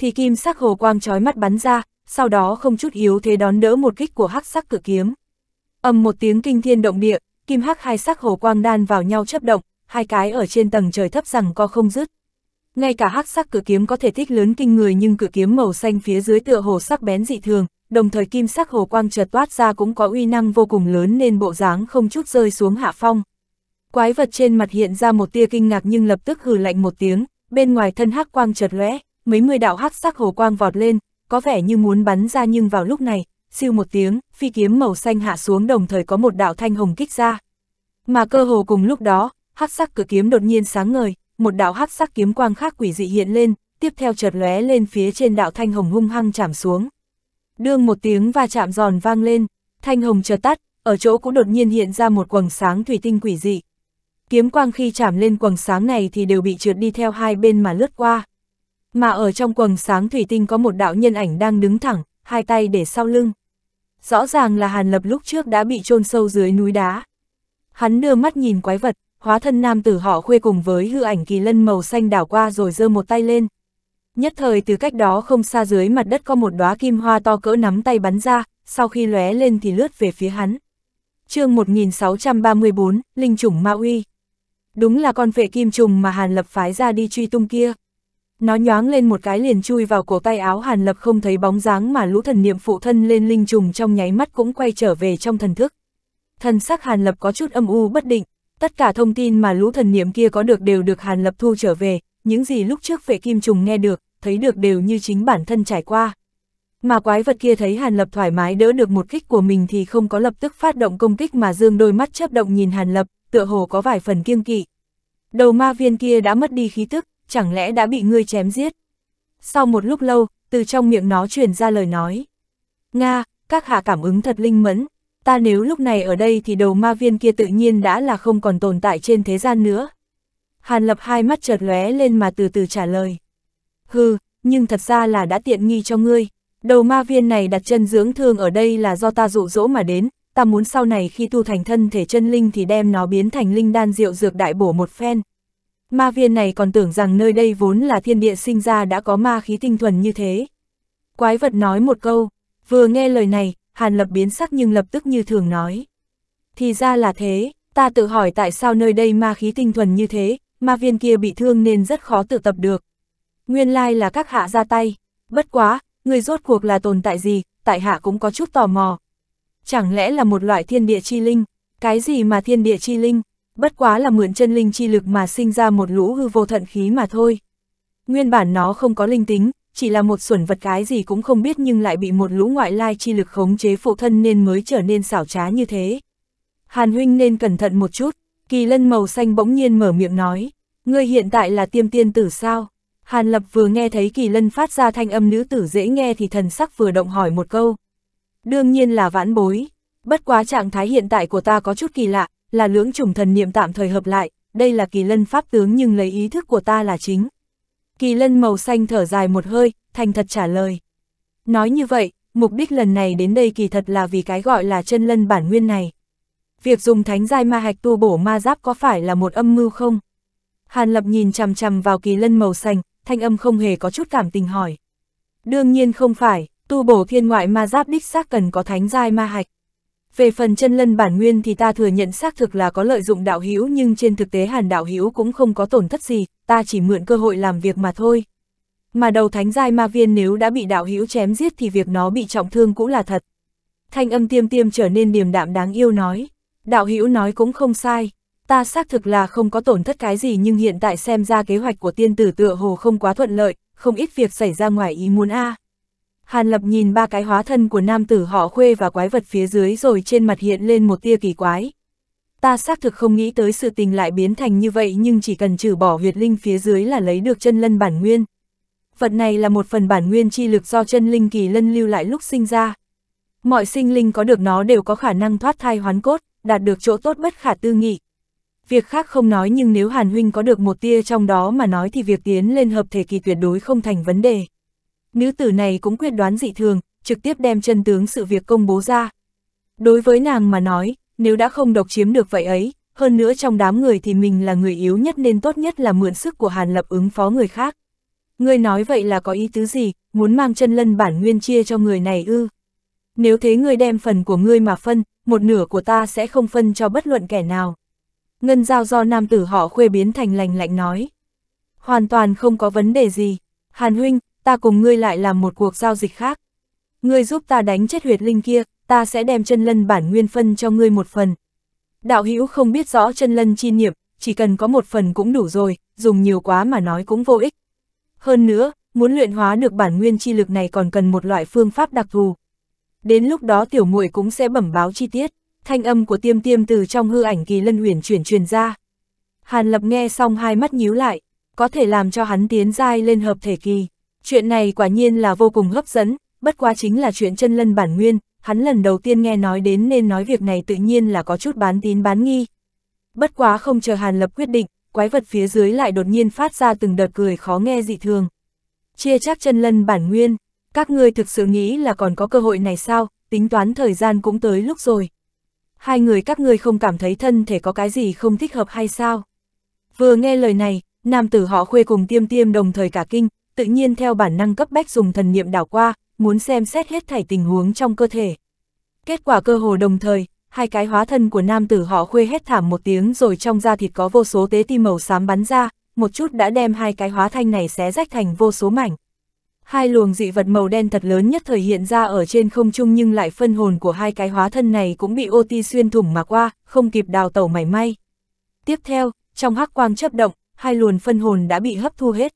thì kim sắc hồ quang trói mắt bắn ra, sau đó không chút yếu thế đón đỡ một kích của hắc sắc cử kiếm. Ầm một tiếng kinh thiên động địa, kim hắc hai sắc hồ quang đan vào nhau chấp động, hai cái ở trên tầng trời thấp rằng co không dứt. Ngay cả hắc sắc cử kiếm có thể tích lớn kinh người nhưng cử kiếm màu xanh phía dưới tựa hồ sắc bén dị thường, đồng thời kim sắc hồ quang chợt toát ra cũng có uy năng vô cùng lớn nên bộ dáng không chút rơi xuống hạ phong. Quái vật trên mặt hiện ra một tia kinh ngạc nhưng lập tức hừ lạnh một tiếng, bên ngoài thân hắc quang chợt lóe, mấy mươi đạo hắc sắc hồ quang vọt lên, có vẻ như muốn bắn ra nhưng vào lúc này, siêu một tiếng, phi kiếm màu xanh hạ xuống đồng thời có một đạo thanh hồng kích ra. Mà cơ hồ cùng lúc đó, hắc sắc cửa kiếm đột nhiên sáng ngời, một đạo hắc sắc kiếm quang khác quỷ dị hiện lên, tiếp theo chợt lóe lên phía trên đạo thanh hồng hung hăng chạm xuống. Đương một tiếng va chạm giòn vang lên, thanh hồng chợt tắt, ở chỗ cũng đột nhiên hiện ra một quầng sáng thủy tinh quỷ dị. Kiếm quang khi chạm lên quầng sáng này thì đều bị trượt đi theo hai bên mà lướt qua. Mà ở trong quầng sáng thủy tinh có một đạo nhân ảnh đang đứng thẳng, hai tay để sau lưng. Rõ ràng là Hàn Lập lúc trước đã bị chôn sâu dưới núi đá. Hắn đưa mắt nhìn quái vật, hóa thân nam tử họ khuê cùng với hư ảnh kỳ lân màu xanh đảo qua rồi giơ một tay lên. Nhất thời từ cách đó không xa dưới mặt đất có một đóa kim hoa to cỡ nắm tay bắn ra, sau khi lóe lên thì lướt về phía hắn. chương 1634, Linh chủng Ma Uy. Đúng là con vệ kim trùng mà Hàn Lập phái ra đi truy tung kia. Nó nhoáng lên một cái liền chui vào cổ tay áo Hàn Lập không thấy bóng dáng mà lũ thần niệm phụ thân lên linh trùng trong nháy mắt cũng quay trở về trong thần thức. Thần sắc Hàn Lập có chút âm u bất định, tất cả thông tin mà lũ thần niệm kia có được đều được Hàn Lập thu trở về, những gì lúc trước vệ kim trùng nghe được, thấy được đều như chính bản thân trải qua. Mà quái vật kia thấy Hàn Lập thoải mái đỡ được một kích của mình thì không có lập tức phát động công kích mà dương đôi mắt chớp động nhìn Hàn Lập, tựa hồ có vài phần kiêng kỵ. Đầu ma viên kia đã mất đi khí tức, chẳng lẽ đã bị ngươi chém giết? Sau một lúc lâu, từ trong miệng nó truyền ra lời nói. Nga, các hạ cảm ứng thật linh mẫn, ta nếu lúc này ở đây thì đầu ma viên kia tự nhiên đã là không còn tồn tại trên thế gian nữa. Hàn lập hai mắt chợt lóe lên mà từ từ trả lời. Hừ, nhưng thật ra là đã tiện nghi cho ngươi. Đầu ma viên này đặt chân dưỡng thương ở đây là do ta dụ dỗ mà đến, ta muốn sau này khi tu thành thân thể chân linh thì đem nó biến thành linh đan rượu dược đại bổ một phen. Ma viên này còn tưởng rằng nơi đây vốn là thiên địa sinh ra đã có ma khí tinh thuần như thế. Quái vật nói một câu, vừa nghe lời này, Hàn Lập biến sắc nhưng lập tức như thường nói. Thì ra là thế, ta tự hỏi tại sao nơi đây ma khí tinh thuần như thế, ma viên kia bị thương nên rất khó tự tập được. Nguyên lai là các hạ ra tay, bất quá, người rốt cuộc là tồn tại gì, tại hạ cũng có chút tò mò. Chẳng lẽ là một loại thiên địa chi linh, cái gì mà thiên địa chi linh, bất quá là mượn chân linh chi lực mà sinh ra một lũ hư vô thận khí mà thôi. Nguyên bản nó không có linh tính, chỉ là một xuẩn vật cái gì cũng không biết nhưng lại bị một lũ ngoại lai chi lực khống chế phụ thân nên mới trở nên xảo trá như thế. Hàn huynh nên cẩn thận một chút, kỳ lân màu xanh bỗng nhiên mở miệng nói, ngươi hiện tại là tiêm tiên tử sao? Hàn lập vừa nghe thấy kỳ lân phát ra thanh âm nữ tử dễ nghe thì thần sắc vừa động hỏi một câu. Đương nhiên là vãn bối, bất quá trạng thái hiện tại của ta có chút kỳ lạ, là lưỡng chủng thần niệm tạm thời hợp lại, đây là kỳ lân pháp tướng nhưng lấy ý thức của ta là chính. Kỳ lân màu xanh thở dài một hơi, thành thật trả lời. Nói như vậy, mục đích lần này đến đây kỳ thật là vì cái gọi là chân lân bản nguyên này. Việc dùng thánh giai ma hạch tu bổ ma giáp có phải là một âm mưu không? Hàn Lập nhìn chằm chằm vào kỳ lân màu xanh, thanh âm không hề có chút cảm tình hỏi. Đương nhiên không phải, tu bổ thiên ngoại ma giáp đích xác cần có thánh giai ma hạch. Về phần chân lân bản nguyên thì ta thừa nhận xác thực là có lợi dụng đạo hữu nhưng trên thực tế hàn đạo hữu cũng không có tổn thất gì, ta chỉ mượn cơ hội làm việc mà thôi. Mà đầu thánh giai ma viên nếu đã bị đạo hữu chém giết thì việc nó bị trọng thương cũng là thật. Thanh âm tiêm tiêm trở nên điềm đạm đáng yêu nói. Đạo hữu nói cũng không sai, ta xác thực là không có tổn thất cái gì nhưng hiện tại xem ra kế hoạch của tiên tử tựa hồ không quá thuận lợi, không ít việc xảy ra ngoài ý muốn a. À. Hàn Lập nhìn ba cái hóa thân của nam tử họ khuê và quái vật phía dưới rồi trên mặt hiện lên một tia kỳ quái. Ta xác thực không nghĩ tới sự tình lại biến thành như vậy nhưng chỉ cần trừ bỏ huyệt linh phía dưới là lấy được chân lân bản nguyên. Vật này là một phần bản nguyên chi lực do chân linh kỳ lân lưu lại lúc sinh ra. Mọi sinh linh có được nó đều có khả năng thoát thai hoán cốt, đạt được chỗ tốt bất khả tư nghị. Việc khác không nói nhưng nếu Hàn Huynh có được một tia trong đó mà nói thì việc tiến lên hợp thể kỳ tuyệt đối không thành vấn đề nữ tử này cũng quyết đoán dị thường, trực tiếp đem chân tướng sự việc công bố ra. Đối với nàng mà nói, nếu đã không độc chiếm được vậy ấy, hơn nữa trong đám người thì mình là người yếu nhất nên tốt nhất là mượn sức của Hàn Lập ứng phó người khác. Ngươi nói vậy là có ý tứ gì, muốn mang chân lân bản nguyên chia cho người này ư? Nếu thế ngươi đem phần của ngươi mà phân, một nửa của ta sẽ không phân cho bất luận kẻ nào. Ngân giao do nam tử họ khuê biến thành lành lạnh nói. Hoàn toàn không có vấn đề gì. Hàn huynh, ta cùng ngươi lại làm một cuộc giao dịch khác. Ngươi giúp ta đánh chết huyệt linh kia, ta sẽ đem chân lân bản nguyên phân cho ngươi một phần. Đạo hữu không biết rõ chân lân chi niệm, chỉ cần có một phần cũng đủ rồi, dùng nhiều quá mà nói cũng vô ích. Hơn nữa, muốn luyện hóa được bản nguyên chi lực này còn cần một loại phương pháp đặc thù. Đến lúc đó tiểu muội cũng sẽ bẩm báo chi tiết, thanh âm của tiêm tiêm từ trong hư ảnh kỳ lân huyền chuyển truyền ra. Hàn lập nghe xong hai mắt nhíu lại, có thể làm cho hắn tiến dai lên hợp thể kỳ. Chuyện này quả nhiên là vô cùng hấp dẫn, bất quá chính là chuyện chân lân bản nguyên, hắn lần đầu tiên nghe nói đến nên nói việc này tự nhiên là có chút bán tín bán nghi. Bất quá không chờ Hàn Lập quyết định, quái vật phía dưới lại đột nhiên phát ra từng đợt cười khó nghe dị thường. Chia chắc chân lân bản nguyên, các ngươi thực sự nghĩ là còn có cơ hội này sao, tính toán thời gian cũng tới lúc rồi. Hai người các ngươi không cảm thấy thân thể có cái gì không thích hợp hay sao? Vừa nghe lời này, nam tử họ khuê cùng tiêm tiêm đồng thời cả kinh, tự nhiên theo bản năng cấp bách dùng thần niệm đảo qua, muốn xem xét hết thảy tình huống trong cơ thể. Kết quả cơ hồ đồng thời, hai cái hóa thân của nam tử họ khuê hết thảm một tiếng rồi trong da thịt có vô số tế ti màu xám bắn ra, một chút đã đem hai cái hóa thanh này xé rách thành vô số mảnh. Hai luồng dị vật màu đen thật lớn nhất thời hiện ra ở trên không trung nhưng lại phân hồn của hai cái hóa thân này cũng bị ô ti xuyên thủng mà qua, không kịp đào tẩu mảy may. Tiếp theo, trong hắc quang chấp động, hai luồng phân hồn đã bị hấp thu hết.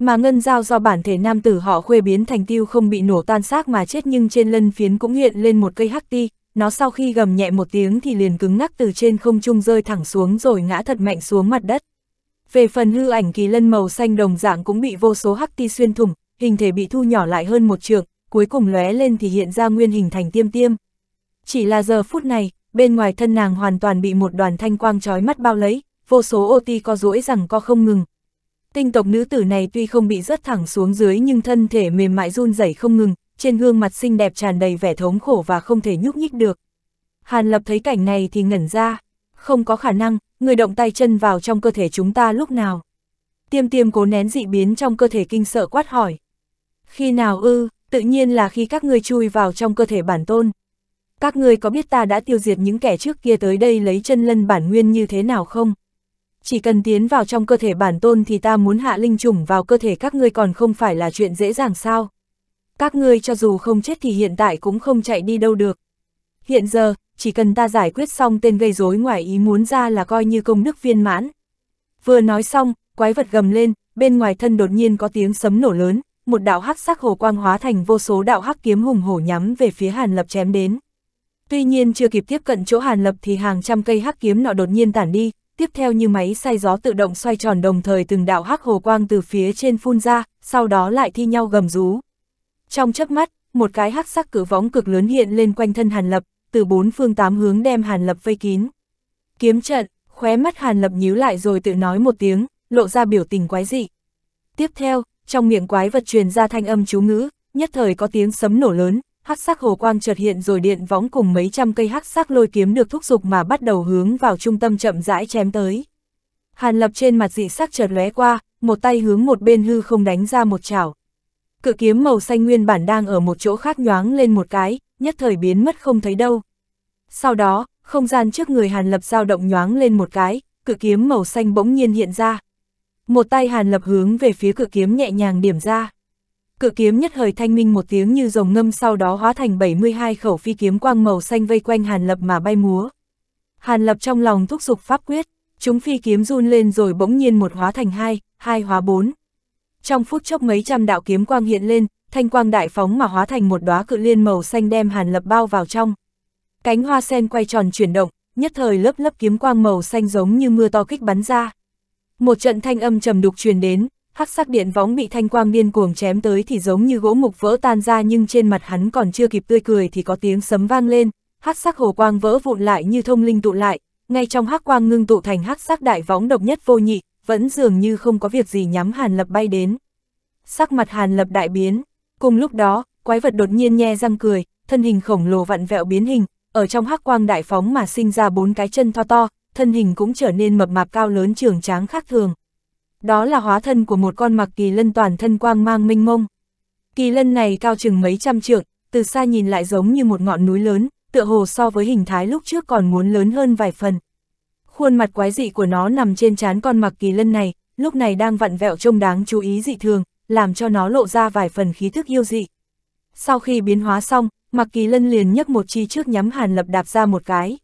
Mà ngân giao do bản thể nam tử họ khuê biến thành tiêu không bị nổ tan xác mà chết nhưng trên lân phiến cũng hiện lên một cây hắc ti, nó sau khi gầm nhẹ một tiếng thì liền cứng ngắc từ trên không trung rơi thẳng xuống rồi ngã thật mạnh xuống mặt đất. Về phần hư ảnh kỳ lân màu xanh đồng dạng cũng bị vô số hắc ti xuyên thủng, hình thể bị thu nhỏ lại hơn một trượng, cuối cùng lóe lên thì hiện ra nguyên hình thành tiêm tiêm. Chỉ là giờ phút này, bên ngoài thân nàng hoàn toàn bị một đoàn thanh quang trói mắt bao lấy, vô số ô ti co rũi rằng co không ngừng, Tinh tộc nữ tử này tuy không bị rớt thẳng xuống dưới nhưng thân thể mềm mại run rẩy không ngừng, trên gương mặt xinh đẹp tràn đầy vẻ thống khổ và không thể nhúc nhích được. Hàn Lập thấy cảnh này thì ngẩn ra, không có khả năng, người động tay chân vào trong cơ thể chúng ta lúc nào. Tiêm tiêm cố nén dị biến trong cơ thể kinh sợ quát hỏi. Khi nào ư, tự nhiên là khi các ngươi chui vào trong cơ thể bản tôn. Các ngươi có biết ta đã tiêu diệt những kẻ trước kia tới đây lấy chân lân bản nguyên như thế nào không? chỉ cần tiến vào trong cơ thể bản tôn thì ta muốn hạ linh trùng vào cơ thể các ngươi còn không phải là chuyện dễ dàng sao. Các ngươi cho dù không chết thì hiện tại cũng không chạy đi đâu được. Hiện giờ, chỉ cần ta giải quyết xong tên gây rối ngoài ý muốn ra là coi như công đức viên mãn. Vừa nói xong, quái vật gầm lên, bên ngoài thân đột nhiên có tiếng sấm nổ lớn, một đạo hắc sắc hồ quang hóa thành vô số đạo hắc kiếm hùng hổ nhắm về phía Hàn Lập chém đến. Tuy nhiên chưa kịp tiếp cận chỗ Hàn Lập thì hàng trăm cây hắc kiếm nọ đột nhiên tản đi, tiếp theo như máy xay gió tự động xoay tròn đồng thời từng đạo hắc hồ quang từ phía trên phun ra, sau đó lại thi nhau gầm rú. Trong chớp mắt, một cái hắc sắc cử võng cực lớn hiện lên quanh thân Hàn Lập, từ bốn phương tám hướng đem Hàn Lập vây kín. Kiếm trận, khóe mắt Hàn Lập nhíu lại rồi tự nói một tiếng, lộ ra biểu tình quái dị. Tiếp theo, trong miệng quái vật truyền ra thanh âm chú ngữ, nhất thời có tiếng sấm nổ lớn, hắc sắc hồ quang chợt hiện rồi điện võng cùng mấy trăm cây hắc sắc lôi kiếm được thúc giục mà bắt đầu hướng vào trung tâm chậm rãi chém tới. Hàn lập trên mặt dị sắc chợt lóe qua, một tay hướng một bên hư không đánh ra một chảo. Cự kiếm màu xanh nguyên bản đang ở một chỗ khác nhoáng lên một cái, nhất thời biến mất không thấy đâu. Sau đó, không gian trước người Hàn Lập dao động nhoáng lên một cái, cự kiếm màu xanh bỗng nhiên hiện ra. Một tay Hàn Lập hướng về phía cự kiếm nhẹ nhàng điểm ra cự kiếm nhất thời thanh minh một tiếng như rồng ngâm sau đó hóa thành 72 khẩu phi kiếm quang màu xanh vây quanh Hàn Lập mà bay múa. Hàn Lập trong lòng thúc giục pháp quyết, chúng phi kiếm run lên rồi bỗng nhiên một hóa thành hai, hai hóa bốn. Trong phút chốc mấy trăm đạo kiếm quang hiện lên, thanh quang đại phóng mà hóa thành một đóa cự liên màu xanh đem Hàn Lập bao vào trong. Cánh hoa sen quay tròn chuyển động, nhất thời lớp lớp kiếm quang màu xanh giống như mưa to kích bắn ra. Một trận thanh âm trầm đục truyền đến, hắc sắc điện võng bị thanh quang điên cuồng chém tới thì giống như gỗ mục vỡ tan ra nhưng trên mặt hắn còn chưa kịp tươi cười thì có tiếng sấm vang lên, hắc sắc hồ quang vỡ vụn lại như thông linh tụ lại, ngay trong hắc quang ngưng tụ thành hắc sắc đại võng độc nhất vô nhị, vẫn dường như không có việc gì nhắm Hàn Lập bay đến. Sắc mặt Hàn Lập đại biến, cùng lúc đó, quái vật đột nhiên nhe răng cười, thân hình khổng lồ vặn vẹo biến hình, ở trong hắc quang đại phóng mà sinh ra bốn cái chân to to, thân hình cũng trở nên mập mạp cao lớn trường tráng khác thường đó là hóa thân của một con mặc kỳ lân toàn thân quang mang minh mông. Kỳ lân này cao chừng mấy trăm trượng, từ xa nhìn lại giống như một ngọn núi lớn, tựa hồ so với hình thái lúc trước còn muốn lớn hơn vài phần. Khuôn mặt quái dị của nó nằm trên trán con mặc kỳ lân này, lúc này đang vặn vẹo trông đáng chú ý dị thường, làm cho nó lộ ra vài phần khí thức yêu dị. Sau khi biến hóa xong, mặc kỳ lân liền nhấc một chi trước nhắm hàn lập đạp ra một cái.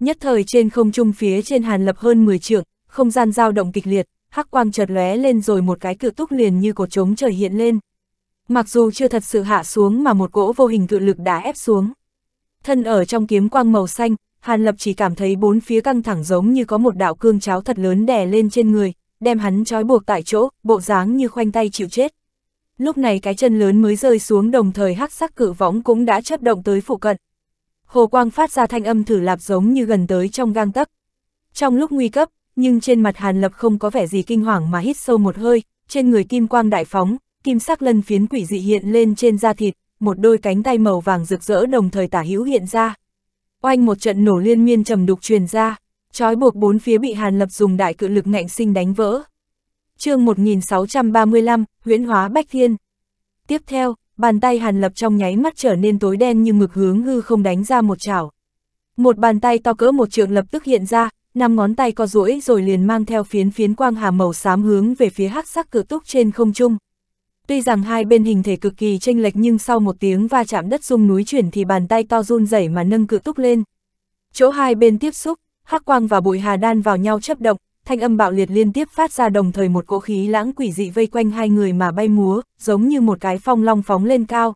Nhất thời trên không trung phía trên hàn lập hơn 10 trượng, không gian dao động kịch liệt, hắc quang chợt lóe lên rồi một cái cự túc liền như cột trống trời hiện lên. Mặc dù chưa thật sự hạ xuống mà một cỗ vô hình cự lực đã ép xuống. Thân ở trong kiếm quang màu xanh, Hàn Lập chỉ cảm thấy bốn phía căng thẳng giống như có một đạo cương cháo thật lớn đè lên trên người, đem hắn trói buộc tại chỗ, bộ dáng như khoanh tay chịu chết. Lúc này cái chân lớn mới rơi xuống đồng thời hắc sắc cự võng cũng đã chấp động tới phụ cận. Hồ Quang phát ra thanh âm thử lạp giống như gần tới trong gang tấc. Trong lúc nguy cấp, nhưng trên mặt Hàn Lập không có vẻ gì kinh hoàng mà hít sâu một hơi, trên người kim quang đại phóng, kim sắc lân phiến quỷ dị hiện lên trên da thịt, một đôi cánh tay màu vàng rực rỡ đồng thời tả hữu hiện ra. Oanh một trận nổ liên miên trầm đục truyền ra, trói buộc bốn phía bị Hàn Lập dùng đại cự lực ngạnh sinh đánh vỡ. chương 1635, huyễn hóa Bách Thiên. Tiếp theo, bàn tay Hàn Lập trong nháy mắt trở nên tối đen như mực hướng hư không đánh ra một chảo. Một bàn tay to cỡ một trường lập tức hiện ra, năm ngón tay co duỗi rồi liền mang theo phiến phiến quang hà màu xám hướng về phía hắc sắc cự túc trên không trung. Tuy rằng hai bên hình thể cực kỳ chênh lệch nhưng sau một tiếng va chạm đất rung núi chuyển thì bàn tay to run rẩy mà nâng cự túc lên. Chỗ hai bên tiếp xúc, hắc quang và bụi hà đan vào nhau chấp động, thanh âm bạo liệt liên tiếp phát ra đồng thời một cỗ khí lãng quỷ dị vây quanh hai người mà bay múa, giống như một cái phong long phóng lên cao.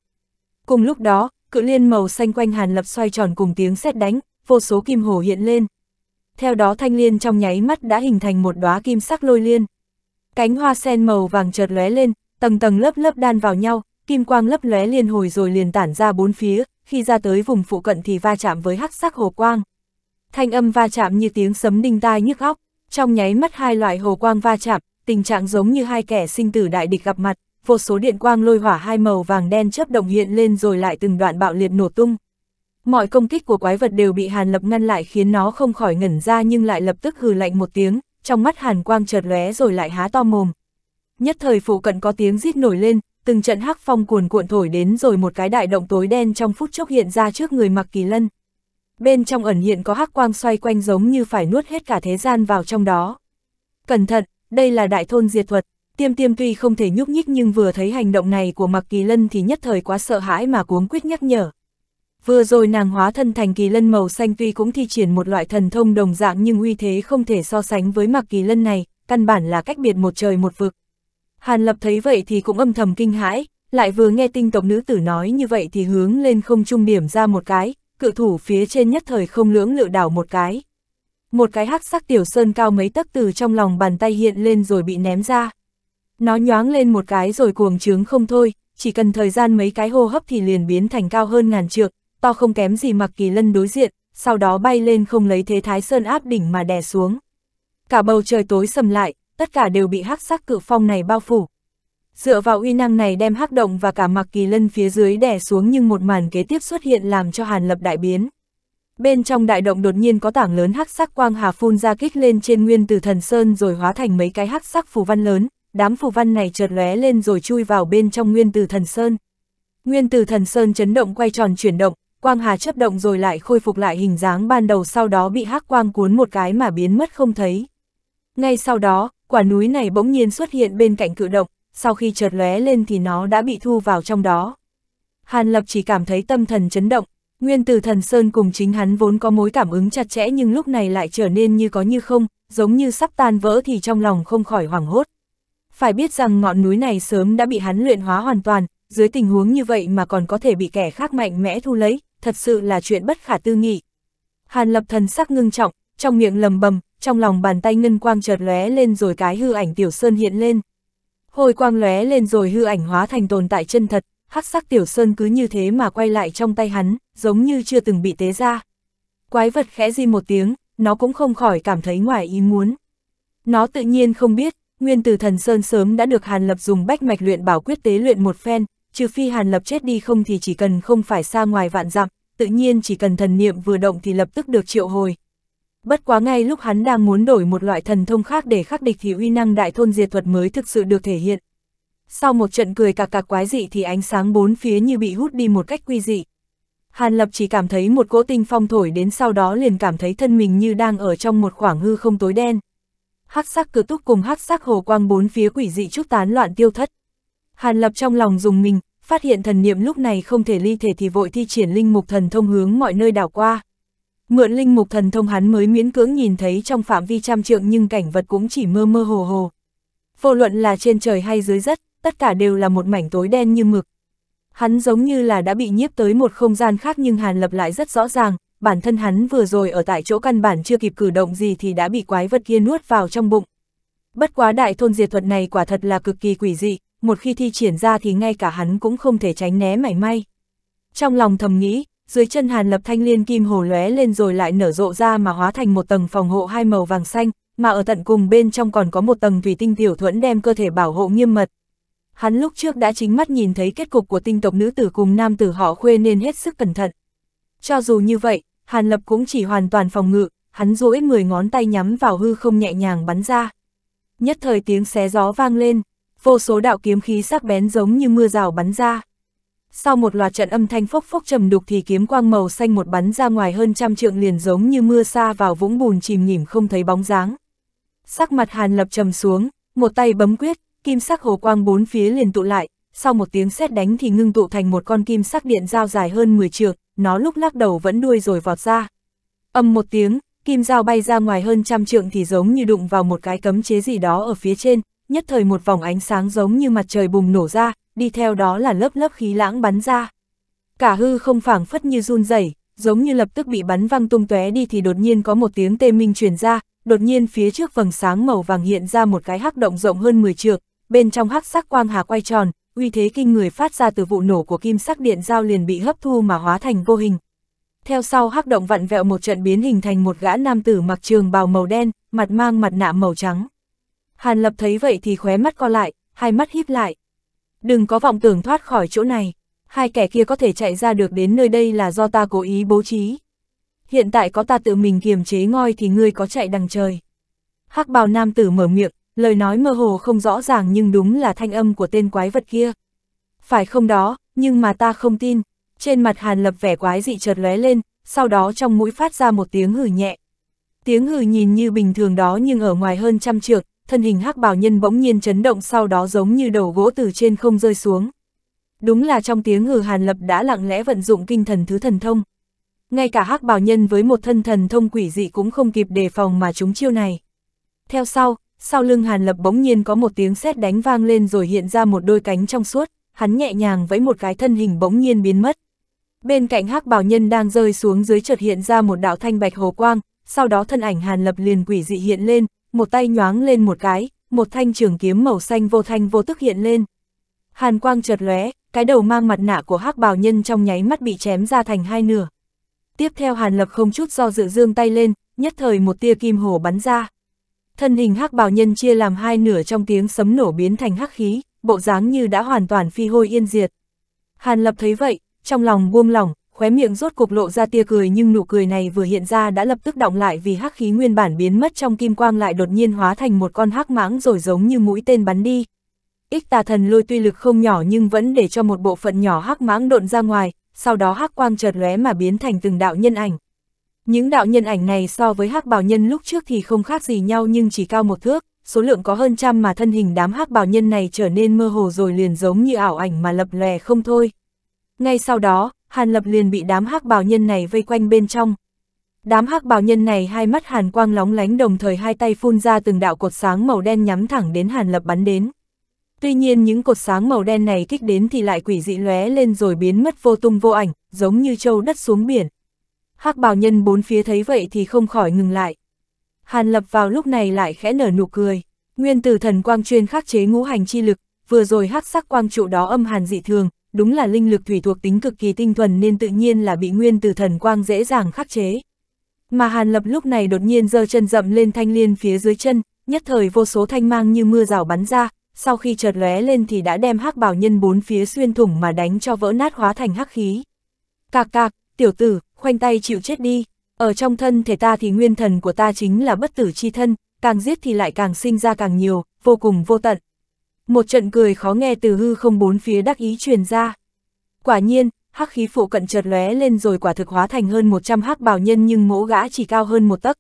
Cùng lúc đó, cự liên màu xanh quanh Hàn Lập xoay tròn cùng tiếng sét đánh, vô số kim hổ hiện lên, theo đó thanh liên trong nháy mắt đã hình thành một đóa kim sắc lôi liên. Cánh hoa sen màu vàng chợt lóe lên, tầng tầng lớp lớp đan vào nhau, kim quang lấp lóe liên hồi rồi liền tản ra bốn phía, khi ra tới vùng phụ cận thì va chạm với hắc sắc hồ quang. Thanh âm va chạm như tiếng sấm đinh tai nhức óc, trong nháy mắt hai loại hồ quang va chạm, tình trạng giống như hai kẻ sinh tử đại địch gặp mặt, vô số điện quang lôi hỏa hai màu vàng đen chớp động hiện lên rồi lại từng đoạn bạo liệt nổ tung. Mọi công kích của quái vật đều bị Hàn Lập ngăn lại khiến nó không khỏi ngẩn ra nhưng lại lập tức hừ lạnh một tiếng, trong mắt Hàn Quang chợt lóe rồi lại há to mồm. Nhất thời phụ cận có tiếng rít nổi lên, từng trận hắc phong cuồn cuộn thổi đến rồi một cái đại động tối đen trong phút chốc hiện ra trước người Mặc Kỳ Lân. Bên trong ẩn hiện có hắc quang xoay quanh giống như phải nuốt hết cả thế gian vào trong đó. Cẩn thận, đây là đại thôn diệt thuật. Tiêm tiêm tuy không thể nhúc nhích nhưng vừa thấy hành động này của Mặc Kỳ Lân thì nhất thời quá sợ hãi mà cuống quyết nhắc nhở. Vừa rồi nàng hóa thân thành kỳ lân màu xanh tuy cũng thi triển một loại thần thông đồng dạng nhưng uy thế không thể so sánh với mặc kỳ lân này, căn bản là cách biệt một trời một vực. Hàn lập thấy vậy thì cũng âm thầm kinh hãi, lại vừa nghe tinh tộc nữ tử nói như vậy thì hướng lên không trung điểm ra một cái, cự thủ phía trên nhất thời không lưỡng lự đảo một cái. Một cái hắc sắc tiểu sơn cao mấy tấc từ trong lòng bàn tay hiện lên rồi bị ném ra. Nó nhoáng lên một cái rồi cuồng trướng không thôi, chỉ cần thời gian mấy cái hô hấp thì liền biến thành cao hơn ngàn trượng, to không kém gì mặc kỳ lân đối diện, sau đó bay lên không lấy thế thái sơn áp đỉnh mà đè xuống. Cả bầu trời tối sầm lại, tất cả đều bị hắc sắc cự phong này bao phủ. Dựa vào uy năng này đem hắc động và cả mặc kỳ lân phía dưới đè xuống nhưng một màn kế tiếp xuất hiện làm cho hàn lập đại biến. Bên trong đại động đột nhiên có tảng lớn hắc sắc quang hà phun ra kích lên trên nguyên từ thần sơn rồi hóa thành mấy cái hắc sắc phù văn lớn, đám phù văn này chợt lóe lên rồi chui vào bên trong nguyên từ thần sơn. Nguyên từ thần sơn chấn động quay tròn chuyển động, quang hà chấp động rồi lại khôi phục lại hình dáng ban đầu sau đó bị hắc quang cuốn một cái mà biến mất không thấy. Ngay sau đó, quả núi này bỗng nhiên xuất hiện bên cạnh cự động, sau khi chợt lóe lên thì nó đã bị thu vào trong đó. Hàn Lập chỉ cảm thấy tâm thần chấn động, nguyên từ thần Sơn cùng chính hắn vốn có mối cảm ứng chặt chẽ nhưng lúc này lại trở nên như có như không, giống như sắp tan vỡ thì trong lòng không khỏi hoảng hốt. Phải biết rằng ngọn núi này sớm đã bị hắn luyện hóa hoàn toàn, dưới tình huống như vậy mà còn có thể bị kẻ khác mạnh mẽ thu lấy, thật sự là chuyện bất khả tư nghị. Hàn lập thần sắc ngưng trọng, trong miệng lầm bầm, trong lòng bàn tay ngân quang chợt lóe lên rồi cái hư ảnh tiểu sơn hiện lên. Hồi quang lóe lên rồi hư ảnh hóa thành tồn tại chân thật, hắc sắc tiểu sơn cứ như thế mà quay lại trong tay hắn, giống như chưa từng bị tế ra. Quái vật khẽ di một tiếng, nó cũng không khỏi cảm thấy ngoài ý muốn. Nó tự nhiên không biết, nguyên từ thần sơn sớm đã được Hàn Lập dùng bách mạch luyện bảo quyết tế luyện một phen, trừ phi Hàn Lập chết đi không thì chỉ cần không phải xa ngoài vạn dặm, tự nhiên chỉ cần thần niệm vừa động thì lập tức được triệu hồi. Bất quá ngay lúc hắn đang muốn đổi một loại thần thông khác để khắc địch thì uy năng đại thôn diệt thuật mới thực sự được thể hiện. Sau một trận cười cạc cạc quái dị thì ánh sáng bốn phía như bị hút đi một cách quy dị. Hàn Lập chỉ cảm thấy một cỗ tinh phong thổi đến sau đó liền cảm thấy thân mình như đang ở trong một khoảng hư không tối đen. Hắc sắc cử túc cùng hắc sắc hồ quang bốn phía quỷ dị chút tán loạn tiêu thất. Hàn Lập trong lòng dùng mình, phát hiện thần niệm lúc này không thể ly thể thì vội thi triển linh mục thần thông hướng mọi nơi đảo qua. Mượn linh mục thần thông hắn mới miễn cưỡng nhìn thấy trong phạm vi trăm trượng nhưng cảnh vật cũng chỉ mơ mơ hồ hồ. Vô luận là trên trời hay dưới đất, tất cả đều là một mảnh tối đen như mực. Hắn giống như là đã bị nhiếp tới một không gian khác nhưng Hàn Lập lại rất rõ ràng, bản thân hắn vừa rồi ở tại chỗ căn bản chưa kịp cử động gì thì đã bị quái vật kia nuốt vào trong bụng. Bất quá đại thôn diệt thuật này quả thật là cực kỳ quỷ dị, một khi thi triển ra thì ngay cả hắn cũng không thể tránh né mảy may. Trong lòng thầm nghĩ, dưới chân Hàn Lập Thanh Liên kim hồ lóe lên rồi lại nở rộ ra mà hóa thành một tầng phòng hộ hai màu vàng xanh, mà ở tận cùng bên trong còn có một tầng thủy tinh tiểu thuẫn đem cơ thể bảo hộ nghiêm mật. Hắn lúc trước đã chính mắt nhìn thấy kết cục của tinh tộc nữ tử cùng nam tử họ khuê nên hết sức cẩn thận. Cho dù như vậy, Hàn Lập cũng chỉ hoàn toàn phòng ngự, hắn duỗi 10 ngón tay nhắm vào hư không nhẹ nhàng bắn ra. Nhất thời tiếng xé gió vang lên, vô số đạo kiếm khí sắc bén giống như mưa rào bắn ra. Sau một loạt trận âm thanh phốc phốc trầm đục thì kiếm quang màu xanh một bắn ra ngoài hơn trăm trượng liền giống như mưa xa vào vũng bùn chìm nhìm không thấy bóng dáng. Sắc mặt Hàn Lập trầm xuống, một tay bấm quyết, kim sắc hồ quang bốn phía liền tụ lại, sau một tiếng sét đánh thì ngưng tụ thành một con kim sắc điện dao dài hơn 10 trượng, nó lúc lắc đầu vẫn đuôi rồi vọt ra. Âm một tiếng, kim dao bay ra ngoài hơn trăm trượng thì giống như đụng vào một cái cấm chế gì đó ở phía trên, nhất thời một vòng ánh sáng giống như mặt trời bùng nổ ra, đi theo đó là lớp lớp khí lãng bắn ra. Cả hư không phảng phất như run rẩy, giống như lập tức bị bắn văng tung tóe đi thì đột nhiên có một tiếng tê minh truyền ra, đột nhiên phía trước vầng sáng màu vàng hiện ra một cái hắc động rộng hơn 10 trượng, bên trong hắc sắc quang hà quay tròn, uy thế kinh người phát ra từ vụ nổ của kim sắc điện giao liền bị hấp thu mà hóa thành vô hình. Theo sau hắc động vặn vẹo một trận biến hình thành một gã nam tử mặc trường bào màu đen, mặt mang mặt nạ màu trắng. Hàn Lập thấy vậy thì khóe mắt co lại, hai mắt híp lại. Đừng có vọng tưởng thoát khỏi chỗ này, hai kẻ kia có thể chạy ra được đến nơi đây là do ta cố ý bố trí. Hiện tại có ta tự mình kiềm chế ngoi thì ngươi có chạy đằng trời. hắc bào nam tử mở miệng, lời nói mơ hồ không rõ ràng nhưng đúng là thanh âm của tên quái vật kia. Phải không đó, nhưng mà ta không tin. Trên mặt Hàn Lập vẻ quái dị chợt lóe lên, sau đó trong mũi phát ra một tiếng hử nhẹ. Tiếng hử nhìn như bình thường đó nhưng ở ngoài hơn trăm trượng, thân hình hắc bảo nhân bỗng nhiên chấn động sau đó giống như đầu gỗ từ trên không rơi xuống. Đúng là trong tiếng hừ hàn lập đã lặng lẽ vận dụng kinh thần thứ thần thông. Ngay cả hắc bảo nhân với một thân thần thông quỷ dị cũng không kịp đề phòng mà chúng chiêu này. Theo sau, sau lưng hàn lập bỗng nhiên có một tiếng sét đánh vang lên rồi hiện ra một đôi cánh trong suốt, hắn nhẹ nhàng với một cái thân hình bỗng nhiên biến mất. Bên cạnh hắc bảo nhân đang rơi xuống dưới chợt hiện ra một đạo thanh bạch hồ quang, sau đó thân ảnh Hàn Lập liền quỷ dị hiện lên, một tay nhoáng lên một cái, một thanh trường kiếm màu xanh vô thanh vô tức hiện lên. Hàn quang chợt lóe, cái đầu mang mặt nạ của hắc bào nhân trong nháy mắt bị chém ra thành hai nửa. Tiếp theo Hàn Lập không chút do dự dương tay lên, nhất thời một tia kim hổ bắn ra. Thân hình hắc bào nhân chia làm hai nửa trong tiếng sấm nổ biến thành hắc khí, bộ dáng như đã hoàn toàn phi hôi yên diệt. Hàn Lập thấy vậy, trong lòng buông lỏng, khóe miệng rốt cục lộ ra tia cười nhưng nụ cười này vừa hiện ra đã lập tức động lại vì hắc khí nguyên bản biến mất trong kim quang lại đột nhiên hóa thành một con hắc mãng rồi giống như mũi tên bắn đi. Ích tà thần lôi tuy lực không nhỏ nhưng vẫn để cho một bộ phận nhỏ hắc mãng độn ra ngoài, sau đó hắc quang chợt lóe mà biến thành từng đạo nhân ảnh. Những đạo nhân ảnh này so với hắc bào nhân lúc trước thì không khác gì nhau nhưng chỉ cao một thước, số lượng có hơn trăm mà thân hình đám hắc bào nhân này trở nên mơ hồ rồi liền giống như ảo ảnh mà lập lòe không thôi. Ngay sau đó, Hàn Lập liền bị đám hắc bào nhân này vây quanh bên trong. Đám hắc bào nhân này hai mắt hàn quang lóng lánh đồng thời hai tay phun ra từng đạo cột sáng màu đen nhắm thẳng đến Hàn Lập bắn đến. Tuy nhiên những cột sáng màu đen này kích đến thì lại quỷ dị lóe lên rồi biến mất vô tung vô ảnh, giống như châu đất xuống biển. hắc bào nhân bốn phía thấy vậy thì không khỏi ngừng lại. Hàn lập vào lúc này lại khẽ nở nụ cười. Nguyên tử thần quang chuyên khắc chế ngũ hành chi lực, vừa rồi hắc sắc quang trụ đó âm hàn dị thường, đúng là linh lực thủy thuộc tính cực kỳ tinh thuần nên tự nhiên là bị nguyên từ thần quang dễ dàng khắc chế. Mà Hàn Lập lúc này đột nhiên giơ chân dậm lên thanh liên phía dưới chân, nhất thời vô số thanh mang như mưa rào bắn ra, sau khi chợt lóe lên thì đã đem hắc bảo nhân bốn phía xuyên thủng mà đánh cho vỡ nát hóa thành hắc khí. Cạc cạc, tiểu tử, khoanh tay chịu chết đi, ở trong thân thể ta thì nguyên thần của ta chính là bất tử chi thân, càng giết thì lại càng sinh ra càng nhiều, vô cùng vô tận. Một trận cười khó nghe từ hư không bốn phía đắc ý truyền ra. Quả nhiên, hắc khí phụ cận chợt lóe lên rồi quả thực hóa thành hơn 100 hắc bảo nhân nhưng mỗ gã chỉ cao hơn một tấc.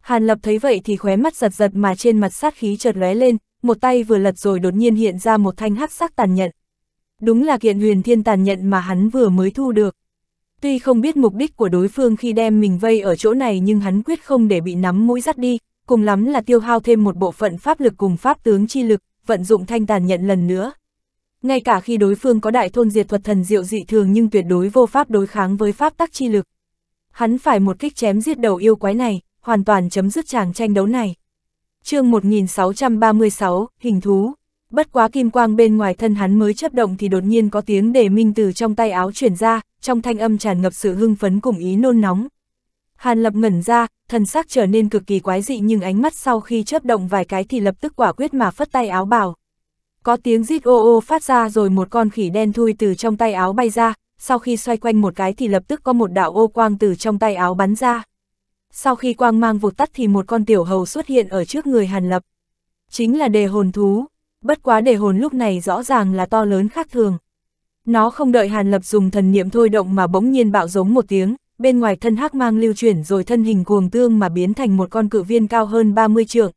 Hàn Lập thấy vậy thì khóe mắt giật giật mà trên mặt sát khí chợt lóe lên, một tay vừa lật rồi đột nhiên hiện ra một thanh hắc sắc tàn nhận. Đúng là kiện huyền thiên tàn nhận mà hắn vừa mới thu được. Tuy không biết mục đích của đối phương khi đem mình vây ở chỗ này nhưng hắn quyết không để bị nắm mũi dắt đi, cùng lắm là tiêu hao thêm một bộ phận pháp lực cùng pháp tướng chi lực, vận dụng thanh tàn nhận lần nữa. Ngay cả khi đối phương có đại thôn diệt thuật thần diệu dị thường nhưng tuyệt đối vô pháp đối kháng với pháp tắc chi lực. Hắn phải một kích chém giết đầu yêu quái này, hoàn toàn chấm dứt chàng tranh đấu này. chương 1636, Hình thú. Bất quá kim quang bên ngoài thân hắn mới chấp động thì đột nhiên có tiếng đề minh từ trong tay áo chuyển ra, trong thanh âm tràn ngập sự hưng phấn cùng ý nôn nóng, Hàn Lập ngẩn ra, thần sắc trở nên cực kỳ quái dị nhưng ánh mắt sau khi chớp động vài cái thì lập tức quả quyết mà phất tay áo bào. Có tiếng rít ô ô phát ra rồi một con khỉ đen thui từ trong tay áo bay ra, sau khi xoay quanh một cái thì lập tức có một đạo ô quang từ trong tay áo bắn ra. Sau khi quang mang vụt tắt thì một con tiểu hầu xuất hiện ở trước người Hàn Lập. Chính là đề hồn thú, bất quá đề hồn lúc này rõ ràng là to lớn khác thường. Nó không đợi Hàn Lập dùng thần niệm thôi động mà bỗng nhiên bạo giống một tiếng, bên ngoài thân hắc mang lưu chuyển rồi thân hình cuồng tương mà biến thành một con cự viên cao hơn 30 trượng.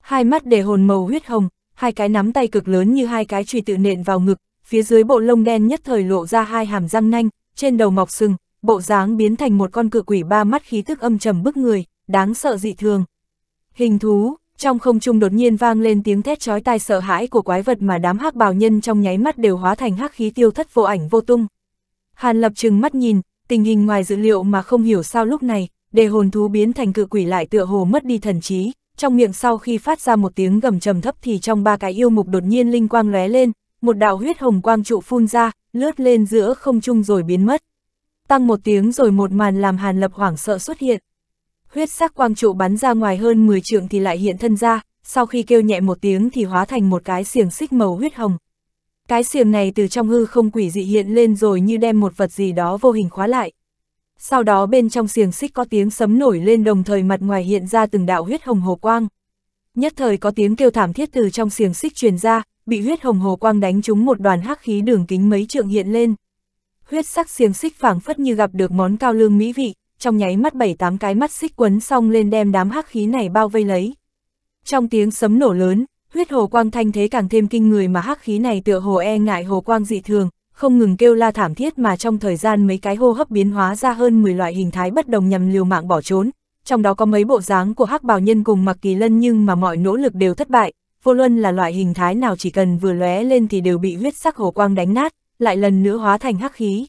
Hai mắt để hồn màu huyết hồng, hai cái nắm tay cực lớn như hai cái chùy tự nện vào ngực, phía dưới bộ lông đen nhất thời lộ ra hai hàm răng nanh, trên đầu mọc sừng, bộ dáng biến thành một con cự quỷ ba mắt khí tức âm trầm bức người, đáng sợ dị thường. Hình thú, trong không trung đột nhiên vang lên tiếng thét chói tai sợ hãi của quái vật mà đám hắc bào nhân trong nháy mắt đều hóa thành hắc khí tiêu thất vô ảnh vô tung. Hàn Lập trừng mắt nhìn, tình hình ngoài dữ liệu mà không hiểu sao lúc này, đề hồn thú biến thành cự quỷ lại tựa hồ mất đi thần trí, trong miệng sau khi phát ra một tiếng gầm trầm thấp thì trong ba cái yêu mục đột nhiên linh quang lóe lên, một đạo huyết hồng quang trụ phun ra, lướt lên giữa không trung rồi biến mất. Tăng một tiếng rồi một màn làm Hàn Lập hoảng sợ xuất hiện. Huyết sắc quang trụ bắn ra ngoài hơn 10 trượng thì lại hiện thân ra, sau khi kêu nhẹ một tiếng thì hóa thành một cái xiềng xích màu huyết hồng, cái xiềng này từ trong hư không quỷ dị hiện lên rồi như đem một vật gì đó vô hình khóa lại. Sau đó bên trong xiềng xích có tiếng sấm nổi lên đồng thời mặt ngoài hiện ra từng đạo huyết hồng hồ quang. Nhất thời có tiếng kêu thảm thiết từ trong xiềng xích truyền ra, bị huyết hồng hồ quang đánh trúng một đoàn hắc khí đường kính mấy trượng hiện lên. Huyết sắc xiềng xích phảng phất như gặp được món cao lương mỹ vị, trong nháy mắt bảy tám cái mắt xích quấn xong lên đem đám hắc khí này bao vây lấy. Trong tiếng sấm nổ lớn, Huyết hồ quang thanh thế càng thêm kinh người mà hắc khí này tựa hồ e ngại hồ quang dị thường, không ngừng kêu la thảm thiết mà trong thời gian mấy cái hô hấp biến hóa ra hơn 10 loại hình thái bất đồng nhằm liều mạng bỏ trốn, trong đó có mấy bộ dáng của hắc bào nhân cùng mặc kỳ lân nhưng mà mọi nỗ lực đều thất bại, vô luân là loại hình thái nào chỉ cần vừa lóe lên thì đều bị huyết sắc hồ quang đánh nát, lại lần nữa hóa thành hắc khí.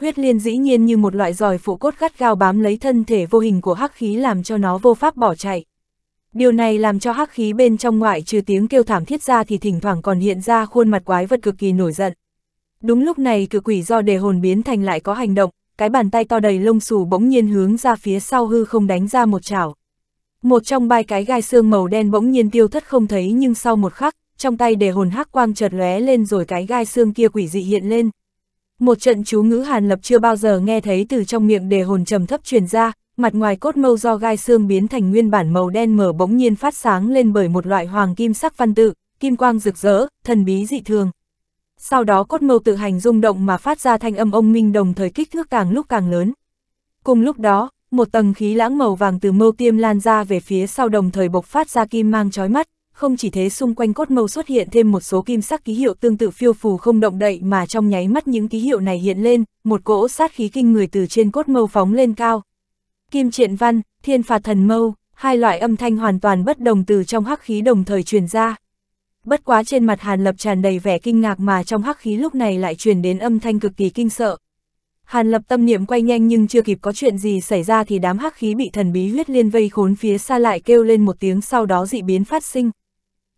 Huyết liên dĩ nhiên như một loại giòi phụ cốt gắt gao bám lấy thân thể vô hình của hắc khí làm cho nó vô pháp bỏ chạy. Điều này làm cho hắc khí bên trong ngoại trừ tiếng kêu thảm thiết ra thì thỉnh thoảng còn hiện ra khuôn mặt quái vật cực kỳ nổi giận. Đúng lúc này cử quỷ do đề hồn biến thành lại có hành động, cái bàn tay to đầy lông xù bỗng nhiên hướng ra phía sau hư không đánh ra một chảo. Một trong ba cái gai xương màu đen bỗng nhiên tiêu thất không thấy nhưng sau một khắc, trong tay đề hồn hắc quang chợt lóe lên rồi cái gai xương kia quỷ dị hiện lên. Một trận chú ngữ Hàn Lập chưa bao giờ nghe thấy từ trong miệng đề hồn trầm thấp truyền ra, mặt ngoài cốt mâu do gai xương biến thành nguyên bản màu đen mở bỗng nhiên phát sáng lên bởi một loại hoàng kim sắc văn tự, kim quang rực rỡ, thần bí dị thường. Sau đó cốt mâu tự hành rung động mà phát ra thanh âm ông minh đồng thời kích thước càng lúc càng lớn. Cùng lúc đó, một tầng khí lãng màu vàng từ mâu tiêm lan ra về phía sau đồng thời bộc phát ra kim mang chói mắt, không chỉ thế xung quanh cốt mâu xuất hiện thêm một số kim sắc ký hiệu tương tự phiêu phù không động đậy mà trong nháy mắt những ký hiệu này hiện lên, một cỗ sát khí kinh người từ trên cốt mâu phóng lên cao, Kim triện văn, thiên phạt thần mâu, hai loại âm thanh hoàn toàn bất đồng từ trong hắc khí đồng thời truyền ra. Bất quá trên mặt Hàn Lập tràn đầy vẻ kinh ngạc mà trong hắc khí lúc này lại truyền đến âm thanh cực kỳ kinh sợ. Hàn Lập tâm niệm quay nhanh nhưng chưa kịp có chuyện gì xảy ra thì đám hắc khí bị thần bí huyết liên vây khốn phía xa lại kêu lên một tiếng sau đó dị biến phát sinh.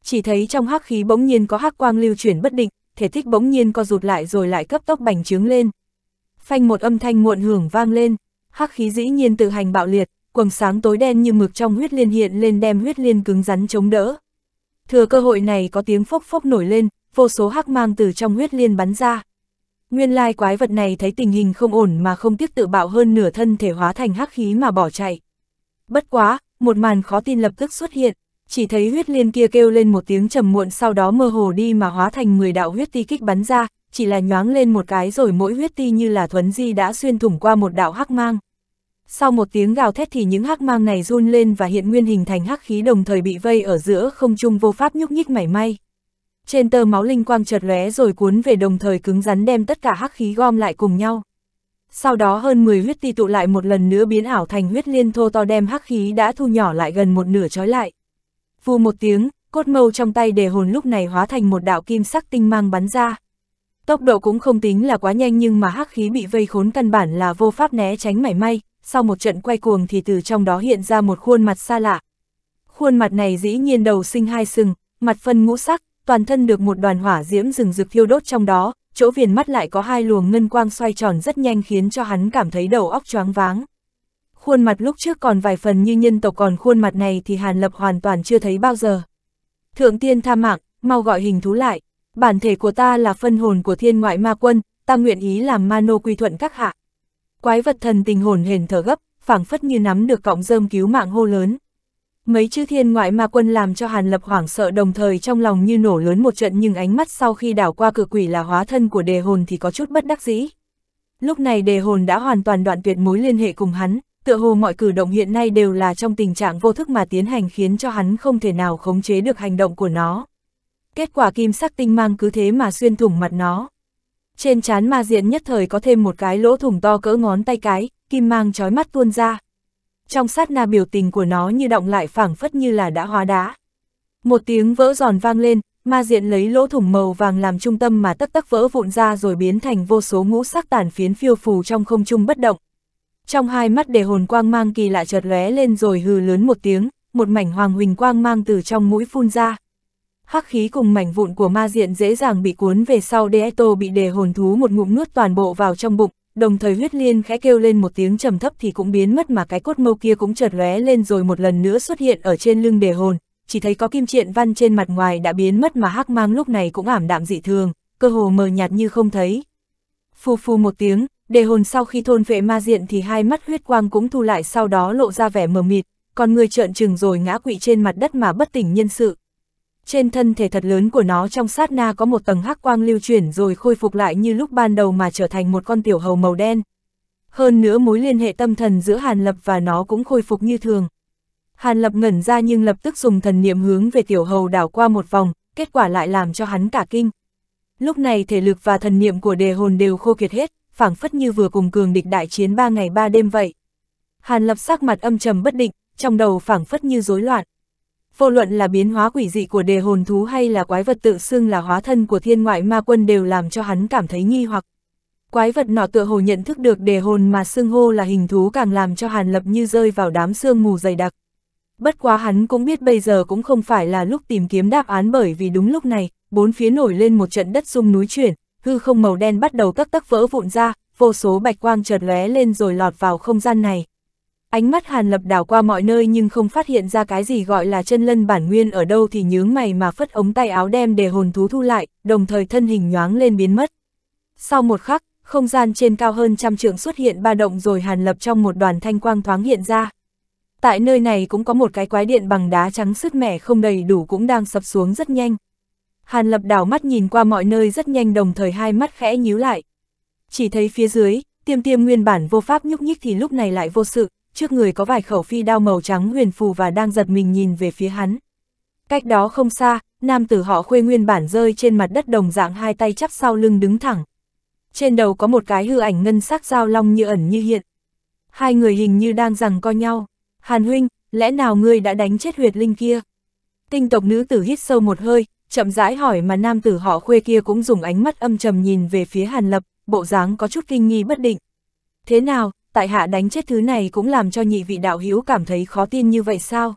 Chỉ thấy trong hắc khí bỗng nhiên có hắc quang lưu chuyển bất định, thể tích bỗng nhiên co rụt lại rồi lại cấp tốc bành trướng lên. Phanh một âm thanh muộn hưởng vang lên, hắc khí dĩ nhiên tự hành bạo liệt, quầng sáng tối đen như mực trong huyết liên hiện lên đem huyết liên cứng rắn chống đỡ. Thừa cơ hội này có tiếng phốc phốc nổi lên, vô số hắc mang từ trong huyết liên bắn ra. Nguyên lai quái vật này thấy tình hình không ổn mà không tiếc tự bạo hơn nửa thân thể hóa thành hắc khí mà bỏ chạy. Bất quá, một màn khó tin lập tức xuất hiện, chỉ thấy huyết liên kia kêu lên một tiếng trầm muộn sau đó mơ hồ đi mà hóa thành 10 đạo huyết ti kích bắn ra, chỉ là nhoáng lên một cái rồi mỗi huyết ti như là thuấn di đã xuyên thủng qua một đạo hắc mang. Sau một tiếng gào thét thì những hắc mang này run lên và hiện nguyên hình thành hắc khí đồng thời bị vây ở giữa không trung vô pháp nhúc nhích mảy may. Trên tơ máu linh quang chợt lóe rồi cuốn về đồng thời cứng rắn đem tất cả hắc khí gom lại cùng nhau. Sau đó hơn 10 huyết ti tụ lại một lần nữa biến ảo thành huyết liên thô to đem hắc khí đã thu nhỏ lại gần một nửa trói lại. Vù một tiếng, cốt mâu trong tay đề hồn lúc này hóa thành một đạo kim sắc tinh mang bắn ra. Tốc độ cũng không tính là quá nhanh nhưng mà hắc khí bị vây khốn căn bản là vô pháp né tránh mảy may, sau một trận quay cuồng thì từ trong đó hiện ra một khuôn mặt xa lạ. Khuôn mặt này dĩ nhiên đầu sinh hai sừng, mặt phân ngũ sắc, toàn thân được một đoàn hỏa diễm rừng rực thiêu đốt trong đó, chỗ viền mắt lại có hai luồng ngân quang xoay tròn rất nhanh khiến cho hắn cảm thấy đầu óc choáng váng. Khuôn mặt lúc trước còn vài phần như nhân tộc còn khuôn mặt này thì Hàn Lập hoàn toàn chưa thấy bao giờ. Thượng tiên tha mạng, mau gọi hình thú lại, bản thể của ta là phân hồn của thiên ngoại ma quân, ta nguyện ý làm ma nô quy thuận các hạ. Quái vật thần tình hồn hển thở gấp, phảng phất như nắm được cọng rơm cứu mạng hô lớn. Mấy chư thiên ngoại ma quân làm cho Hàn Lập hoảng sợ đồng thời trong lòng như nổ lớn một trận nhưng ánh mắt sau khi đảo qua cử quỷ là hóa thân của đề hồn thì có chút bất đắc dĩ. Lúc này đề hồn đã hoàn toàn đoạn tuyệt mối liên hệ cùng hắn, tựa hồ mọi cử động hiện nay đều là trong tình trạng vô thức mà tiến hành khiến cho hắn không thể nào khống chế được hành động của nó kết quả kim sắc tinh mang cứ thế mà xuyên thủng mặt nó. Trên chán ma diện nhất thời có thêm một cái lỗ thủng to cỡ ngón tay cái, kim mang chói mắt tuôn ra. Trong sát na biểu tình của nó như động lại phảng phất như là đã hóa đá. Một tiếng vỡ giòn vang lên, ma diện lấy lỗ thủng màu vàng làm trung tâm mà tắc tắc vỡ vụn ra rồi biến thành vô số ngũ sắc tàn phiến phiêu phù trong không trung bất động. Trong hai mắt để hồn quang mang kỳ lạ chợt lóe lên rồi hừ lớn một tiếng, một mảnh hoàng huỳnh quang mang từ trong mũi phun ra hắc khí cùng mảnh vụn của ma diện dễ dàng bị cuốn về sau Deeto bị đề hồn thú một ngụm nuốt toàn bộ vào trong bụng, đồng thời huyết liên khẽ kêu lên một tiếng trầm thấp thì cũng biến mất mà cái cốt mâu kia cũng chợt lóe lên rồi một lần nữa xuất hiện ở trên lưng đề hồn, chỉ thấy có kim triện văn trên mặt ngoài đã biến mất mà hắc mang lúc này cũng ảm đạm dị thường, cơ hồ mờ nhạt như không thấy. Phù phù một tiếng, đề hồn sau khi thôn vệ ma diện thì hai mắt huyết quang cũng thu lại sau đó lộ ra vẻ mờ mịt, còn người trợn trừng rồi ngã quỵ trên mặt đất mà bất tỉnh nhân sự trên thân thể thật lớn của nó trong sát na có một tầng hắc quang lưu chuyển rồi khôi phục lại như lúc ban đầu mà trở thành một con tiểu hầu màu đen. Hơn nữa mối liên hệ tâm thần giữa Hàn Lập và nó cũng khôi phục như thường. Hàn Lập ngẩn ra nhưng lập tức dùng thần niệm hướng về tiểu hầu đảo qua một vòng, kết quả lại làm cho hắn cả kinh. Lúc này thể lực và thần niệm của đề hồn đều khô kiệt hết, phảng phất như vừa cùng cường địch đại chiến ba ngày ba đêm vậy. Hàn Lập sắc mặt âm trầm bất định, trong đầu phảng phất như rối loạn. Vô luận là biến hóa quỷ dị của đề hồn thú hay là quái vật tự xưng là hóa thân của thiên ngoại ma quân đều làm cho hắn cảm thấy nghi hoặc. Quái vật nọ tựa hồ nhận thức được đề hồn mà xưng hô là hình thú càng làm cho Hàn Lập như rơi vào đám sương mù dày đặc. Bất quá hắn cũng biết bây giờ cũng không phải là lúc tìm kiếm đáp án bởi vì đúng lúc này, bốn phía nổi lên một trận đất rung núi chuyển, hư không màu đen bắt đầu tắc tắc vỡ vụn ra, vô số bạch quang chợt lóe lên rồi lọt vào không gian này. Ánh mắt Hàn Lập đảo qua mọi nơi nhưng không phát hiện ra cái gì gọi là chân lân bản nguyên ở đâu thì nhướng mày mà phất ống tay áo đem để hồn thú thu lại, đồng thời thân hình nhoáng lên biến mất. Sau một khắc, không gian trên cao hơn trăm trượng xuất hiện ba động rồi Hàn Lập trong một đoàn thanh quang thoáng hiện ra. Tại nơi này cũng có một cái quái điện bằng đá trắng sứt mẻ không đầy đủ cũng đang sập xuống rất nhanh. Hàn Lập đảo mắt nhìn qua mọi nơi rất nhanh đồng thời hai mắt khẽ nhíu lại. Chỉ thấy phía dưới, tiêm tiêm nguyên bản vô pháp nhúc nhích thì lúc này lại vô sự, trước người có vài khẩu phi đao màu trắng huyền phù và đang giật mình nhìn về phía hắn. Cách đó không xa, nam tử họ khuê nguyên bản rơi trên mặt đất đồng dạng hai tay chắp sau lưng đứng thẳng. Trên đầu có một cái hư ảnh ngân sắc dao long như ẩn như hiện. Hai người hình như đang rằng co nhau. Hàn huynh, lẽ nào ngươi đã đánh chết huyệt linh kia? Tinh tộc nữ tử hít sâu một hơi, chậm rãi hỏi mà nam tử họ khuê kia cũng dùng ánh mắt âm trầm nhìn về phía Hàn Lập, bộ dáng có chút kinh nghi bất định. Thế nào, tại hạ đánh chết thứ này cũng làm cho nhị vị đạo hữu cảm thấy khó tin như vậy sao?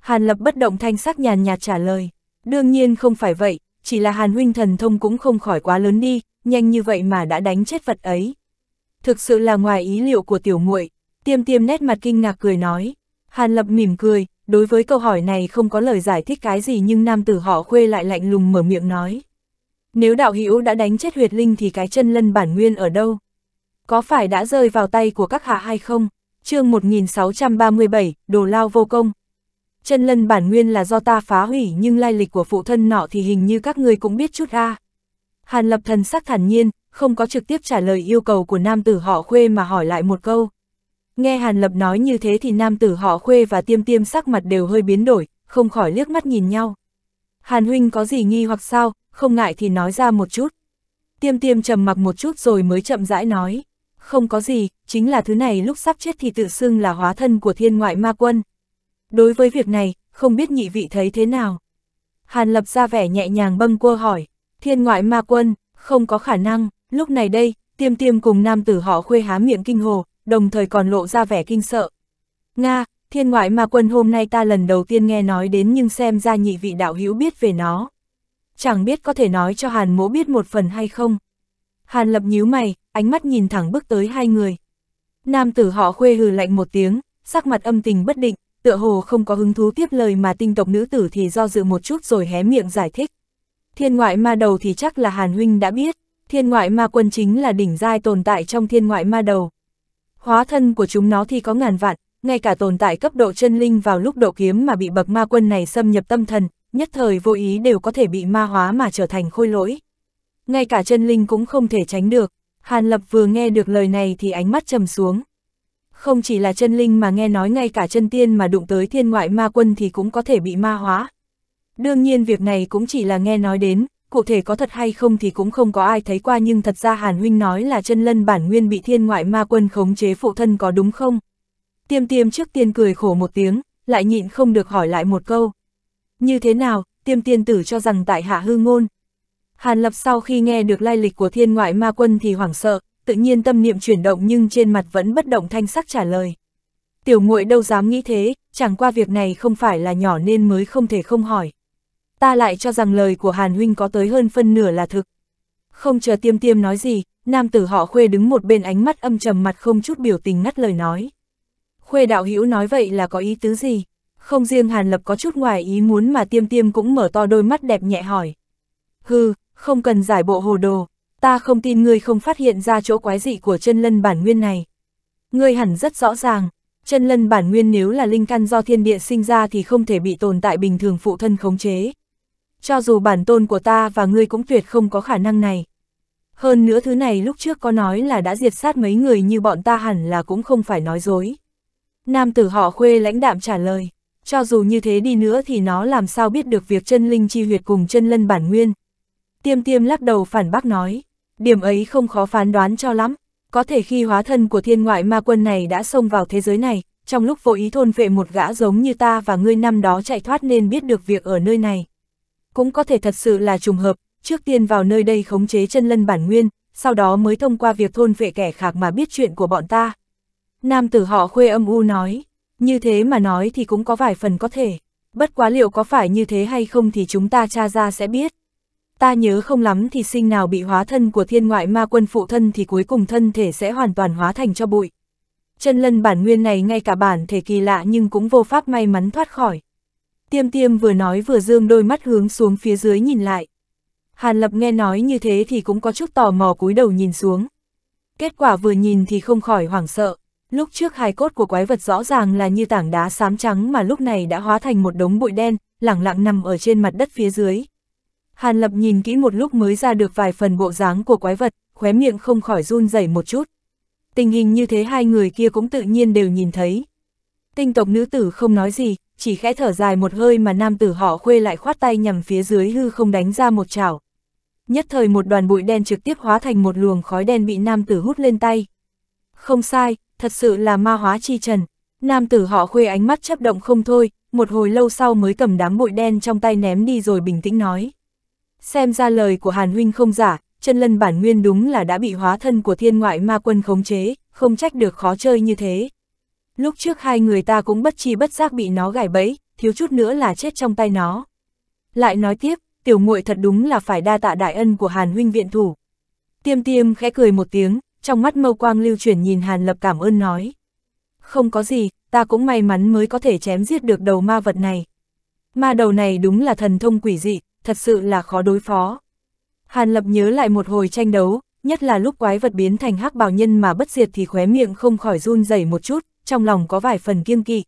Hàn Lập bất động thanh sắc nhàn nhạt trả lời, đương nhiên không phải vậy, chỉ là Hàn huynh thần thông cũng không khỏi quá lớn đi, nhanh như vậy mà đã đánh chết vật ấy. Thực sự là ngoài ý liệu của tiểu muội, tiêm tiêm nét mặt kinh ngạc cười nói. Hàn Lập mỉm cười, đối với câu hỏi này không có lời giải thích cái gì nhưng nam tử họ khuê lại lạnh lùng mở miệng nói. Nếu đạo hữu đã đánh chết huyệt linh thì cái chân lân bản nguyên ở đâu? có phải đã rơi vào tay của các hạ hay không? chương 1637, đồ lao vô công. Chân lân bản nguyên là do ta phá hủy nhưng lai lịch của phụ thân nọ thì hình như các người cũng biết chút a Hàn lập thần sắc thản nhiên, không có trực tiếp trả lời yêu cầu của nam tử họ khuê mà hỏi lại một câu. Nghe Hàn Lập nói như thế thì nam tử họ khuê và tiêm tiêm sắc mặt đều hơi biến đổi, không khỏi liếc mắt nhìn nhau. Hàn huynh có gì nghi hoặc sao, không ngại thì nói ra một chút. Tiêm tiêm trầm mặc một chút rồi mới chậm rãi nói không có gì, chính là thứ này lúc sắp chết thì tự xưng là hóa thân của thiên ngoại ma quân. Đối với việc này, không biết nhị vị thấy thế nào. Hàn lập ra vẻ nhẹ nhàng bâng quơ hỏi, thiên ngoại ma quân, không có khả năng, lúc này đây, tiêm tiêm cùng nam tử họ khuê há miệng kinh hồ, đồng thời còn lộ ra vẻ kinh sợ. Nga, thiên ngoại ma quân hôm nay ta lần đầu tiên nghe nói đến nhưng xem ra nhị vị đạo hữu biết về nó. Chẳng biết có thể nói cho Hàn mỗ biết một phần hay không. Hàn lập nhíu mày, ánh mắt nhìn thẳng bước tới hai người. Nam tử họ khuê hừ lạnh một tiếng, sắc mặt âm tình bất định, tựa hồ không có hứng thú tiếp lời mà tinh tộc nữ tử thì do dự một chút rồi hé miệng giải thích. Thiên ngoại ma đầu thì chắc là Hàn Huynh đã biết, thiên ngoại ma quân chính là đỉnh giai tồn tại trong thiên ngoại ma đầu. Hóa thân của chúng nó thì có ngàn vạn, ngay cả tồn tại cấp độ chân linh vào lúc độ kiếm mà bị bậc ma quân này xâm nhập tâm thần, nhất thời vô ý đều có thể bị ma hóa mà trở thành khôi lỗi. Ngay cả chân linh cũng không thể tránh được, Hàn Lập vừa nghe được lời này thì ánh mắt trầm xuống. Không chỉ là chân linh mà nghe nói ngay cả chân tiên mà đụng tới thiên ngoại ma quân thì cũng có thể bị ma hóa. Đương nhiên việc này cũng chỉ là nghe nói đến, cụ thể có thật hay không thì cũng không có ai thấy qua nhưng thật ra Hàn Huynh nói là chân lân bản nguyên bị thiên ngoại ma quân khống chế phụ thân có đúng không? Tiêm tiêm trước tiên cười khổ một tiếng, lại nhịn không được hỏi lại một câu. Như thế nào, tiêm tiên tử cho rằng tại hạ hư ngôn, Hàn Lập sau khi nghe được lai lịch của thiên ngoại ma quân thì hoảng sợ, tự nhiên tâm niệm chuyển động nhưng trên mặt vẫn bất động thanh sắc trả lời. Tiểu muội đâu dám nghĩ thế, chẳng qua việc này không phải là nhỏ nên mới không thể không hỏi. Ta lại cho rằng lời của Hàn Huynh có tới hơn phân nửa là thực. Không chờ tiêm tiêm nói gì, nam tử họ khuê đứng một bên ánh mắt âm trầm mặt không chút biểu tình ngắt lời nói. Khuê đạo hữu nói vậy là có ý tứ gì? Không riêng Hàn Lập có chút ngoài ý muốn mà tiêm tiêm cũng mở to đôi mắt đẹp nhẹ hỏi hư, không cần giải bộ hồ đồ, ta không tin ngươi không phát hiện ra chỗ quái dị của chân lân bản nguyên này. Ngươi hẳn rất rõ ràng, chân lân bản nguyên nếu là linh căn do thiên địa sinh ra thì không thể bị tồn tại bình thường phụ thân khống chế. Cho dù bản tôn của ta và ngươi cũng tuyệt không có khả năng này. Hơn nữa thứ này lúc trước có nói là đã diệt sát mấy người như bọn ta hẳn là cũng không phải nói dối. Nam tử họ khuê lãnh đạm trả lời, cho dù như thế đi nữa thì nó làm sao biết được việc chân linh chi huyệt cùng chân lân bản nguyên. Tiêm tiêm lắc đầu phản bác nói, điểm ấy không khó phán đoán cho lắm, có thể khi hóa thân của thiên ngoại ma quân này đã xông vào thế giới này, trong lúc vô ý thôn vệ một gã giống như ta và ngươi năm đó chạy thoát nên biết được việc ở nơi này. Cũng có thể thật sự là trùng hợp, trước tiên vào nơi đây khống chế chân lân bản nguyên, sau đó mới thông qua việc thôn vệ kẻ khạc mà biết chuyện của bọn ta. Nam tử họ khuê âm u nói, như thế mà nói thì cũng có vài phần có thể, bất quá liệu có phải như thế hay không thì chúng ta tra ra sẽ biết ta nhớ không lắm thì sinh nào bị hóa thân của thiên ngoại ma quân phụ thân thì cuối cùng thân thể sẽ hoàn toàn hóa thành cho bụi. Chân lân bản nguyên này ngay cả bản thể kỳ lạ nhưng cũng vô pháp may mắn thoát khỏi. Tiêm tiêm vừa nói vừa dương đôi mắt hướng xuống phía dưới nhìn lại. Hàn lập nghe nói như thế thì cũng có chút tò mò cúi đầu nhìn xuống. Kết quả vừa nhìn thì không khỏi hoảng sợ. Lúc trước hài cốt của quái vật rõ ràng là như tảng đá xám trắng mà lúc này đã hóa thành một đống bụi đen, lẳng lặng nằm ở trên mặt đất phía dưới. Hàn Lập nhìn kỹ một lúc mới ra được vài phần bộ dáng của quái vật, khóe miệng không khỏi run rẩy một chút. Tình hình như thế hai người kia cũng tự nhiên đều nhìn thấy. Tinh tộc nữ tử không nói gì, chỉ khẽ thở dài một hơi mà nam tử họ khuê lại khoát tay nhằm phía dưới hư không đánh ra một chảo. Nhất thời một đoàn bụi đen trực tiếp hóa thành một luồng khói đen bị nam tử hút lên tay. Không sai, thật sự là ma hóa chi trần. Nam tử họ khuê ánh mắt chấp động không thôi, một hồi lâu sau mới cầm đám bụi đen trong tay ném đi rồi bình tĩnh nói. Xem ra lời của Hàn Huynh không giả, chân lân bản nguyên đúng là đã bị hóa thân của thiên ngoại ma quân khống chế, không trách được khó chơi như thế. Lúc trước hai người ta cũng bất chi bất giác bị nó gài bẫy, thiếu chút nữa là chết trong tay nó. Lại nói tiếp, tiểu muội thật đúng là phải đa tạ đại ân của Hàn Huynh viện thủ. Tiêm tiêm khẽ cười một tiếng, trong mắt mâu quang lưu chuyển nhìn Hàn Lập cảm ơn nói. Không có gì, ta cũng may mắn mới có thể chém giết được đầu ma vật này. Ma đầu này đúng là thần thông quỷ dị, thật sự là khó đối phó. Hàn Lập nhớ lại một hồi tranh đấu, nhất là lúc quái vật biến thành hắc bào nhân mà bất diệt thì khóe miệng không khỏi run rẩy một chút, trong lòng có vài phần kiêng kỵ.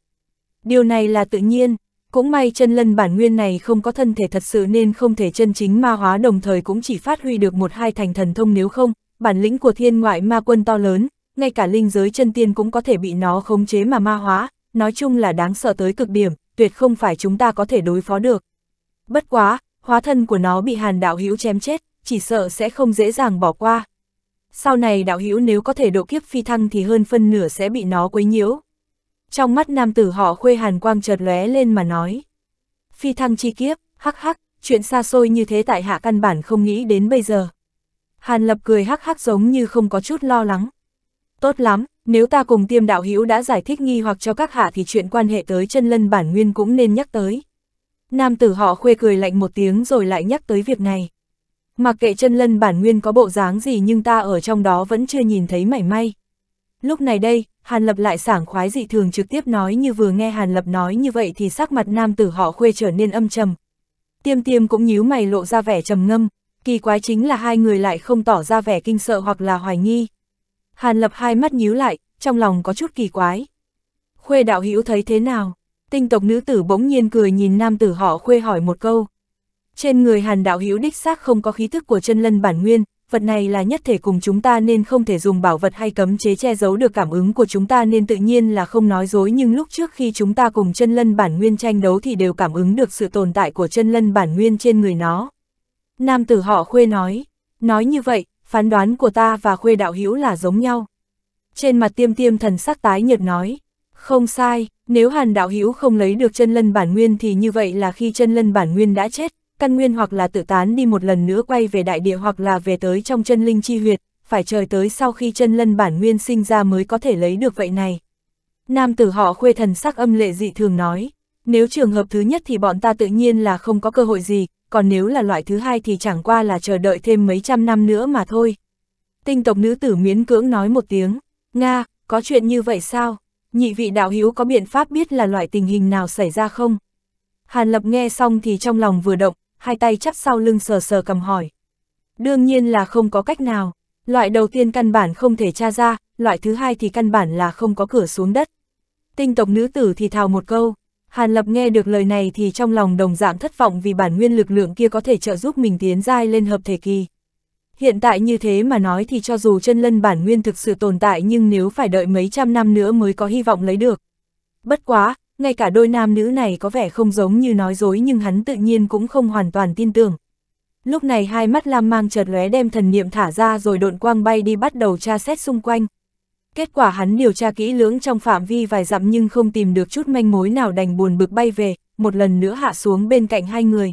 Điều này là tự nhiên, cũng may chân lân bản nguyên này không có thân thể thật sự nên không thể chân chính ma hóa đồng thời cũng chỉ phát huy được một hai thành thần thông nếu không, bản lĩnh của thiên ngoại ma quân to lớn, ngay cả linh giới chân tiên cũng có thể bị nó khống chế mà ma hóa, nói chung là đáng sợ tới cực điểm, tuyệt không phải chúng ta có thể đối phó được. Bất quá, hóa thân của nó bị Hàn Đạo Hữu chém chết, chỉ sợ sẽ không dễ dàng bỏ qua. Sau này Đạo Hữu nếu có thể độ kiếp phi thăng thì hơn phân nửa sẽ bị nó quấy nhiễu. Trong mắt nam tử họ khuê Hàn Quang chợt lóe lên mà nói. Phi thăng chi kiếp, hắc hắc, chuyện xa xôi như thế tại hạ căn bản không nghĩ đến bây giờ. Hàn Lập cười hắc hắc giống như không có chút lo lắng. Tốt lắm, nếu ta cùng tiêm đạo hữu đã giải thích nghi hoặc cho các hạ thì chuyện quan hệ tới chân lân bản nguyên cũng nên nhắc tới. Nam tử họ khuê cười lạnh một tiếng rồi lại nhắc tới việc này. Mặc kệ chân lân bản nguyên có bộ dáng gì nhưng ta ở trong đó vẫn chưa nhìn thấy mảy may. Lúc này đây, Hàn Lập lại sảng khoái dị thường trực tiếp nói như vừa nghe Hàn Lập nói như vậy thì sắc mặt nam tử họ khuê trở nên âm trầm. Tiêm tiêm cũng nhíu mày lộ ra vẻ trầm ngâm, kỳ quái chính là hai người lại không tỏ ra vẻ kinh sợ hoặc là hoài nghi. Hàn Lập hai mắt nhíu lại, trong lòng có chút kỳ quái. Khuê đạo hữu thấy thế nào? Tinh tộc nữ tử bỗng nhiên cười nhìn nam tử họ khuê hỏi một câu. Trên người hàn đạo hữu đích xác không có khí thức của chân lân bản nguyên, vật này là nhất thể cùng chúng ta nên không thể dùng bảo vật hay cấm chế che giấu được cảm ứng của chúng ta nên tự nhiên là không nói dối nhưng lúc trước khi chúng ta cùng chân lân bản nguyên tranh đấu thì đều cảm ứng được sự tồn tại của chân lân bản nguyên trên người nó. Nam tử họ khuê nói, nói như vậy, phán đoán của ta và khuê đạo hữu là giống nhau. Trên mặt tiêm tiêm thần sắc tái nhợt nói, không sai, nếu Hàn Đạo Hữu không lấy được chân lân bản nguyên thì như vậy là khi chân lân bản nguyên đã chết, căn nguyên hoặc là tự tán đi một lần nữa quay về đại địa hoặc là về tới trong chân linh chi huyệt, phải chờ tới sau khi chân lân bản nguyên sinh ra mới có thể lấy được vậy này. Nam tử họ khuê thần sắc âm lệ dị thường nói, nếu trường hợp thứ nhất thì bọn ta tự nhiên là không có cơ hội gì, còn nếu là loại thứ hai thì chẳng qua là chờ đợi thêm mấy trăm năm nữa mà thôi. Tinh tộc nữ tử miễn cưỡng nói một tiếng, Nga, có chuyện như vậy sao? nhị vị đạo hữu có biện pháp biết là loại tình hình nào xảy ra không? Hàn Lập nghe xong thì trong lòng vừa động, hai tay chắp sau lưng sờ sờ cầm hỏi. Đương nhiên là không có cách nào, loại đầu tiên căn bản không thể tra ra, loại thứ hai thì căn bản là không có cửa xuống đất. Tinh tộc nữ tử thì thào một câu, Hàn Lập nghe được lời này thì trong lòng đồng dạng thất vọng vì bản nguyên lực lượng kia có thể trợ giúp mình tiến dai lên hợp thể kỳ. Hiện tại như thế mà nói thì cho dù chân lân bản nguyên thực sự tồn tại nhưng nếu phải đợi mấy trăm năm nữa mới có hy vọng lấy được. Bất quá, ngay cả đôi nam nữ này có vẻ không giống như nói dối nhưng hắn tự nhiên cũng không hoàn toàn tin tưởng. Lúc này hai mắt Lam mang chợt lóe đem thần niệm thả ra rồi độn quang bay đi bắt đầu tra xét xung quanh. Kết quả hắn điều tra kỹ lưỡng trong phạm vi vài dặm nhưng không tìm được chút manh mối nào đành buồn bực bay về, một lần nữa hạ xuống bên cạnh hai người.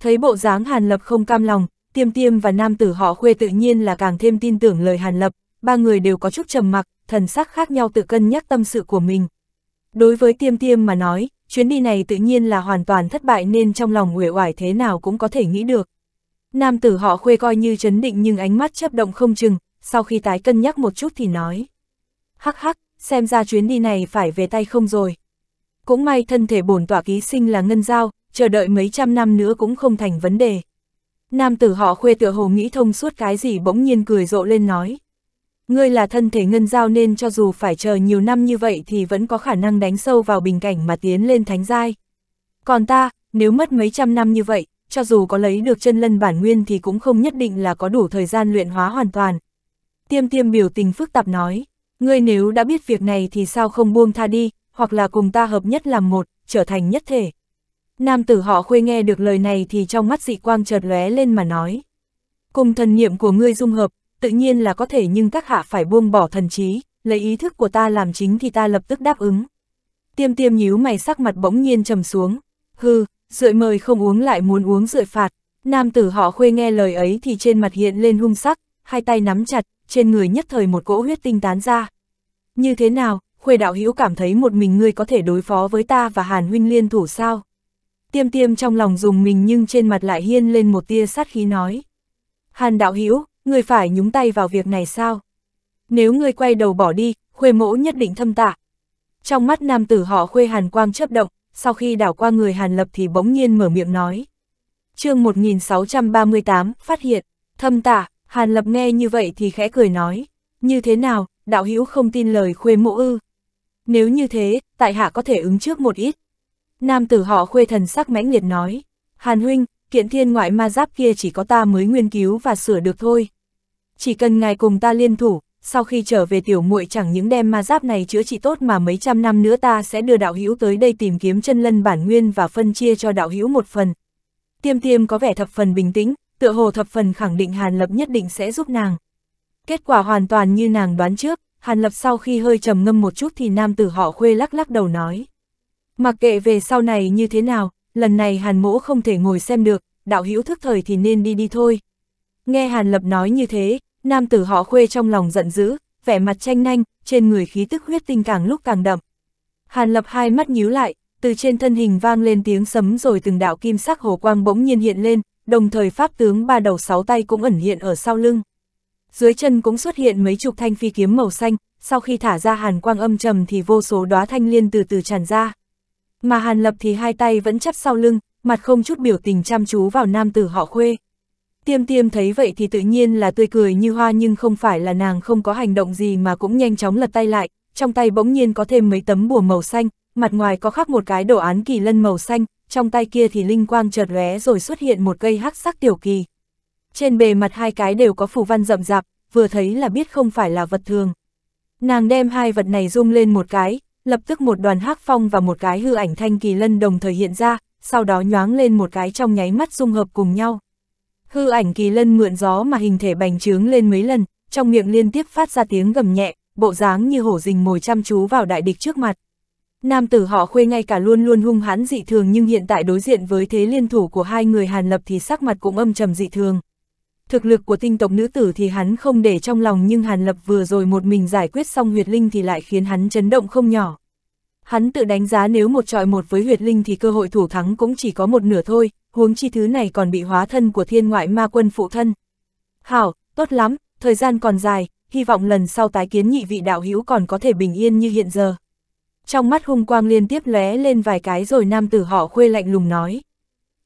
Thấy bộ dáng Hàn Lập không cam lòng, tiêm tiêm và nam tử họ khuê tự nhiên là càng thêm tin tưởng lời Hàn Lập, ba người đều có chút trầm mặc, thần sắc khác nhau tự cân nhắc tâm sự của mình. Đối với tiêm tiêm mà nói, chuyến đi này tự nhiên là hoàn toàn thất bại nên trong lòng uể oải thế nào cũng có thể nghĩ được. Nam tử họ khuê coi như chấn định nhưng ánh mắt chấp động không chừng, sau khi tái cân nhắc một chút thì nói. Hắc hắc, xem ra chuyến đi này phải về tay không rồi. Cũng may thân thể bổn tỏa ký sinh là ngân giao, chờ đợi mấy trăm năm nữa cũng không thành vấn đề. Nam tử họ khuê tựa hồ nghĩ thông suốt cái gì bỗng nhiên cười rộ lên nói. Ngươi là thân thể ngân giao nên cho dù phải chờ nhiều năm như vậy thì vẫn có khả năng đánh sâu vào bình cảnh mà tiến lên thánh giai. Còn ta, nếu mất mấy trăm năm như vậy, cho dù có lấy được chân lân bản nguyên thì cũng không nhất định là có đủ thời gian luyện hóa hoàn toàn. Tiêm tiêm biểu tình phức tạp nói, ngươi nếu đã biết việc này thì sao không buông tha đi, hoặc là cùng ta hợp nhất làm một, trở thành nhất thể. Nam tử họ khuê nghe được lời này thì trong mắt dị quang chợt lóe lên mà nói. Cùng thần niệm của ngươi dung hợp, tự nhiên là có thể nhưng các hạ phải buông bỏ thần trí, lấy ý thức của ta làm chính thì ta lập tức đáp ứng. Tiêm tiêm nhíu mày sắc mặt bỗng nhiên trầm xuống. Hừ, rượi mời không uống lại muốn uống rượi phạt. Nam tử họ khuê nghe lời ấy thì trên mặt hiện lên hung sắc, hai tay nắm chặt, trên người nhất thời một cỗ huyết tinh tán ra. Như thế nào, khuê đạo hữu cảm thấy một mình ngươi có thể đối phó với ta và Hàn huynh liên thủ sao? tiêm tiêm trong lòng dùng mình nhưng trên mặt lại hiên lên một tia sát khí nói. Hàn đạo Hữu người phải nhúng tay vào việc này sao? Nếu người quay đầu bỏ đi, khuê mỗ nhất định thâm tạ. Trong mắt nam tử họ khuê hàn quang chớp động, sau khi đảo qua người hàn lập thì bỗng nhiên mở miệng nói. chương 1638, phát hiện, thâm tạ, hàn lập nghe như vậy thì khẽ cười nói. Như thế nào, đạo Hữu không tin lời khuê mỗ ư? Nếu như thế, tại hạ có thể ứng trước một ít. Nam tử họ khuê thần sắc mãnh liệt nói, Hàn huynh, kiện thiên ngoại ma giáp kia chỉ có ta mới nguyên cứu và sửa được thôi. Chỉ cần ngài cùng ta liên thủ, sau khi trở về tiểu muội chẳng những đem ma giáp này chữa trị tốt mà mấy trăm năm nữa ta sẽ đưa đạo hữu tới đây tìm kiếm chân lân bản nguyên và phân chia cho đạo hữu một phần. Tiêm tiêm có vẻ thập phần bình tĩnh, tựa hồ thập phần khẳng định Hàn Lập nhất định sẽ giúp nàng. Kết quả hoàn toàn như nàng đoán trước, Hàn Lập sau khi hơi trầm ngâm một chút thì nam tử họ khuê lắc lắc đầu nói. Mặc kệ về sau này như thế nào, lần này Hàn Mỗ không thể ngồi xem được, đạo hữu thức thời thì nên đi đi thôi. Nghe Hàn Lập nói như thế, nam tử họ khuê trong lòng giận dữ, vẻ mặt tranh nhanh, trên người khí tức huyết tinh càng lúc càng đậm. Hàn Lập hai mắt nhíu lại, từ trên thân hình vang lên tiếng sấm rồi từng đạo kim sắc hồ quang bỗng nhiên hiện lên, đồng thời pháp tướng ba đầu sáu tay cũng ẩn hiện ở sau lưng. Dưới chân cũng xuất hiện mấy chục thanh phi kiếm màu xanh, sau khi thả ra hàn quang âm trầm thì vô số đóa thanh liên từ từ tràn ra mà Hàn Lập thì hai tay vẫn chắp sau lưng, mặt không chút biểu tình chăm chú vào nam tử họ khuê. Tiêm tiêm thấy vậy thì tự nhiên là tươi cười như hoa nhưng không phải là nàng không có hành động gì mà cũng nhanh chóng lật tay lại, trong tay bỗng nhiên có thêm mấy tấm bùa màu xanh, mặt ngoài có khắc một cái đồ án kỳ lân màu xanh, trong tay kia thì linh quang chợt lóe rồi xuất hiện một cây hắc sắc tiểu kỳ. Trên bề mặt hai cái đều có phù văn rậm rạp, vừa thấy là biết không phải là vật thường. Nàng đem hai vật này rung lên một cái, lập tức một đoàn hắc phong và một cái hư ảnh thanh kỳ lân đồng thời hiện ra, sau đó nhoáng lên một cái trong nháy mắt dung hợp cùng nhau. Hư ảnh kỳ lân mượn gió mà hình thể bành trướng lên mấy lần, trong miệng liên tiếp phát ra tiếng gầm nhẹ, bộ dáng như hổ rình mồi chăm chú vào đại địch trước mặt. Nam tử họ khuê ngay cả luôn luôn hung hãn dị thường nhưng hiện tại đối diện với thế liên thủ của hai người Hàn Lập thì sắc mặt cũng âm trầm dị thường thực lực của tinh tộc nữ tử thì hắn không để trong lòng nhưng Hàn Lập vừa rồi một mình giải quyết xong huyệt linh thì lại khiến hắn chấn động không nhỏ. Hắn tự đánh giá nếu một trọi một với huyệt linh thì cơ hội thủ thắng cũng chỉ có một nửa thôi, huống chi thứ này còn bị hóa thân của thiên ngoại ma quân phụ thân. Hảo, tốt lắm, thời gian còn dài, hy vọng lần sau tái kiến nhị vị đạo hữu còn có thể bình yên như hiện giờ. Trong mắt hung quang liên tiếp lóe lên vài cái rồi nam tử họ khuê lạnh lùng nói.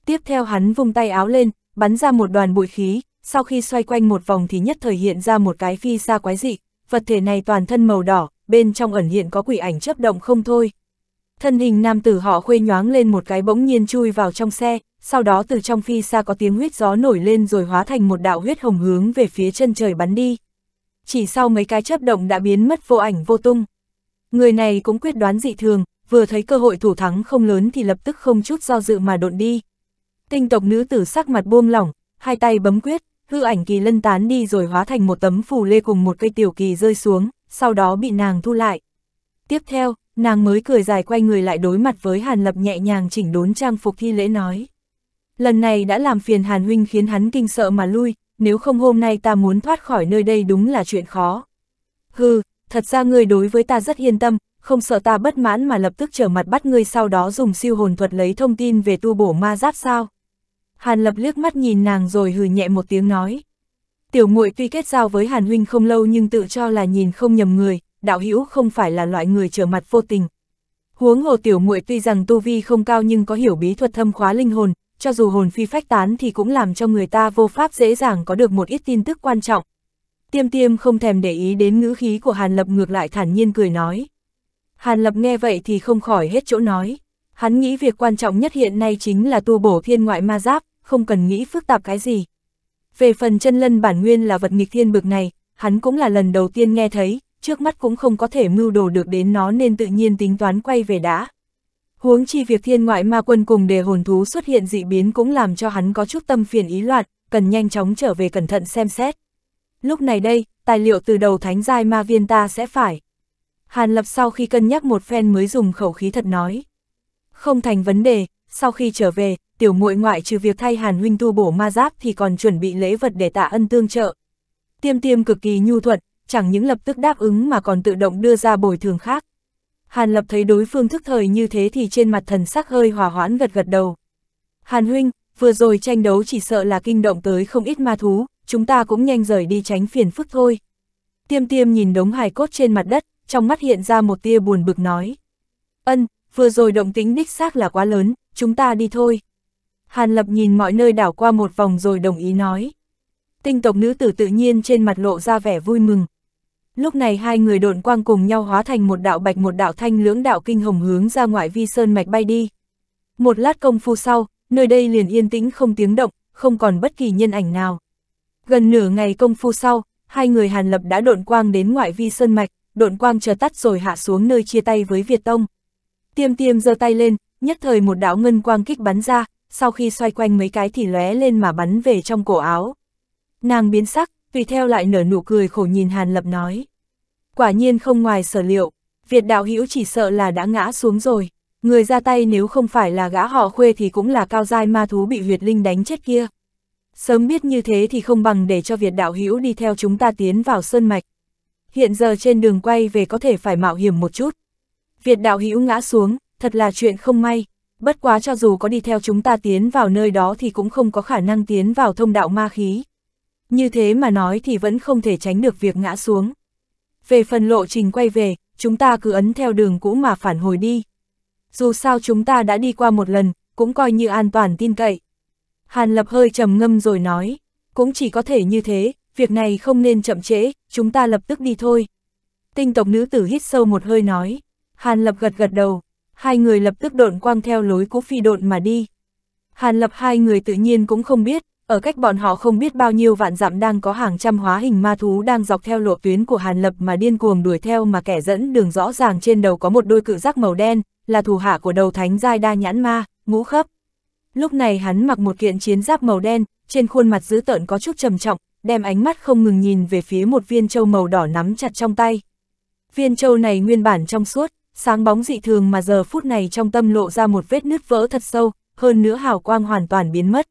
Tiếp theo hắn vung tay áo lên, bắn ra một đoàn bụi khí, sau khi xoay quanh một vòng thì nhất thời hiện ra một cái phi xa quái dị, vật thể này toàn thân màu đỏ, bên trong ẩn hiện có quỷ ảnh chấp động không thôi. Thân hình nam tử họ khuê nhoáng lên một cái bỗng nhiên chui vào trong xe, sau đó từ trong phi xa có tiếng huyết gió nổi lên rồi hóa thành một đạo huyết hồng hướng về phía chân trời bắn đi. Chỉ sau mấy cái chấp động đã biến mất vô ảnh vô tung. Người này cũng quyết đoán dị thường, vừa thấy cơ hội thủ thắng không lớn thì lập tức không chút do dự mà độn đi. Tinh tộc nữ tử sắc mặt buông lỏng, hai tay bấm quyết, hư ảnh kỳ lân tán đi rồi hóa thành một tấm phù lê cùng một cây tiểu kỳ rơi xuống, sau đó bị nàng thu lại. Tiếp theo, nàng mới cười dài quay người lại đối mặt với Hàn Lập nhẹ nhàng chỉnh đốn trang phục thi lễ nói. Lần này đã làm phiền Hàn Huynh khiến hắn kinh sợ mà lui, nếu không hôm nay ta muốn thoát khỏi nơi đây đúng là chuyện khó. Hừ, thật ra ngươi đối với ta rất yên tâm, không sợ ta bất mãn mà lập tức trở mặt bắt ngươi sau đó dùng siêu hồn thuật lấy thông tin về tu bổ ma giáp sao. Hàn Lập liếc mắt nhìn nàng rồi hừ nhẹ một tiếng nói. Tiểu muội tuy kết giao với Hàn Huynh không lâu nhưng tự cho là nhìn không nhầm người, đạo hữu không phải là loại người trở mặt vô tình. Huống hồ tiểu muội tuy rằng tu vi không cao nhưng có hiểu bí thuật thâm khóa linh hồn, cho dù hồn phi phách tán thì cũng làm cho người ta vô pháp dễ dàng có được một ít tin tức quan trọng. Tiêm tiêm không thèm để ý đến ngữ khí của Hàn Lập ngược lại thản nhiên cười nói. Hàn Lập nghe vậy thì không khỏi hết chỗ nói. Hắn nghĩ việc quan trọng nhất hiện nay chính là tu bổ thiên ngoại ma giáp, không cần nghĩ phức tạp cái gì. Về phần chân lân bản nguyên là vật nghịch thiên bực này, hắn cũng là lần đầu tiên nghe thấy, trước mắt cũng không có thể mưu đồ được đến nó nên tự nhiên tính toán quay về đã. Huống chi việc thiên ngoại ma quân cùng đề hồn thú xuất hiện dị biến cũng làm cho hắn có chút tâm phiền ý loạn, cần nhanh chóng trở về cẩn thận xem xét. Lúc này đây, tài liệu từ đầu thánh giai ma viên ta sẽ phải. Hàn Lập sau khi cân nhắc một phen mới dùng khẩu khí thật nói. Không thành vấn đề, sau khi trở về, tiểu muội ngoại trừ việc thay Hàn huynh tu bổ ma giáp thì còn chuẩn bị lễ vật để tạ ân tương trợ. Tiêm tiêm cực kỳ nhu thuận, chẳng những lập tức đáp ứng mà còn tự động đưa ra bồi thường khác. Hàn lập thấy đối phương thức thời như thế thì trên mặt thần sắc hơi hòa hoãn gật gật đầu. Hàn huynh, vừa rồi tranh đấu chỉ sợ là kinh động tới không ít ma thú, chúng ta cũng nhanh rời đi tránh phiền phức thôi. Tiêm tiêm nhìn đống hài cốt trên mặt đất, trong mắt hiện ra một tia buồn bực nói. Ân, vừa rồi động tính đích xác là quá lớn, chúng ta đi thôi. Hàn Lập nhìn mọi nơi đảo qua một vòng rồi đồng ý nói. Tinh tộc nữ tử tự nhiên trên mặt lộ ra vẻ vui mừng. Lúc này hai người độn quang cùng nhau hóa thành một đạo bạch một đạo thanh lưỡng đạo kinh hồng hướng ra ngoại vi sơn mạch bay đi. Một lát công phu sau, nơi đây liền yên tĩnh không tiếng động, không còn bất kỳ nhân ảnh nào. Gần nửa ngày công phu sau, hai người Hàn Lập đã độn quang đến ngoại vi sơn mạch, độn quang chờ tắt rồi hạ xuống nơi chia tay với Việt Tông. Tiêm tiêm giơ tay lên, nhất thời một đạo ngân quang kích bắn ra, sau khi xoay quanh mấy cái thì lóe lên mà bắn về trong cổ áo. Nàng biến sắc, tùy theo lại nở nụ cười khổ nhìn Hàn Lập nói. Quả nhiên không ngoài sở liệu, Việt đạo hữu chỉ sợ là đã ngã xuống rồi, người ra tay nếu không phải là gã họ khuê thì cũng là cao giai ma thú bị huyệt linh đánh chết kia. Sớm biết như thế thì không bằng để cho Việt đạo hữu đi theo chúng ta tiến vào sơn mạch. Hiện giờ trên đường quay về có thể phải mạo hiểm một chút. Việt đạo hữu ngã xuống, thật là chuyện không may. Bất quá cho dù có đi theo chúng ta tiến vào nơi đó thì cũng không có khả năng tiến vào thông đạo ma khí. Như thế mà nói thì vẫn không thể tránh được việc ngã xuống. Về phần lộ trình quay về, chúng ta cứ ấn theo đường cũ mà phản hồi đi. Dù sao chúng ta đã đi qua một lần, cũng coi như an toàn tin cậy. Hàn Lập hơi trầm ngâm rồi nói, cũng chỉ có thể như thế, việc này không nên chậm trễ, chúng ta lập tức đi thôi. Tinh tộc nữ tử hít sâu một hơi nói. Hàn Lập gật gật đầu, hai người lập tức độn quang theo lối cũ phi độn mà đi. Hàn Lập hai người tự nhiên cũng không biết, ở cách bọn họ không biết bao nhiêu vạn dặm đang có hàng trăm hóa hình ma thú đang dọc theo lộ tuyến của Hàn Lập mà điên cuồng đuổi theo mà kẻ dẫn đường rõ ràng trên đầu có một đôi cự giác màu đen, là thủ hạ của đầu thánh giai đa nhãn ma, ngũ khớp. Lúc này hắn mặc một kiện chiến giáp màu đen, trên khuôn mặt dữ tợn có chút trầm trọng, đem ánh mắt không ngừng nhìn về phía một viên châu màu đỏ nắm chặt trong tay. Viên châu này nguyên bản trong suốt, sáng bóng dị thường mà giờ phút này trong tâm lộ ra một vết nứt vỡ thật sâu, hơn nữa hào quang hoàn toàn biến mất.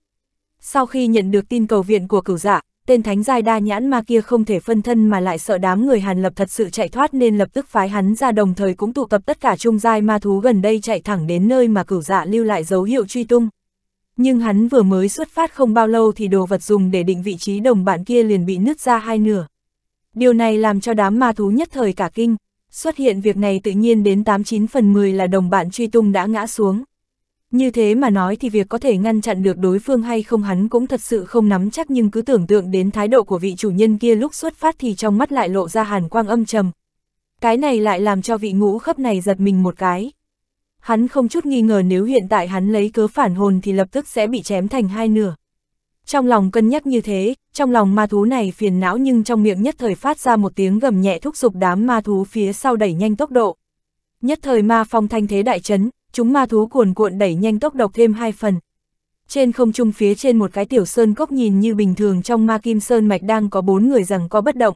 Sau khi nhận được tin cầu viện của cửu dạ, tên thánh giai đa nhãn ma kia không thể phân thân mà lại sợ đám người Hàn Lập thật sự chạy thoát nên lập tức phái hắn ra đồng thời cũng tụ tập tất cả trung giai ma thú gần đây chạy thẳng đến nơi mà cửu dạ lưu lại dấu hiệu truy tung. Nhưng hắn vừa mới xuất phát không bao lâu thì đồ vật dùng để định vị trí đồng bạn kia liền bị nứt ra hai nửa. Điều này làm cho đám ma thú nhất thời cả kinh, xuất hiện việc này tự nhiên đến 89 phần 10 là đồng bạn truy tung đã ngã xuống. Như thế mà nói thì việc có thể ngăn chặn được đối phương hay không hắn cũng thật sự không nắm chắc nhưng cứ tưởng tượng đến thái độ của vị chủ nhân kia lúc xuất phát thì trong mắt lại lộ ra hàn quang âm trầm. Cái này lại làm cho vị ngũ khớp này giật mình một cái. Hắn không chút nghi ngờ nếu hiện tại hắn lấy cớ phản hồn thì lập tức sẽ bị chém thành hai nửa. Trong lòng cân nhắc như thế, trong lòng ma thú này phiền não nhưng trong miệng nhất thời phát ra một tiếng gầm nhẹ thúc giục đám ma thú phía sau đẩy nhanh tốc độ. Nhất thời ma phong thanh thế đại chấn, chúng ma thú cuồn cuộn đẩy nhanh tốc độc thêm hai phần. Trên không trung phía trên một cái tiểu sơn cốc nhìn như bình thường trong ma kim sơn mạch đang có bốn người rằng có bất động.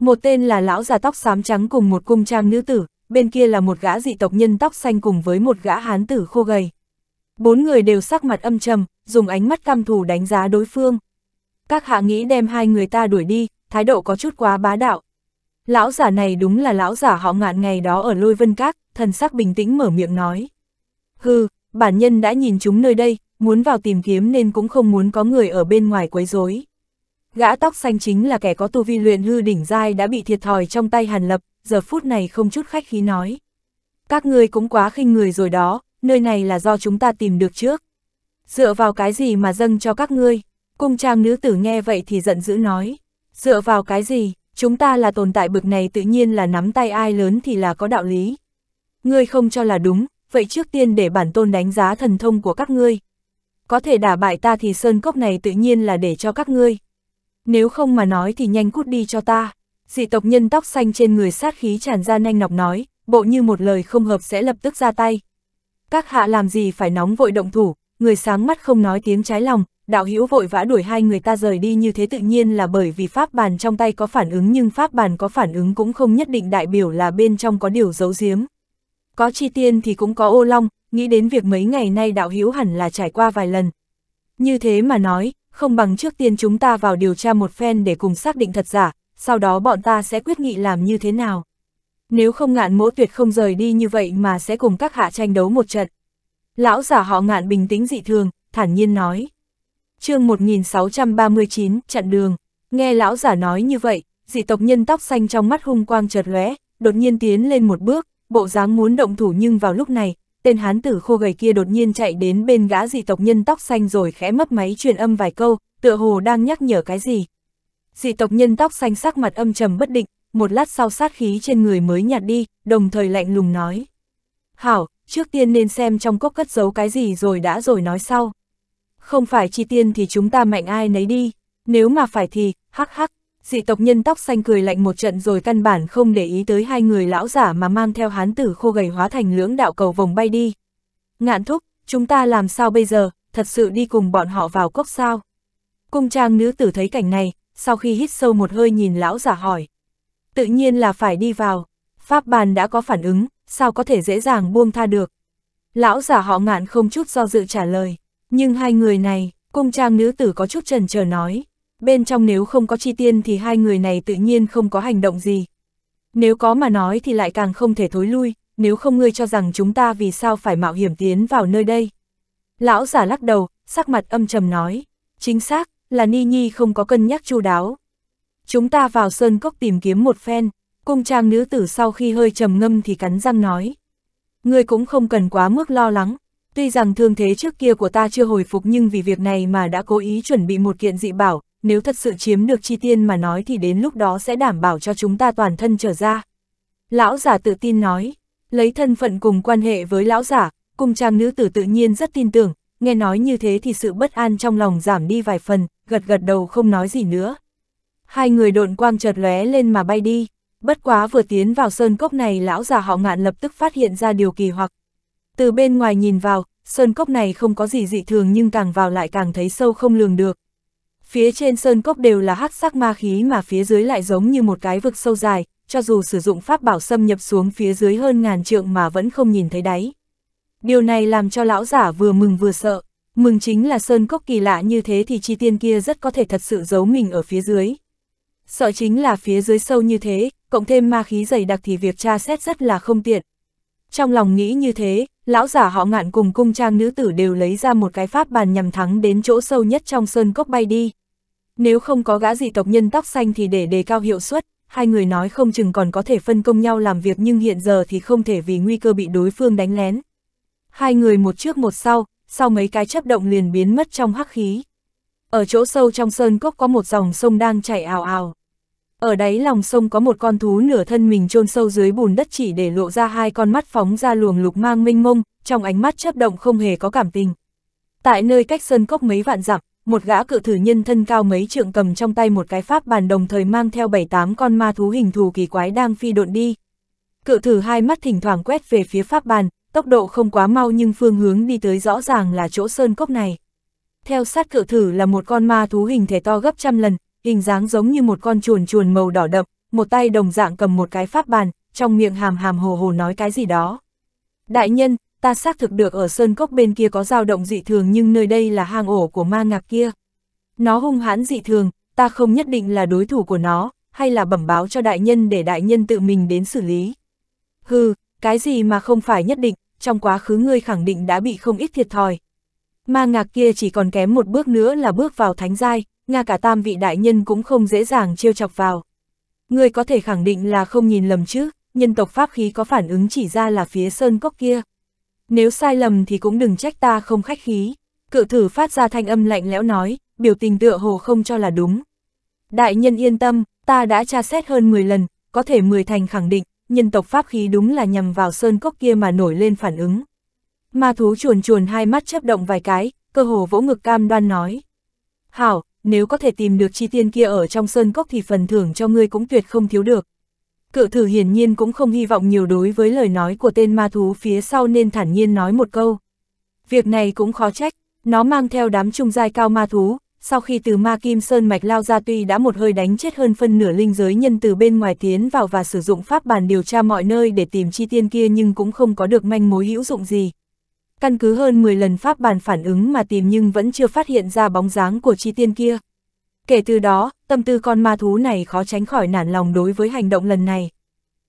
Một tên là lão già tóc xám trắng cùng một cung trang nữ tử, bên kia là một gã dị tộc nhân tóc xanh cùng với một gã hán tử khô gầy. Bốn người đều sắc mặt âm trầm, dùng ánh mắt căm thù đánh giá đối phương. Các hạ nghĩ đem hai người ta đuổi đi, thái độ có chút quá bá đạo. Lão giả này đúng là lão giả họ ngạn ngày đó ở lôi vân các, thần sắc bình tĩnh mở miệng nói. Hừ, bản nhân đã nhìn chúng nơi đây, muốn vào tìm kiếm nên cũng không muốn có người ở bên ngoài quấy rối. Gã tóc xanh chính là kẻ có tu vi luyện hư đỉnh giai đã bị thiệt thòi trong tay Hàn Lập, giờ phút này không chút khách khí nói. Các ngươi cũng quá khinh người rồi đó, nơi này là do chúng ta tìm được trước. Dựa vào cái gì mà dâng cho các ngươi? Cung trang nữ tử nghe vậy thì giận dữ nói. Dựa vào cái gì? Chúng ta là tồn tại bực này tự nhiên là nắm tay ai lớn thì là có đạo lý. Ngươi không cho là đúng, vậy trước tiên để bản tôn đánh giá thần thông của các ngươi. Có thể đả bại ta thì sơn cốc này tự nhiên là để cho các ngươi. Nếu không mà nói thì nhanh cút đi cho ta. Dị tộc nhân tóc xanh trên người sát khí tràn ra nhanh nọc nói, bộ như một lời không hợp sẽ lập tức ra tay, các hạ làm gì phải nóng vội động thủ, người sáng mắt không nói tiếng trái lòng, đạo hữu vội vã đuổi hai người ta rời đi như thế tự nhiên là bởi vì pháp bàn trong tay có phản ứng nhưng pháp bàn có phản ứng cũng không nhất định đại biểu là bên trong có điều giấu giếm. Có chi tiên thì cũng có ô long, nghĩ đến việc mấy ngày nay đạo hữu hẳn là trải qua vài lần. Như thế mà nói, không bằng trước tiên chúng ta vào điều tra một phen để cùng xác định thật giả, sau đó bọn ta sẽ quyết nghị làm như thế nào nếu không ngạn mỗ tuyệt không rời đi như vậy mà sẽ cùng các hạ tranh đấu một trận. Lão giả họ ngạn bình tĩnh dị thường, thản nhiên nói. chương 1639, chặn đường, nghe lão giả nói như vậy, dị tộc nhân tóc xanh trong mắt hung quang chợt lóe, đột nhiên tiến lên một bước, bộ dáng muốn động thủ nhưng vào lúc này, tên hán tử khô gầy kia đột nhiên chạy đến bên gã dị tộc nhân tóc xanh rồi khẽ mấp máy truyền âm vài câu, tựa hồ đang nhắc nhở cái gì. Dị tộc nhân tóc xanh sắc mặt âm trầm bất định, một lát sau sát khí trên người mới nhạt đi, đồng thời lạnh lùng nói. Hảo, trước tiên nên xem trong cốc cất giấu cái gì rồi đã rồi nói sau. Không phải chi tiên thì chúng ta mạnh ai nấy đi, nếu mà phải thì, hắc hắc, dị tộc nhân tóc xanh cười lạnh một trận rồi căn bản không để ý tới hai người lão giả mà mang theo hán tử khô gầy hóa thành lưỡng đạo cầu vòng bay đi. Ngạn thúc, chúng ta làm sao bây giờ, thật sự đi cùng bọn họ vào cốc sao? Cung trang nữ tử thấy cảnh này, sau khi hít sâu một hơi nhìn lão giả hỏi. Tự nhiên là phải đi vào, Pháp bàn đã có phản ứng, sao có thể dễ dàng buông tha được. Lão giả họ ngạn không chút do dự trả lời, nhưng hai người này, cung trang nữ tử có chút trần chờ nói, bên trong nếu không có chi tiên thì hai người này tự nhiên không có hành động gì. Nếu có mà nói thì lại càng không thể thối lui, nếu không ngươi cho rằng chúng ta vì sao phải mạo hiểm tiến vào nơi đây. Lão giả lắc đầu, sắc mặt âm trầm nói, chính xác, là Ni Nhi không có cân nhắc chu đáo, chúng ta vào sơn cốc tìm kiếm một phen, cung trang nữ tử sau khi hơi trầm ngâm thì cắn răng nói. Ngươi cũng không cần quá mức lo lắng, tuy rằng thương thế trước kia của ta chưa hồi phục nhưng vì việc này mà đã cố ý chuẩn bị một kiện dị bảo, nếu thật sự chiếm được chi tiên mà nói thì đến lúc đó sẽ đảm bảo cho chúng ta toàn thân trở ra. Lão giả tự tin nói, lấy thân phận cùng quan hệ với lão giả, cung trang nữ tử tự nhiên rất tin tưởng, nghe nói như thế thì sự bất an trong lòng giảm đi vài phần, gật gật đầu không nói gì nữa. Hai người độn quang chợt lóe lên mà bay đi, bất quá vừa tiến vào sơn cốc này lão già họ ngạn lập tức phát hiện ra điều kỳ hoặc. Từ bên ngoài nhìn vào, sơn cốc này không có gì dị thường nhưng càng vào lại càng thấy sâu không lường được. Phía trên sơn cốc đều là hắc sắc ma khí mà phía dưới lại giống như một cái vực sâu dài, cho dù sử dụng pháp bảo xâm nhập xuống phía dưới hơn ngàn trượng mà vẫn không nhìn thấy đáy. Điều này làm cho lão giả vừa mừng vừa sợ, mừng chính là sơn cốc kỳ lạ như thế thì chi tiên kia rất có thể thật sự giấu mình ở phía dưới. Sợ chính là phía dưới sâu như thế, cộng thêm ma khí dày đặc thì việc tra xét rất là không tiện. Trong lòng nghĩ như thế, lão giả họ ngạn cùng cung trang nữ tử đều lấy ra một cái pháp bàn nhằm thắng đến chỗ sâu nhất trong sơn cốc bay đi. Nếu không có gã dị tộc nhân tóc xanh thì để đề cao hiệu suất, hai người nói không chừng còn có thể phân công nhau làm việc nhưng hiện giờ thì không thể vì nguy cơ bị đối phương đánh lén. Hai người một trước một sau, sau mấy cái chấp động liền biến mất trong hắc khí. Ở chỗ sâu trong sơn cốc có một dòng sông đang chảy ào ào. Ở đáy lòng sông có một con thú nửa thân mình chôn sâu dưới bùn đất chỉ để lộ ra hai con mắt phóng ra luồng lục mang minh mông, trong ánh mắt chấp động không hề có cảm tình. Tại nơi cách sơn cốc mấy vạn dặm, một gã cự thử nhân thân cao mấy trượng cầm trong tay một cái pháp bàn đồng thời mang theo bảy tám con ma thú hình thù kỳ quái đang phi độn đi. Cự thử hai mắt thỉnh thoảng quét về phía pháp bàn, tốc độ không quá mau nhưng phương hướng đi tới rõ ràng là chỗ sơn cốc này. Theo sát cự thử là một con ma thú hình thể to gấp trăm lần, hình dáng giống như một con chuồn chuồn màu đỏ đậm, một tay đồng dạng cầm một cái pháp bàn, trong miệng hàm hàm hồ hồ nói cái gì đó. Đại nhân, ta xác thực được ở sơn cốc bên kia có dao động dị thường nhưng nơi đây là hang ổ của ma ngạc kia. Nó hung hãn dị thường, ta không nhất định là đối thủ của nó, hay là bẩm báo cho đại nhân để đại nhân tự mình đến xử lý. Hừ, cái gì mà không phải nhất định, trong quá khứ ngươi khẳng định đã bị không ít thiệt thòi, Ma ngạc kia chỉ còn kém một bước nữa là bước vào thánh giai, Nga cả tam vị đại nhân cũng không dễ dàng trêu chọc vào. Người có thể khẳng định là không nhìn lầm chứ, nhân tộc pháp khí có phản ứng chỉ ra là phía sơn cốc kia. Nếu sai lầm thì cũng đừng trách ta không khách khí. Cự thử phát ra thanh âm lạnh lẽo nói, biểu tình tựa hồ không cho là đúng. Đại nhân yên tâm, ta đã tra xét hơn 10 lần, có thể 10 thành khẳng định, nhân tộc pháp khí đúng là nhằm vào sơn cốc kia mà nổi lên phản ứng. Ma thú chuồn chuồn hai mắt chấp động vài cái, cơ hồ vỗ ngực cam đoan nói. Hảo, nếu có thể tìm được chi tiên kia ở trong sơn cốc thì phần thưởng cho ngươi cũng tuyệt không thiếu được. Cự thử hiển nhiên cũng không hy vọng nhiều đối với lời nói của tên ma thú phía sau nên thản nhiên nói một câu. Việc này cũng khó trách, nó mang theo đám trung giai cao ma thú, sau khi từ ma kim sơn mạch lao ra tuy đã một hơi đánh chết hơn phân nửa linh giới nhân từ bên ngoài tiến vào và sử dụng pháp bàn điều tra mọi nơi để tìm chi tiên kia nhưng cũng không có được manh mối hữu dụng gì, căn cứ hơn 10 lần pháp bàn phản ứng mà tìm nhưng vẫn chưa phát hiện ra bóng dáng của chi tiên kia. Kể từ đó, tâm tư con ma thú này khó tránh khỏi nản lòng đối với hành động lần này.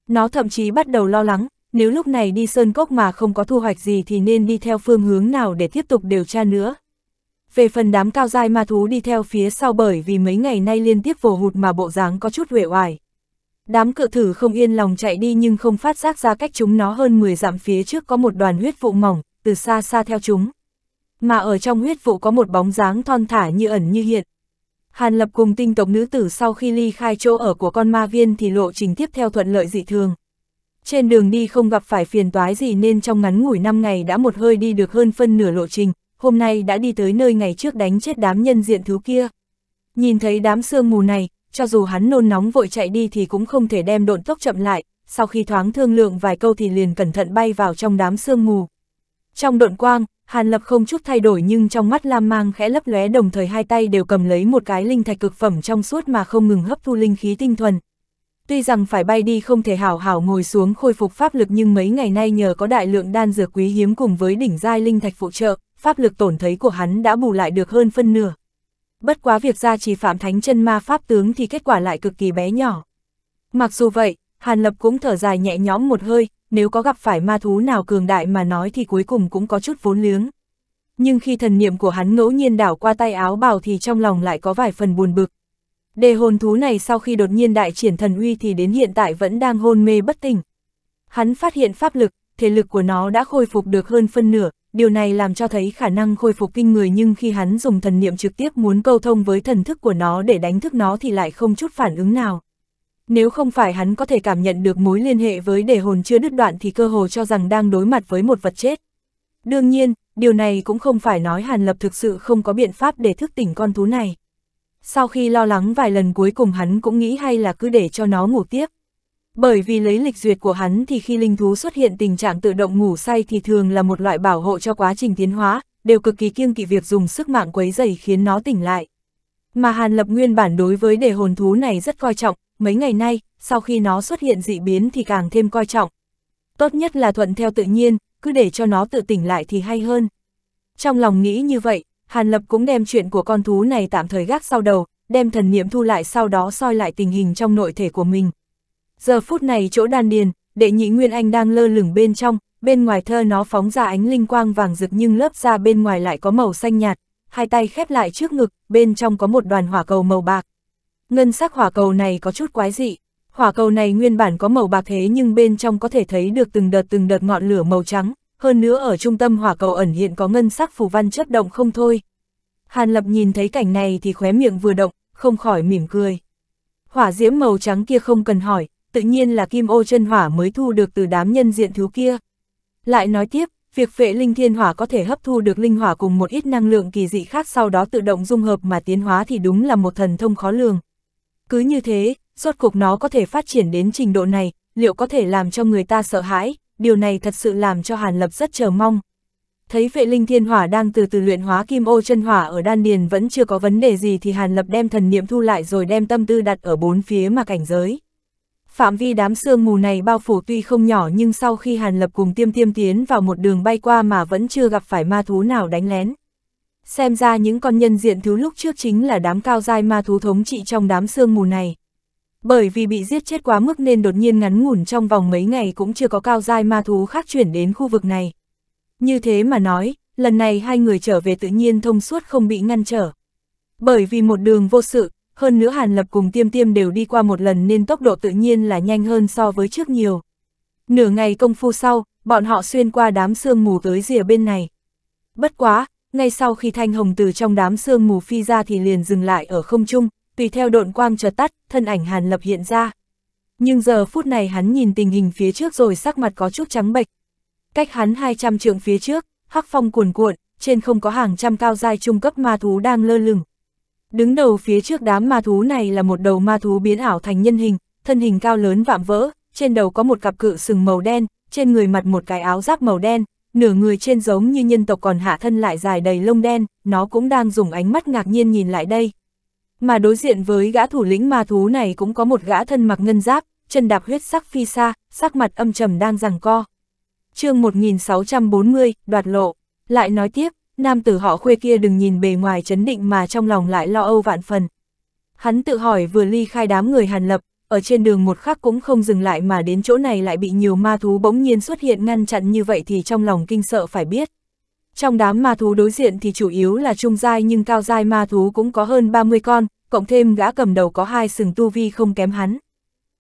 Nó thậm chí bắt đầu lo lắng, nếu lúc này đi sơn cốc mà không có thu hoạch gì thì nên đi theo phương hướng nào để tiếp tục điều tra nữa. Về phần đám cao dai ma thú đi theo phía sau bởi vì mấy ngày nay liên tiếp vồ hụt mà bộ dáng có chút huệ oải. Đám cự thử không yên lòng chạy đi nhưng không phát giác ra cách chúng nó hơn 10 dặm phía trước có một đoàn huyết vụ mỏng, từ xa xa theo chúng. Mà ở trong huyết vụ có một bóng dáng thon thả như ẩn như hiện. Hàn Lập cùng tinh tộc nữ tử sau khi ly khai chỗ ở của con ma viên thì lộ trình tiếp theo thuận lợi dị thường. Trên đường đi không gặp phải phiền toái gì nên trong ngắn ngủi 5 ngày đã một hơi đi được hơn phân nửa lộ trình, hôm nay đã đi tới nơi ngày trước đánh chết đám nhân diện thứ kia. Nhìn thấy đám sương mù này, cho dù hắn nôn nóng vội chạy đi thì cũng không thể đem độn tốc chậm lại, sau khi thoáng thương lượng vài câu thì liền cẩn thận bay vào trong đám sương mù. Trong độn quang, Hàn Lập không chút thay đổi nhưng trong mắt Lam Mang khẽ lấp lóe đồng thời hai tay đều cầm lấy một cái linh thạch cực phẩm trong suốt mà không ngừng hấp thu linh khí tinh thuần. Tuy rằng phải bay đi không thể hảo hảo ngồi xuống khôi phục pháp lực nhưng mấy ngày nay nhờ có đại lượng đan dược quý hiếm cùng với đỉnh giai linh thạch phụ trợ, pháp lực tổn thấy của hắn đã bù lại được hơn phân nửa. Bất quá việc ra trì phạm thánh chân ma pháp tướng thì kết quả lại cực kỳ bé nhỏ. Mặc dù vậy, Hàn Lập cũng thở dài nhẹ nhõm một hơi, nếu có gặp phải ma thú nào cường đại mà nói thì cuối cùng cũng có chút vốn liếng. Nhưng khi thần niệm của hắn ngẫu nhiên đảo qua tay áo bào thì trong lòng lại có vài phần buồn bực. Đề hồn thú này sau khi đột nhiên đại triển thần uy thì đến hiện tại vẫn đang hôn mê bất tỉnh. Hắn phát hiện pháp lực, thể lực của nó đã khôi phục được hơn phân nửa, điều này làm cho thấy khả năng khôi phục kinh người nhưng khi hắn dùng thần niệm trực tiếp muốn câu thông với thần thức của nó để đánh thức nó thì lại không chút phản ứng nào. Nếu không phải hắn có thể cảm nhận được mối liên hệ với đề hồn chưa đứt đoạn thì cơ hồ cho rằng đang đối mặt với một vật chết. Đương nhiên, điều này cũng không phải nói Hàn Lập thực sự không có biện pháp để thức tỉnh con thú này. Sau khi lo lắng vài lần cuối cùng hắn cũng nghĩ hay là cứ để cho nó ngủ tiếp. Bởi vì lấy lịch duyệt của hắn thì khi linh thú xuất hiện tình trạng tự động ngủ say thì thường là một loại bảo hộ cho quá trình tiến hóa, đều cực kỳ kiêng kỵ việc dùng sức mạng quấy dày khiến nó tỉnh lại. Mà Hàn Lập nguyên bản đối với đề hồn thú này rất coi trọng, mấy ngày nay, sau khi nó xuất hiện dị biến thì càng thêm coi trọng. Tốt nhất là thuận theo tự nhiên, cứ để cho nó tự tỉnh lại thì hay hơn. Trong lòng nghĩ như vậy, Hàn Lập cũng đem chuyện của con thú này tạm thời gác sau đầu, đem thần niệm thu lại sau đó soi lại tình hình trong nội thể của mình. Giờ phút này chỗ đan điền, đệ nhị Nguyên Anh đang lơ lửng bên trong, bên ngoài thơ nó phóng ra ánh linh quang vàng rực nhưng lớp da bên ngoài lại có màu xanh nhạt, hai tay khép lại trước ngực, bên trong có một đoàn hỏa cầu màu bạc. Ngân sắc hỏa cầu này có chút quái dị, hỏa cầu này nguyên bản có màu bạc thế nhưng bên trong có thể thấy được từng đợt từng đợt ngọn lửa màu trắng, hơn nữa ở trung tâm hỏa cầu ẩn hiện có ngân sắc phù văn chấp động không thôi. Hàn Lập nhìn thấy cảnh này thì khóe miệng vừa động, không khỏi mỉm cười. Hỏa diễm màu trắng kia không cần hỏi, tự nhiên là kim ô chân hỏa mới thu được từ đám nhân diện thú kia. Lại nói tiếp, Việc vệ linh thiên hỏa có thể hấp thu được linh hỏa cùng một ít năng lượng kỳ dị khác sau đó tự động dung hợp mà tiến hóa thì đúng là một thần thông khó lường. Cứ như thế, rốt cuộc nó có thể phát triển đến trình độ này, liệu có thể làm cho người ta sợ hãi, điều này thật sự làm cho Hàn Lập rất chờ mong. Thấy vệ linh thiên hỏa đang từ từ luyện hóa kim ô chân hỏa ở đan điền vẫn chưa có vấn đề gì thì Hàn Lập đem thần niệm thu lại rồi đem tâm tư đặt ở bốn phía mà cảnh giới. Phạm vi đám sương mù này bao phủ tuy không nhỏ nhưng sau khi Hàn Lập cùng tiêm tiêm tiến vào một đường bay qua mà vẫn chưa gặp phải ma thú nào đánh lén. Xem ra những con nhân diện thứ lúc trước chính là đám cao dai ma thú thống trị trong đám sương mù này. Bởi vì bị giết chết quá mức nên đột nhiên ngắn ngủn trong vòng mấy ngày cũng chưa có cao dai ma thú khác chuyển đến khu vực này. Như thế mà nói, lần này hai người trở về tự nhiên thông suốt không bị ngăn trở. Bởi vì một đường vô sự, hơn nữa Hàn Lập cùng Tiêm Tiêm đều đi qua một lần nên tốc độ tự nhiên là nhanh hơn so với trước nhiều. Nửa ngày công phu sau, bọn họ xuyên qua đám sương mù tới rìa bên này. Bất quá, ngay sau khi thanh hồng từ trong đám sương mù phi ra thì liền dừng lại ở không trung, tùy theo độn quang chợt tắt, thân ảnh Hàn Lập hiện ra. Nhưng giờ phút này hắn nhìn tình hình phía trước rồi sắc mặt có chút trắng bệch. Cách hắn 200 trượng phía trước, hắc phong cuồn cuộn, trên không có hàng trăm cao giai trung cấp ma thú đang lơ lửng, Đứng đầu phía trước đám ma thú này là một đầu ma thú biến ảo thành nhân hình, thân hình cao lớn vạm vỡ, trên đầu có một cặp cự sừng màu đen, trên người mặt một cái áo giáp màu đen, nửa người trên giống như nhân tộc còn hạ thân lại dài đầy lông đen, nó cũng đang dùng ánh mắt ngạc nhiên nhìn lại đây. Mà đối diện với gã thủ lĩnh ma thú này cũng có một gã thân mặc ngân giáp, chân đạp huyết sắc phi xa, sắc mặt âm trầm đang giằng co. chương 1640, đoạt lộ, lại nói tiếp, nam tử họ khuê kia đừng nhìn bề ngoài chấn định mà trong lòng lại lo âu vạn phần. Hắn tự hỏi vừa ly khai đám người hàn lập, ở trên đường một khắc cũng không dừng lại mà đến chỗ này lại bị nhiều ma thú bỗng nhiên xuất hiện ngăn chặn như vậy thì trong lòng kinh sợ phải biết. Trong đám ma thú đối diện thì chủ yếu là trung giai nhưng cao giai ma thú cũng có hơn 30 con, cộng thêm gã cầm đầu có hai sừng tu vi không kém hắn.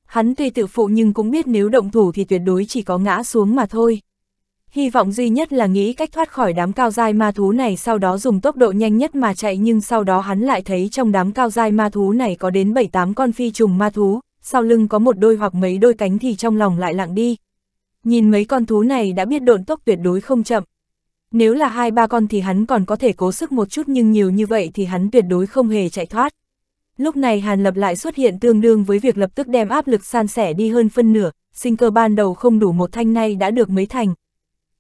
Hắn tuy tự phụ nhưng cũng biết nếu động thủ thì tuyệt đối chỉ có ngã xuống mà thôi hy vọng duy nhất là nghĩ cách thoát khỏi đám cao dai ma thú này sau đó dùng tốc độ nhanh nhất mà chạy nhưng sau đó hắn lại thấy trong đám cao dai ma thú này có đến 7-8 con phi trùng ma thú, sau lưng có một đôi hoặc mấy đôi cánh thì trong lòng lại lặng đi. Nhìn mấy con thú này đã biết độn tốc tuyệt đối không chậm. Nếu là hai ba con thì hắn còn có thể cố sức một chút nhưng nhiều như vậy thì hắn tuyệt đối không hề chạy thoát. Lúc này Hàn Lập lại xuất hiện tương đương với việc lập tức đem áp lực san sẻ đi hơn phân nửa, sinh cơ ban đầu không đủ một thanh nay đã được mấy thành,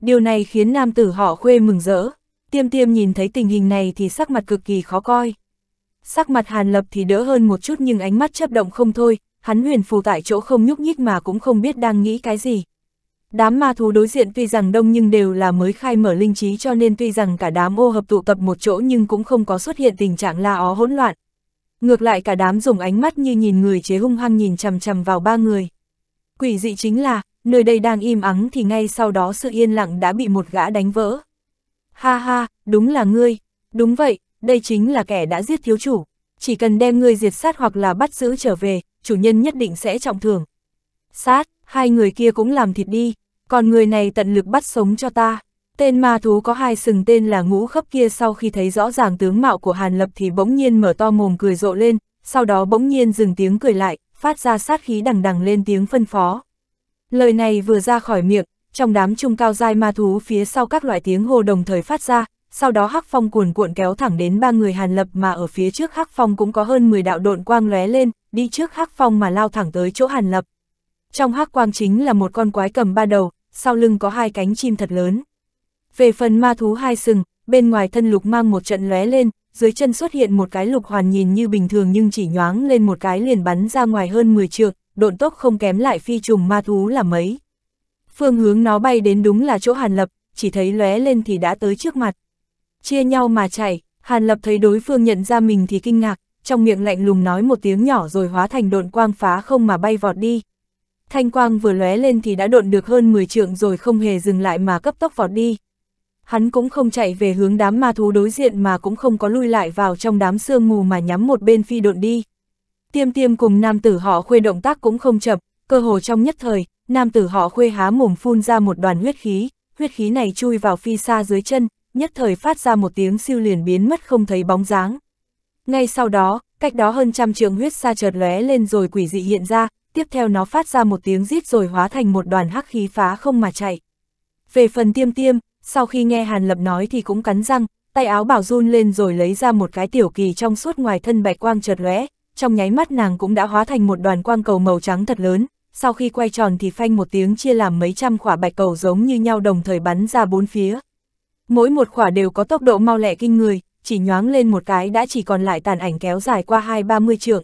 Điều này khiến nam tử họ khuê mừng rỡ. Tiêm tiêm nhìn thấy tình hình này thì sắc mặt cực kỳ khó coi. Sắc mặt hàn lập thì đỡ hơn một chút nhưng ánh mắt chấp động không thôi, hắn huyền phù tại chỗ không nhúc nhích mà cũng không biết đang nghĩ cái gì. Đám ma thú đối diện tuy rằng đông nhưng đều là mới khai mở linh trí cho nên tuy rằng cả đám ô hợp tụ tập một chỗ nhưng cũng không có xuất hiện tình trạng la ó hỗn loạn. Ngược lại cả đám dùng ánh mắt như nhìn người chế hung hăng nhìn chằm chằm vào ba người. Quỷ dị chính là, nơi đây đang im ắng thì ngay sau đó sự yên lặng đã bị một gã đánh vỡ. Ha ha, đúng là ngươi, đúng vậy, đây chính là kẻ đã giết thiếu chủ, chỉ cần đem ngươi diệt sát hoặc là bắt giữ trở về, chủ nhân nhất định sẽ trọng thưởng. Sát, hai người kia cũng làm thịt đi, còn người này tận lực bắt sống cho ta. Tên ma thú có hai sừng tên là ngũ khấp kia sau khi thấy rõ ràng tướng mạo của Hàn Lập thì bỗng nhiên mở to mồm cười rộ lên, sau đó bỗng nhiên dừng tiếng cười lại, phát ra sát khí đằng đằng lên tiếng phân phó. Lời này vừa ra khỏi miệng, trong đám trung cao dai ma thú phía sau các loại tiếng hồ đồng thời phát ra, sau đó hắc phong cuồn cuộn kéo thẳng đến ba người hàn lập mà ở phía trước hắc phong cũng có hơn 10 đạo độn quang lóe lên, đi trước hắc phong mà lao thẳng tới chỗ hàn lập. Trong hắc quang chính là một con quái cầm ba đầu, sau lưng có hai cánh chim thật lớn. Về phần ma thú hai sừng, bên ngoài thân lục mang một trận lóe lên, dưới chân xuất hiện một cái lục hoàn nhìn như bình thường nhưng chỉ nhoáng lên một cái liền bắn ra ngoài hơn 10 trượng, độn tốc không kém lại phi trùng ma thú là mấy. Phương hướng nó bay đến đúng là chỗ Hàn Lập, chỉ thấy lóe lên thì đã tới trước mặt. Chia nhau mà chạy, Hàn Lập thấy đối phương nhận ra mình thì kinh ngạc, trong miệng lạnh lùng nói một tiếng nhỏ rồi hóa thành độn quang phá không mà bay vọt đi. Thanh quang vừa lóe lên thì đã độn được hơn 10 trượng rồi không hề dừng lại mà cấp tốc vọt đi. Hắn cũng không chạy về hướng đám ma thú đối diện mà cũng không có lui lại vào trong đám sương mù mà nhắm một bên phi độn đi. Tiêm tiêm cùng nam tử họ khuê động tác cũng không chậm, cơ hồ trong nhất thời, nam tử họ khuê há mồm phun ra một đoàn huyết khí, huyết khí này chui vào phi xa dưới chân, nhất thời phát ra một tiếng siêu liền biến mất không thấy bóng dáng. Ngay sau đó, cách đó hơn trăm trường huyết xa chợt lóe lên rồi quỷ dị hiện ra, tiếp theo nó phát ra một tiếng rít rồi hóa thành một đoàn hắc khí phá không mà chạy. Về phần tiêm tiêm, sau khi nghe Hàn Lập nói thì cũng cắn răng, tay áo bảo run lên rồi lấy ra một cái tiểu kỳ trong suốt ngoài thân bạch quang chợt lóe, trong nháy mắt nàng cũng đã hóa thành một đoàn quang cầu màu trắng thật lớn, sau khi quay tròn thì phanh một tiếng chia làm mấy trăm quả bạch cầu giống như nhau đồng thời bắn ra bốn phía. Mỗi một quả đều có tốc độ mau lẹ kinh người, chỉ nhoáng lên một cái đã chỉ còn lại tàn ảnh kéo dài qua hai ba mươi trượng.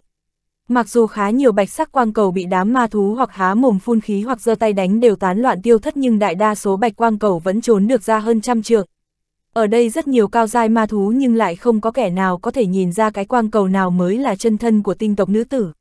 Mặc dù khá nhiều bạch sắc quang cầu bị đám ma thú hoặc há mồm phun khí hoặc giơ tay đánh đều tán loạn tiêu thất nhưng đại đa số bạch quang cầu vẫn trốn được ra hơn trăm trượng, ở đây rất nhiều cao giai ma thú nhưng lại không có kẻ nào có thể nhìn ra cái quang cầu nào mới là chân thân của tinh tộc nữ tử.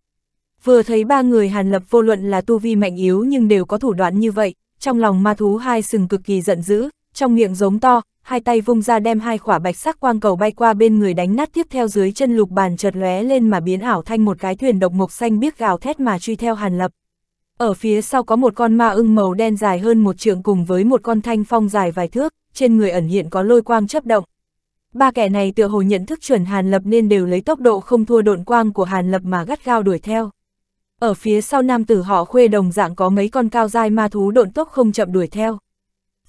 Vừa thấy ba người Hàn Lập vô luận là tu vi mạnh yếu nhưng đều có thủ đoạn như vậy, trong lòng ma thú hai sừng cực kỳ giận dữ, trong miệng giống to, hai tay vung ra đem hai quả bạch sắc quang cầu bay qua bên người đánh nát tiếp theo dưới chân lục bàn chợt lóe lên mà biến ảo thành một cái thuyền độc mộc xanh biếc gào thét mà truy theo Hàn Lập. Ở phía sau có một con ma ưng màu đen dài hơn một trượng cùng với một con thanh phong dài vài thước trên người ẩn hiện có lôi quang chấp động. Ba kẻ này tựa hồ nhận thức chuẩn Hàn Lập nên đều lấy tốc độ không thua độn quang của Hàn Lập mà gắt gao đuổi theo. Ở phía sau nam tử họ khuê đồng dạng có mấy con cao dai ma thú độn tốc không chậm đuổi theo.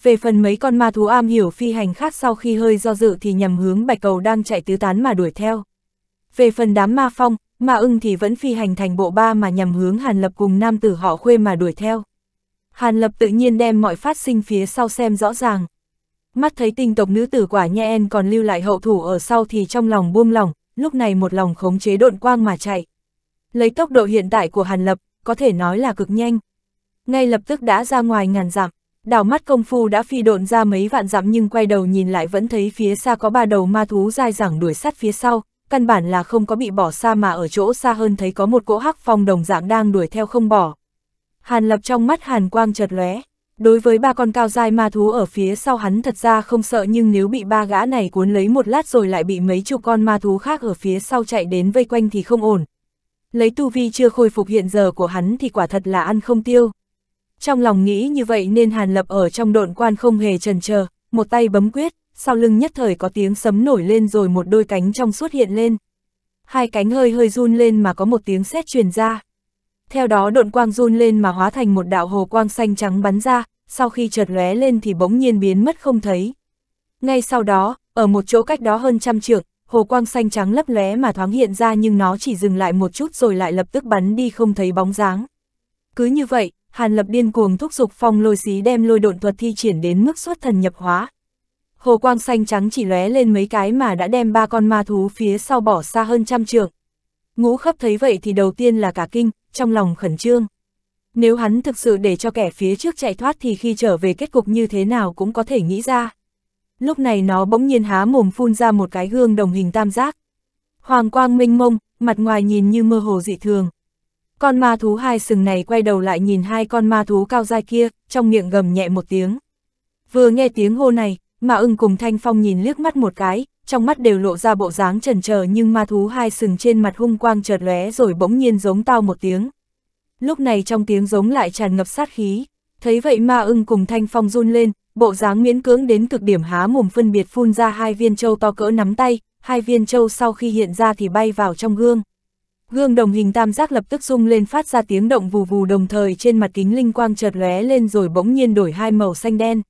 Về phần mấy con ma thú am hiểu phi hành khác sau khi hơi do dự thì nhằm hướng bạch cầu đang chạy tứ tán mà đuổi theo. Về phần đám ma phong, ma ưng thì vẫn phi hành thành bộ ba mà nhằm hướng Hàn Lập cùng nam tử họ khuê mà đuổi theo. Hàn Lập tự nhiên đem mọi phát sinh phía sau xem rõ ràng. Mắt thấy tinh tộc nữ tử quả nhen còn lưu lại hậu thủ ở sau thì trong lòng buông lòng, lúc này một lòng khống chế độn quang mà chạy. Lấy tốc độ hiện tại của Hàn Lập, có thể nói là cực nhanh. Ngay lập tức đã ra ngoài ngàn dặm, đảo mắt công phu đã phi độn ra mấy vạn dặm nhưng quay đầu nhìn lại vẫn thấy phía xa có ba đầu ma thú dai dẳng đuổi sát phía sau, căn bản là không có bị bỏ xa mà ở chỗ xa hơn thấy có một cỗ hắc phong đồng dạng đang đuổi theo không bỏ. Hàn Lập trong mắt Hàn Quang chợt lóe, Đối với ba con cao dai ma thú ở phía sau hắn thật ra không sợ nhưng nếu bị ba gã này cuốn lấy một lát rồi lại bị mấy chục con ma thú khác ở phía sau chạy đến vây quanh thì không ổn. Lấy tu vi chưa khôi phục hiện giờ của hắn thì quả thật là ăn không tiêu. Trong lòng nghĩ như vậy nên Hàn Lập ở trong độn quan không hề trần chờ, một tay bấm quyết, sau lưng nhất thời có tiếng sấm nổi lên rồi một đôi cánh trong suốt hiện lên. Hai cánh hơi hơi run lên mà có một tiếng sét truyền ra. Theo đó độn quang run lên mà hóa thành một đạo hồ quang xanh trắng bắn ra, sau khi chợt lóe lên thì bỗng nhiên biến mất không thấy. Ngay sau đó, ở một chỗ cách đó hơn trăm trượng, hồ quang xanh trắng lấp lóe mà thoáng hiện ra nhưng nó chỉ dừng lại một chút rồi lại lập tức bắn đi không thấy bóng dáng. Cứ như vậy, Hàn Lập điên cuồng thúc giục phong lôi xí đem lôi độn thuật thi triển đến mức xuất thần nhập hóa. Hồ quang xanh trắng chỉ lóe lên mấy cái mà đã đem ba con ma thú phía sau bỏ xa hơn trăm trượng. Ngũ khấp thấy vậy thì đầu tiên là cả kinh, trong lòng khẩn trương. Nếu hắn thực sự để cho kẻ phía trước chạy thoát thì khi trở về kết cục như thế nào cũng có thể nghĩ ra. Lúc này nó bỗng nhiên há mồm phun ra một cái gương đồng hình tam giác. Hoàng quang minh mông, mặt ngoài nhìn như mơ hồ dị thường. Con ma thú hai sừng này quay đầu lại nhìn hai con ma thú cao dai kia, trong miệng gầm nhẹ một tiếng. Vừa nghe tiếng hô này, mà ưng cùng Thanh Phong nhìn liếc mắt một cái, trong mắt đều lộ ra bộ dáng trần chờ nhưng ma thú hai sừng trên mặt hung quang chợt lóe rồi bỗng nhiên giống tao một tiếng, lúc này trong tiếng giống lại tràn ngập sát khí. Thấy vậy ma ưng cùng thanh phong run lên, bộ dáng miễn cưỡng đến cực điểm há mồm phân biệt phun ra hai viên châu to cỡ nắm tay, hai viên châu sau khi hiện ra thì bay vào trong gương. Gương đồng hình tam giác lập tức rung lên phát ra tiếng động vù vù đồng thời trên mặt kính linh quang chợt lóe lên rồi bỗng nhiên đổi hai màu xanh đen.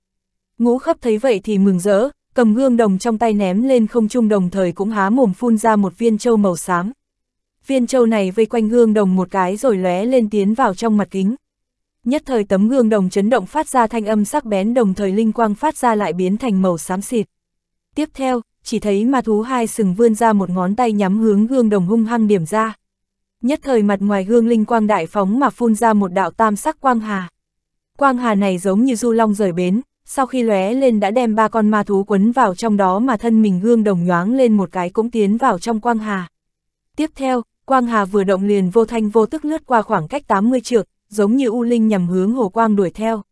Ngũ khắp thấy vậy thì mừng rỡ, cầm gương đồng trong tay ném lên không trung đồng thời cũng há mồm phun ra một viên châu màu xám, viên châu này vây quanh gương đồng một cái rồi lóe lên tiến vào trong mặt kính. Nhất thời tấm gương đồng chấn động phát ra thanh âm sắc bén đồng thời linh quang phát ra lại biến thành màu xám xịt. Tiếp theo, chỉ thấy ma thú hai sừng vươn ra một ngón tay nhắm hướng gương đồng hung hăng điểm ra. Nhất thời mặt ngoài gương linh quang đại phóng mà phun ra một đạo tam sắc quang hà. Quang hà này giống như du long rời bến, sau khi lóe lên đã đem ba con ma thú quấn vào trong đó mà thân mình gương đồng nhoáng lên một cái cũng tiến vào trong quang hà. Tiếp theo, Quang Hà vừa động liền vô thanh vô tức lướt qua khoảng cách 80 trượng, giống như U Linh nhằm hướng Hồ Quang đuổi theo.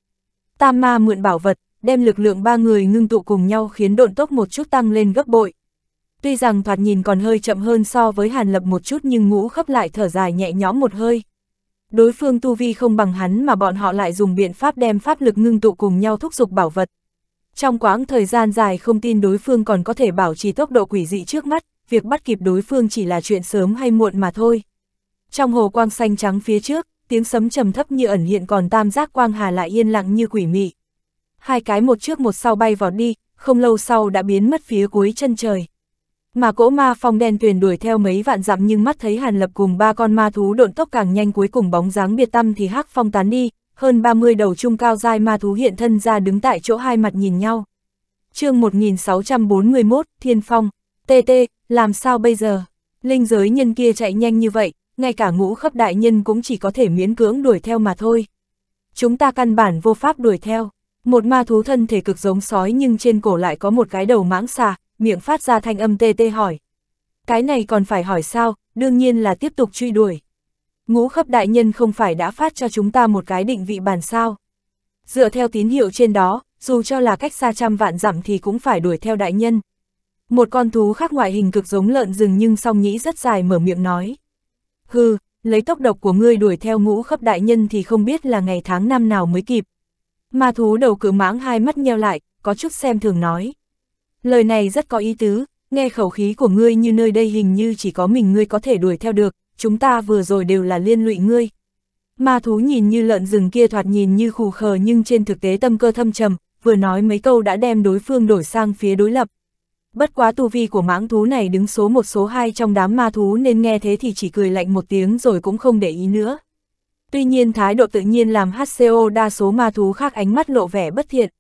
Tam ma mượn bảo vật, đem lực lượng ba người ngưng tụ cùng nhau khiến độn tốc một chút tăng lên gấp bội. Tuy rằng thoạt nhìn còn hơi chậm hơn so với Hàn Lập một chút nhưng ngũ khấp lại thở dài nhẹ nhõm một hơi. Đối phương tu vi không bằng hắn mà bọn họ lại dùng biện pháp đem pháp lực ngưng tụ cùng nhau thúc giục bảo vật. Trong quãng thời gian dài không tin đối phương còn có thể bảo trì tốc độ quỷ dị trước mắt, việc bắt kịp đối phương chỉ là chuyện sớm hay muộn mà thôi. Trong hồ quang xanh trắng phía trước, tiếng sấm trầm thấp như ẩn hiện còn tam giác quang hà lại yên lặng như quỷ mị. Hai cái một trước một sau bay vào đi, không lâu sau đã biến mất phía cuối chân trời. Mà cỗ ma phong đen tuyền đuổi theo mấy vạn dặm nhưng mắt thấy Hàn Lập cùng ba con ma thú độn tốc càng nhanh cuối cùng bóng dáng biệt tâm thì hắc phong tán đi, hơn 30 đầu trung cao dai ma thú hiện thân ra đứng tại chỗ hai mặt nhìn nhau. chương 1641, Thiên Phong, TT, làm sao bây giờ? Linh giới nhân kia chạy nhanh như vậy, ngay cả ngũ khắp đại nhân cũng chỉ có thể miễn cưỡng đuổi theo mà thôi. Chúng ta căn bản vô pháp đuổi theo. Một ma thú thân thể cực giống sói nhưng trên cổ lại có một cái đầu mãng xà, miệng phát ra thanh âm tê tê hỏi. Cái này còn phải hỏi sao, đương nhiên là tiếp tục truy đuổi. Ngũ khắp đại nhân không phải đã phát cho chúng ta một cái định vị bàn sao. Dựa theo tín hiệu trên đó, dù cho là cách xa trăm vạn dặm thì cũng phải đuổi theo đại nhân. Một con thú khác ngoại hình cực giống lợn rừng nhưng song nhĩ rất dài mở miệng nói. Hừ, lấy tốc độc của ngươi đuổi theo ngũ khấp đại nhân thì không biết là ngày tháng năm nào mới kịp. Ma thú đầu cự mãng hai mắt nheo lại, có chút xem thường nói. Lời này rất có ý tứ, nghe khẩu khí của ngươi như nơi đây hình như chỉ có mình ngươi có thể đuổi theo được, chúng ta vừa rồi đều là liên lụy ngươi. Ma thú nhìn như lợn rừng kia thoạt nhìn như khù khờ nhưng trên thực tế tâm cơ thâm trầm, vừa nói mấy câu đã đem đối phương đổi sang phía đối lập. Bất quá tu vi của mãng thú này đứng số một số hai trong đám ma thú nên nghe thế thì chỉ cười lạnh một tiếng rồi cũng không để ý nữa. Tuy nhiên thái độ tự nhiên làm HCO đa số ma thú khác ánh mắt lộ vẻ bất thiện.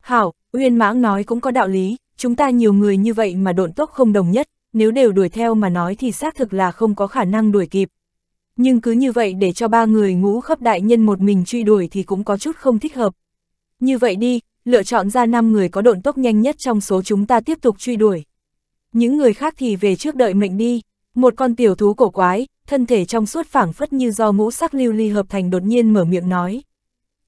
Hảo, Uyên mãng nói cũng có đạo lý, chúng ta nhiều người như vậy mà độn tốc không đồng nhất, nếu đều đuổi theo mà nói thì xác thực là không có khả năng đuổi kịp. Nhưng cứ như vậy để cho ba người ngũ khắp đại nhân một mình truy đuổi thì cũng có chút không thích hợp. Như vậy đi, lựa chọn ra 5 người có độn tốc nhanh nhất trong số chúng ta tiếp tục truy đuổi. Những người khác thì về trước đợi mệnh đi, một con tiểu thú cổ quái, thân thể trong suốt phảng phất như do ngũ sắc lưu ly hợp thành đột nhiên mở miệng nói.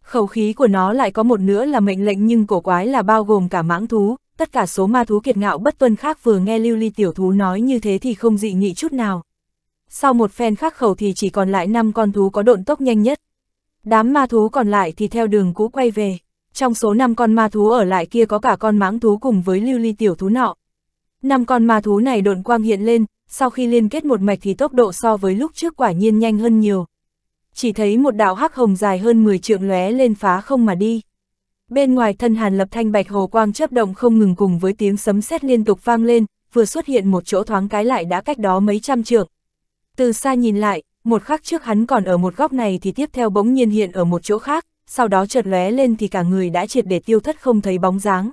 Khẩu khí của nó lại có một nữa là mệnh lệnh nhưng cổ quái là bao gồm cả mãng thú, tất cả số ma thú kiệt ngạo bất tuân khác vừa nghe lưu ly tiểu thú nói như thế thì không dị nghị chút nào. Sau một phen khắc khẩu thì chỉ còn lại 5 con thú có độn tốc nhanh nhất. Đám ma thú còn lại thì theo đường cũ quay về trong số 5 con ma thú ở lại kia có cả con mãng thú cùng với lưu ly tiểu thú nọ. năm con ma thú này độn quang hiện lên, sau khi liên kết một mạch thì tốc độ so với lúc trước quả nhiên nhanh hơn nhiều. Chỉ thấy một đạo hắc hồng dài hơn 10 trượng lóe lên phá không mà đi. Bên ngoài thân Hàn Lập Thanh bạch hồ quang chấp động không ngừng cùng với tiếng sấm sét liên tục vang lên, vừa xuất hiện một chỗ thoáng cái lại đã cách đó mấy trăm trượng. Từ xa nhìn lại, một khắc trước hắn còn ở một góc này thì tiếp theo bỗng nhiên hiện ở một chỗ khác, sau đó chợt lóe lên thì cả người đã triệt để tiêu thất không thấy bóng dáng.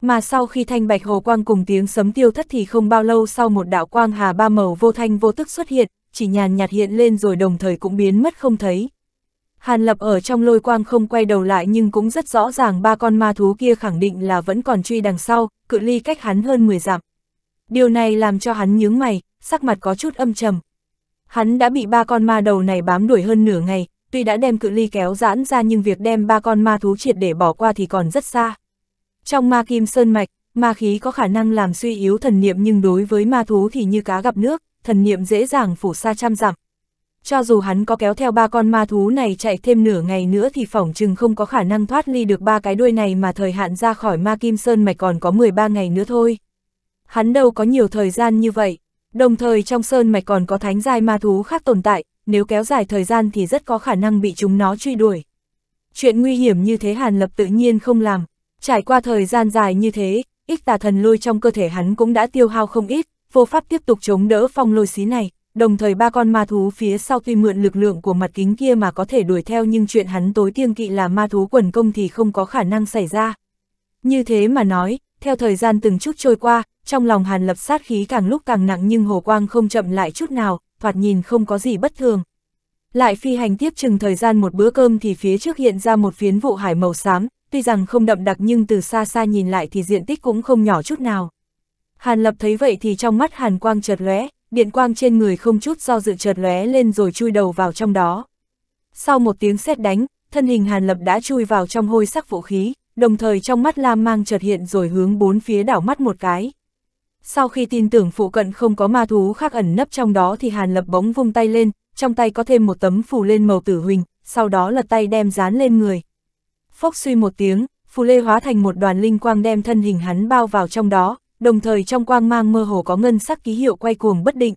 Mà sau khi thanh bạch hồ quang cùng tiếng sấm tiêu thất thì không bao lâu sau một đạo quang hà ba màu vô thanh vô tức xuất hiện, chỉ nhàn nhạt hiện lên rồi đồng thời cũng biến mất không thấy. Hàn lập ở trong lôi quang không quay đầu lại nhưng cũng rất rõ ràng ba con ma thú kia khẳng định là vẫn còn truy đằng sau, cự ly cách hắn hơn 10 dặm. Điều này làm cho hắn nhướng mày, sắc mặt có chút âm trầm. Hắn đã bị ba con ma đầu này bám đuổi hơn nửa ngày, tuy đã đem cự ly kéo giãn ra nhưng việc đem ba con ma thú triệt để bỏ qua thì còn rất xa. Trong ma kim sơn mạch, ma khí có khả năng làm suy yếu thần niệm nhưng đối với ma thú thì như cá gặp nước, thần niệm dễ dàng phủ xa trăm dặm. Cho dù hắn có kéo theo ba con ma thú này chạy thêm nửa ngày nữa thì phỏng chừng không có khả năng thoát ly được ba cái đuôi này mà thời hạn ra khỏi ma kim sơn mạch còn có 13 ngày nữa thôi. Hắn đâu có nhiều thời gian như vậy, đồng thời trong sơn mạch còn có thánh giai ma thú khác tồn tại, nếu kéo dài thời gian thì rất có khả năng bị chúng nó truy đuổi. Chuyện nguy hiểm như thế Hàn Lập tự nhiên không làm, trải qua thời gian dài như thế, ít tà thần lôi trong cơ thể hắn cũng đã tiêu hao không ít, vô pháp tiếp tục chống đỡ phong lôi xí này, đồng thời ba con ma thú phía sau tuy mượn lực lượng của mặt kính kia mà có thể đuổi theo nhưng chuyện hắn tối tiên kỵ là ma thú quần công thì không có khả năng xảy ra. Như thế mà nói, theo thời gian từng chút trôi qua, trong lòng Hàn Lập sát khí càng lúc càng nặng nhưng Hồ Quang không chậm lại chút nào, thoạt nhìn không có gì bất thường. Lại phi hành tiếp chừng thời gian một bữa cơm thì phía trước hiện ra một phiến vụ hải màu xám, tuy rằng không đậm đặc nhưng từ xa xa nhìn lại thì diện tích cũng không nhỏ chút nào. Hàn Lập thấy vậy thì trong mắt Hàn Quang chợt lóe, điện quang trên người không chút do dự chợt lóe lên rồi chui đầu vào trong đó. Sau một tiếng sét đánh, thân hình Hàn Lập đã chui vào trong hôi sắc vũ khí, đồng thời trong mắt Lam mang chợt hiện rồi hướng bốn phía đảo mắt một cái. Sau khi tin tưởng phụ cận không có ma thú khác ẩn nấp trong đó thì Hàn Lập bóng vung tay lên, trong tay có thêm một tấm phù lên màu tử huỳnh, sau đó lật tay đem dán lên người. Phốc suy một tiếng, phù lê hóa thành một đoàn linh quang đem thân hình hắn bao vào trong đó, đồng thời trong quang mang mơ hồ có ngân sắc ký hiệu quay cuồng bất định.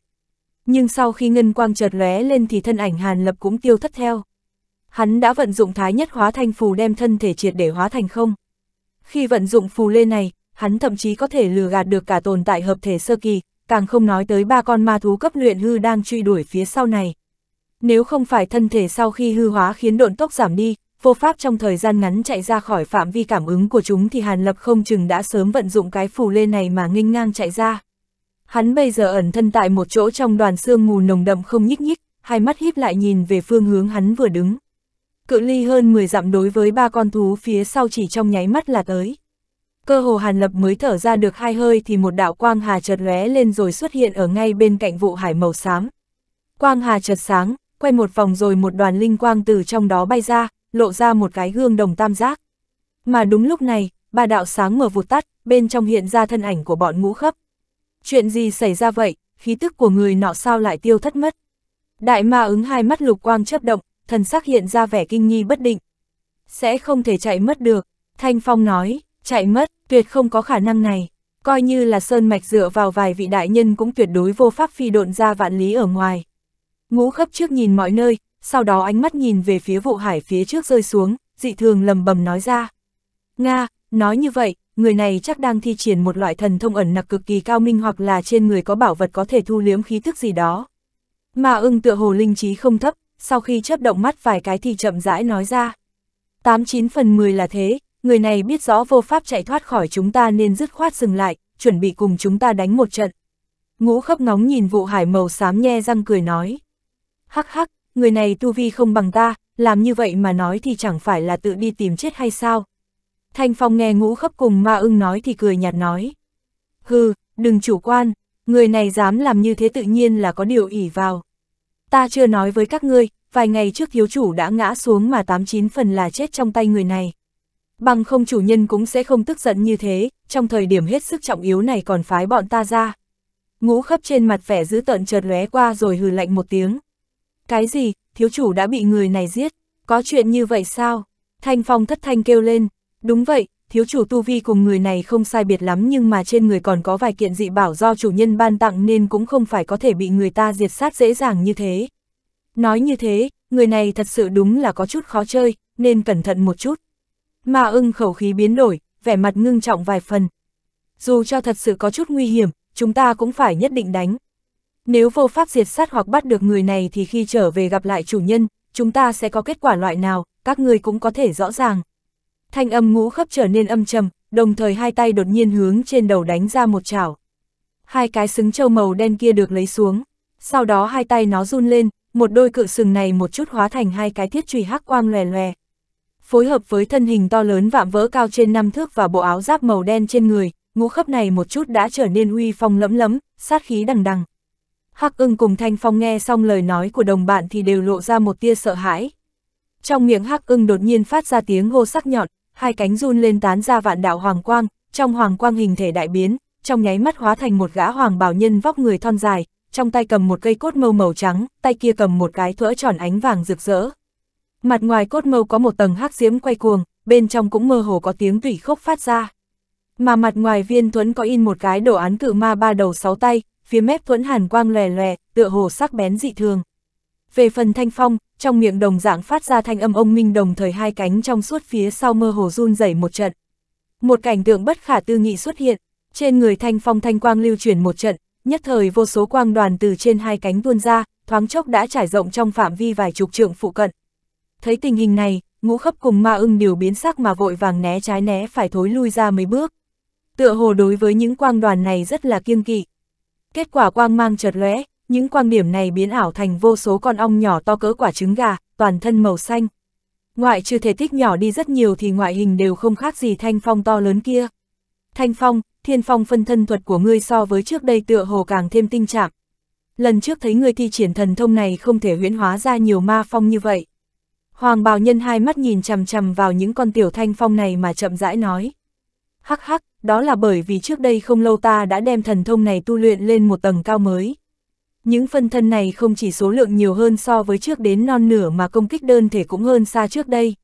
Nhưng sau khi ngân quang chợt lóe lên thì thân ảnh Hàn Lập cũng tiêu thất theo. Hắn đã vận dụng thái nhất hóa thành phù đem thân thể triệt để hóa thành không. Khi vận dụng phù lê này, hắn thậm chí có thể lừa gạt được cả tồn tại hợp thể sơ kỳ, càng không nói tới ba con ma thú cấp luyện hư đang truy đuổi phía sau này. Nếu không phải thân thể sau khi hư hóa khiến độn tốc giảm đi, vô pháp trong thời gian ngắn chạy ra khỏi phạm vi cảm ứng của chúng thì Hàn Lập không chừng đã sớm vận dụng cái phù lê này mà nghênh ngang chạy ra. Hắn bây giờ ẩn thân tại một chỗ trong đoàn xương mù nồng đậm không nhích nhích, hai mắt híp lại nhìn về phương hướng hắn vừa đứng. Cự ly hơn 10 dặm đối với ba con thú phía sau chỉ trong nháy mắt là tới cơ hồ Hàn Lập mới thở ra được hai hơi thì một đạo quang hà chợt lóe lên rồi xuất hiện ở ngay bên cạnh vụ hải màu xám. Quang hà chợt sáng, quay một vòng rồi một đoàn linh quang từ trong đó bay ra, lộ ra một cái gương đồng tam giác. Mà đúng lúc này, ba đạo sáng mở vụt tắt, bên trong hiện ra thân ảnh của bọn ngũ khấp. Chuyện gì xảy ra vậy, khí tức của người nọ sao lại tiêu thất mất. Đại ma ứng hai mắt lục quang chớp động, thần sắc hiện ra vẻ kinh nghi bất định. Sẽ không thể chạy mất được, Thanh Phong nói. Chạy mất, tuyệt không có khả năng này. Coi như là sơn mạch dựa vào vài vị đại nhân cũng tuyệt đối vô pháp phi độn ra vạn lý ở ngoài. Ngũ khấp trước nhìn mọi nơi, sau đó ánh mắt nhìn về phía vụ hải phía trước rơi xuống, dị thường lầm bầm nói ra. Nga, nói như vậy, người này chắc đang thi triển một loại thần thông ẩn nặc cực kỳ cao minh hoặc là trên người có bảo vật có thể thu liếm khí thức gì đó. Mà ưng tựa hồ linh trí không thấp, sau khi chớp động mắt vài cái thì chậm rãi nói ra. 89 phần 10 là thế, người này biết rõ vô pháp chạy thoát khỏi chúng ta nên dứt khoát dừng lại, chuẩn bị cùng chúng ta đánh một trận. Ngũ khấp ngóng nhìn vụ hải màu xám nhe răng cười nói. Hắc hắc, người này tu vi không bằng ta, làm như vậy mà nói thì chẳng phải là tự đi tìm chết hay sao. Thanh Phong nghe ngũ khấp cùng ma ưng nói thì cười nhạt nói. Hừ, đừng chủ quan, người này dám làm như thế tự nhiên là có điều ỉ vào. Ta chưa nói với các ngươi, vài ngày trước thiếu chủ đã ngã xuống mà tám chín phần là chết trong tay người này. Bằng không chủ nhân cũng sẽ không tức giận như thế, trong thời điểm hết sức trọng yếu này còn phái bọn ta ra. Ngũ khắp trên mặt vẻ giữ tợn chợt lóe qua rồi hừ lạnh một tiếng. Cái gì, thiếu chủ đã bị người này giết, có chuyện như vậy sao? Thanh Phong thất thanh kêu lên, đúng vậy, thiếu chủ tu vi cùng người này không sai biệt lắm nhưng mà trên người còn có vài kiện dị bảo do chủ nhân ban tặng nên cũng không phải có thể bị người ta diệt sát dễ dàng như thế. Nói như thế, người này thật sự đúng là có chút khó chơi, nên cẩn thận một chút. Ma ưng khẩu khí biến đổi, vẻ mặt ngưng trọng vài phần. Dù cho thật sự có chút nguy hiểm, chúng ta cũng phải nhất định đánh. Nếu vô pháp diệt sát hoặc bắt được người này thì khi trở về gặp lại chủ nhân, chúng ta sẽ có kết quả loại nào, các người cũng có thể rõ ràng. Thanh âm ngũ khấp trở nên âm trầm, đồng thời hai tay đột nhiên hướng trên đầu đánh ra một chảo. Hai cái xứng châu màu đen kia được lấy xuống, sau đó hai tay nó run lên, một đôi cự sừng này một chút hóa thành hai cái thiết chùy hắc quang lòe lòe, phối hợp với thân hình to lớn vạm vỡ cao trên năm thước và bộ áo giáp màu đen trên người, ngũ khấp này một chút đã trở nên uy phong lẫm lẫm, sát khí đằng đằng. Hắc ưng cùng Thanh Phong nghe xong lời nói của đồng bạn thì đều lộ ra một tia sợ hãi. Trong miệng hắc ưng đột nhiên phát ra tiếng hô sắc nhọn, hai cánh run lên tán ra vạn đạo hoàng quang, trong hoàng quang hình thể đại biến, trong nháy mắt hóa thành một gã hoàng bảo nhân vóc người thon dài, trong tay cầm một cây cốt mâu màu trắng, tay kia cầm một cái thuỡ tròn ánh vàng rực rỡ. Mặt ngoài cốt mâu có một tầng hắc diếm quay cuồng, bên trong cũng mơ hồ có tiếng tủy khốc phát ra. Mà mặt ngoài viên thuẫn có in một cái đồ án cự ma ba đầu sáu tay, phía mép thuẫn hàn quang lòe lòe, tựa hồ sắc bén dị thường. Về phần thanh phong, trong miệng đồng dạng phát ra thanh âm ông minh đồng thời hai cánh trong suốt phía sau mơ hồ run rẩy một trận. Một cảnh tượng bất khả tư nghị xuất hiện, trên người thanh phong thanh quang lưu chuyển một trận, nhất thời vô số quang đoàn từ trên hai cánh tuôn ra, thoáng chốc đã trải rộng trong phạm vi vài chục trượng phụ cận. Thấy tình hình này, ngũ khấp cùng ma ưng đều biến sắc mà vội vàng né trái né phải thối lui ra mấy bước. Tựa hồ đối với những quang đoàn này rất là kiêng kỵ. Kết quả quang mang chợt lóe, những quang điểm này biến ảo thành vô số con ong nhỏ to cỡ quả trứng gà, toàn thân màu xanh. Ngoại trừ thể tích nhỏ đi rất nhiều thì ngoại hình đều không khác gì thanh phong to lớn kia. Thanh phong, thiên phong phân thân thuật của ngươi so với trước đây tựa hồ càng thêm tinh trạng. Lần trước thấy ngươi thi triển thần thông này không thể huyễn hóa ra nhiều ma phong như vậy. Hoàng bào nhân hai mắt nhìn chằm chằm vào những con tiểu thanh phong này mà chậm rãi nói. Hắc hắc, đó là bởi vì trước đây không lâu ta đã đem thần thông này tu luyện lên một tầng cao mới. Những phân thân này không chỉ số lượng nhiều hơn so với trước đến non nửa mà công kích đơn thể cũng hơn xa trước đây.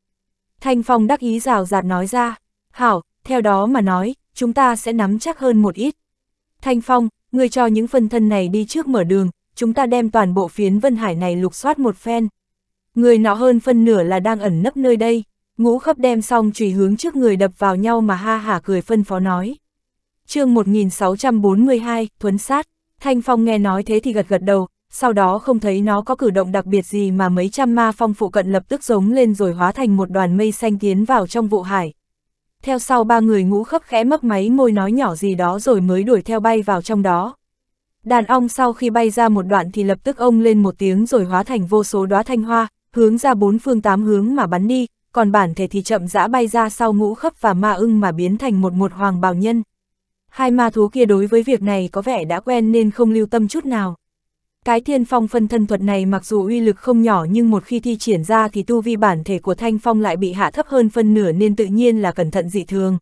Thanh Phong đắc ý rào rạt nói ra, hảo, theo đó mà nói, chúng ta sẽ nắm chắc hơn một ít. Thanh Phong, người cho những phân thân này đi trước mở đường, chúng ta đem toàn bộ phiến Vân Hải này lục soát một phen. Người nọ hơn phân nửa là đang ẩn nấp nơi đây, ngũ khắp đem xong chùy hướng trước người đập vào nhau mà ha hả cười phân phó nói. chương 1642, Thuấn Sát, Thanh Phong nghe nói thế thì gật gật đầu, sau đó không thấy nó có cử động đặc biệt gì mà mấy trăm ma phong phụ cận lập tức giống lên rồi hóa thành một đoàn mây xanh tiến vào trong vụ hải. Theo sau ba người ngũ khấp khẽ mấp máy môi nói nhỏ gì đó rồi mới đuổi theo bay vào trong đó. Đàn ong sau khi bay ra một đoạn thì lập tức ông lên một tiếng rồi hóa thành vô số đóa thanh hoa, hướng ra bốn phương tám hướng mà bắn đi, còn bản thể thì chậm rã bay ra sau ngũ khấp và ma ưng mà biến thành một một hoàng bào nhân. Hai ma thú kia đối với việc này có vẻ đã quen nên không lưu tâm chút nào. Cái thiên phong phân thân thuật này mặc dù uy lực không nhỏ nhưng một khi thi triển ra thì tu vi bản thể của thanh phong lại bị hạ thấp hơn phân nửa nên tự nhiên là cẩn thận dị thường.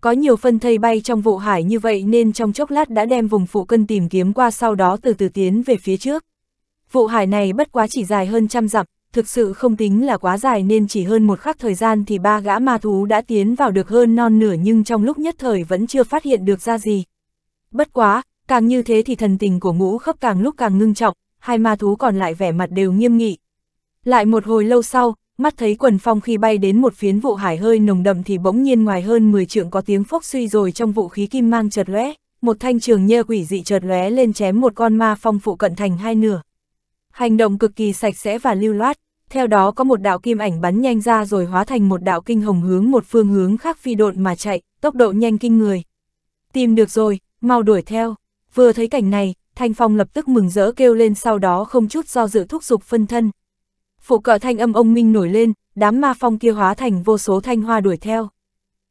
Có nhiều phân thây bay trong vụ hải như vậy nên trong chốc lát đã đem vùng phụ cân tìm kiếm qua sau đó từ từ tiến về phía trước. Vụ hải này bất quá chỉ dài hơn trăm dặm, thực sự không tính là quá dài nên chỉ hơn một khắc thời gian thì ba gã ma thú đã tiến vào được hơn non nửa nhưng trong lúc nhất thời vẫn chưa phát hiện được ra gì. Bất quá, càng như thế thì thần tình của ngũ khớp càng lúc càng ngưng trọng, hai ma thú còn lại vẻ mặt đều nghiêm nghị. Lại một hồi lâu sau, mắt thấy quần phong khi bay đến một phiến vụ hải hơi nồng đậm thì bỗng nhiên ngoài hơn 10 trượng có tiếng phốc suy rồi trong vũ khí kim mang chợt lóe, một thanh trường nhơ quỷ dị chợt lóe lên chém một con ma phong phụ cận thành hai nửa. Hành động cực kỳ sạch sẽ và lưu loát, theo đó có một đạo kim ảnh bắn nhanh ra rồi hóa thành một đạo kinh hồng hướng một phương hướng khác phi độn mà chạy, tốc độ nhanh kinh người. Tìm được rồi, mau đuổi theo. Vừa thấy cảnh này, Thanh Phong lập tức mừng rỡ kêu lên sau đó không chút do dự thúc giục phân thân. Phụ cỡ thanh âm ông minh nổi lên, đám ma phong kia hóa thành vô số thanh hoa đuổi theo.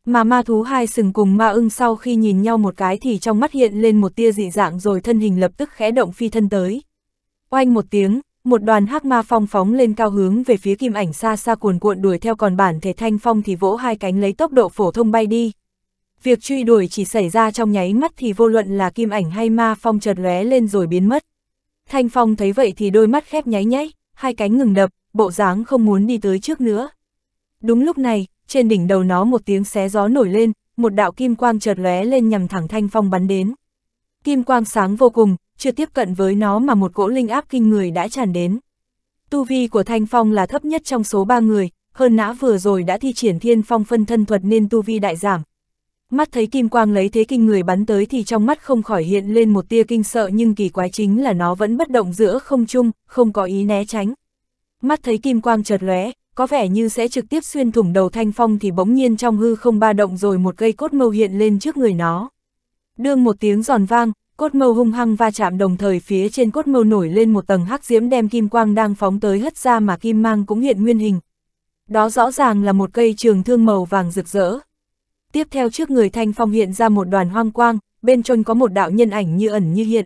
Mà ma thú hai sừng cùng ma ưng sau khi nhìn nhau một cái thì trong mắt hiện lên một tia dị dạng rồi thân hình lập tức khẽ động phi thân tới. Oanh một tiếng, một đoàn hắc ma phong phóng lên cao hướng về phía kim ảnh xa xa cuồn cuộn đuổi theo còn bản thể thanh phong thì vỗ hai cánh lấy tốc độ phổ thông bay đi. Việc truy đuổi chỉ xảy ra trong nháy mắt thì vô luận là kim ảnh hay ma phong chợt lóe lên rồi biến mất. Thanh phong thấy vậy thì đôi mắt khép nháy nháy, hai cánh ngừng đập, bộ dáng không muốn đi tới trước nữa. Đúng lúc này, trên đỉnh đầu nó một tiếng xé gió nổi lên, một đạo kim quang chợt lóe lên nhằm thẳng thanh phong bắn đến. Kim quang sáng vô cùng, chưa tiếp cận với nó mà một cỗ linh áp kinh người đã tràn đến. Tu vi của Thanh Phong là thấp nhất trong số ba người, hơn nã vừa rồi đã thi triển thiên phong phân thân thuật nên tu vi đại giảm. Mắt thấy kim quang lấy thế kinh người bắn tới thì trong mắt không khỏi hiện lên một tia kinh sợ nhưng kỳ quái chính là nó vẫn bất động giữa không trung, không có ý né tránh. Mắt thấy kim quang chợt lóe, có vẻ như sẽ trực tiếp xuyên thủng đầu thanh phong thì bỗng nhiên trong hư không ba động rồi một cây cốt mâu hiện lên trước người nó. Đương một tiếng giòn vang, Cốt mâu hung hăng va chạm đồng thời phía trên cốt mâu nổi lên một tầng hắc diễm đem kim quang đang phóng tới hất ra mà kim mang cũng hiện nguyên hình. Đó rõ ràng là một cây trường thương màu vàng rực rỡ. Tiếp theo trước người thanh phong hiện ra một đoàn hoang quang, bên trong có một đạo nhân ảnh như ẩn như hiện.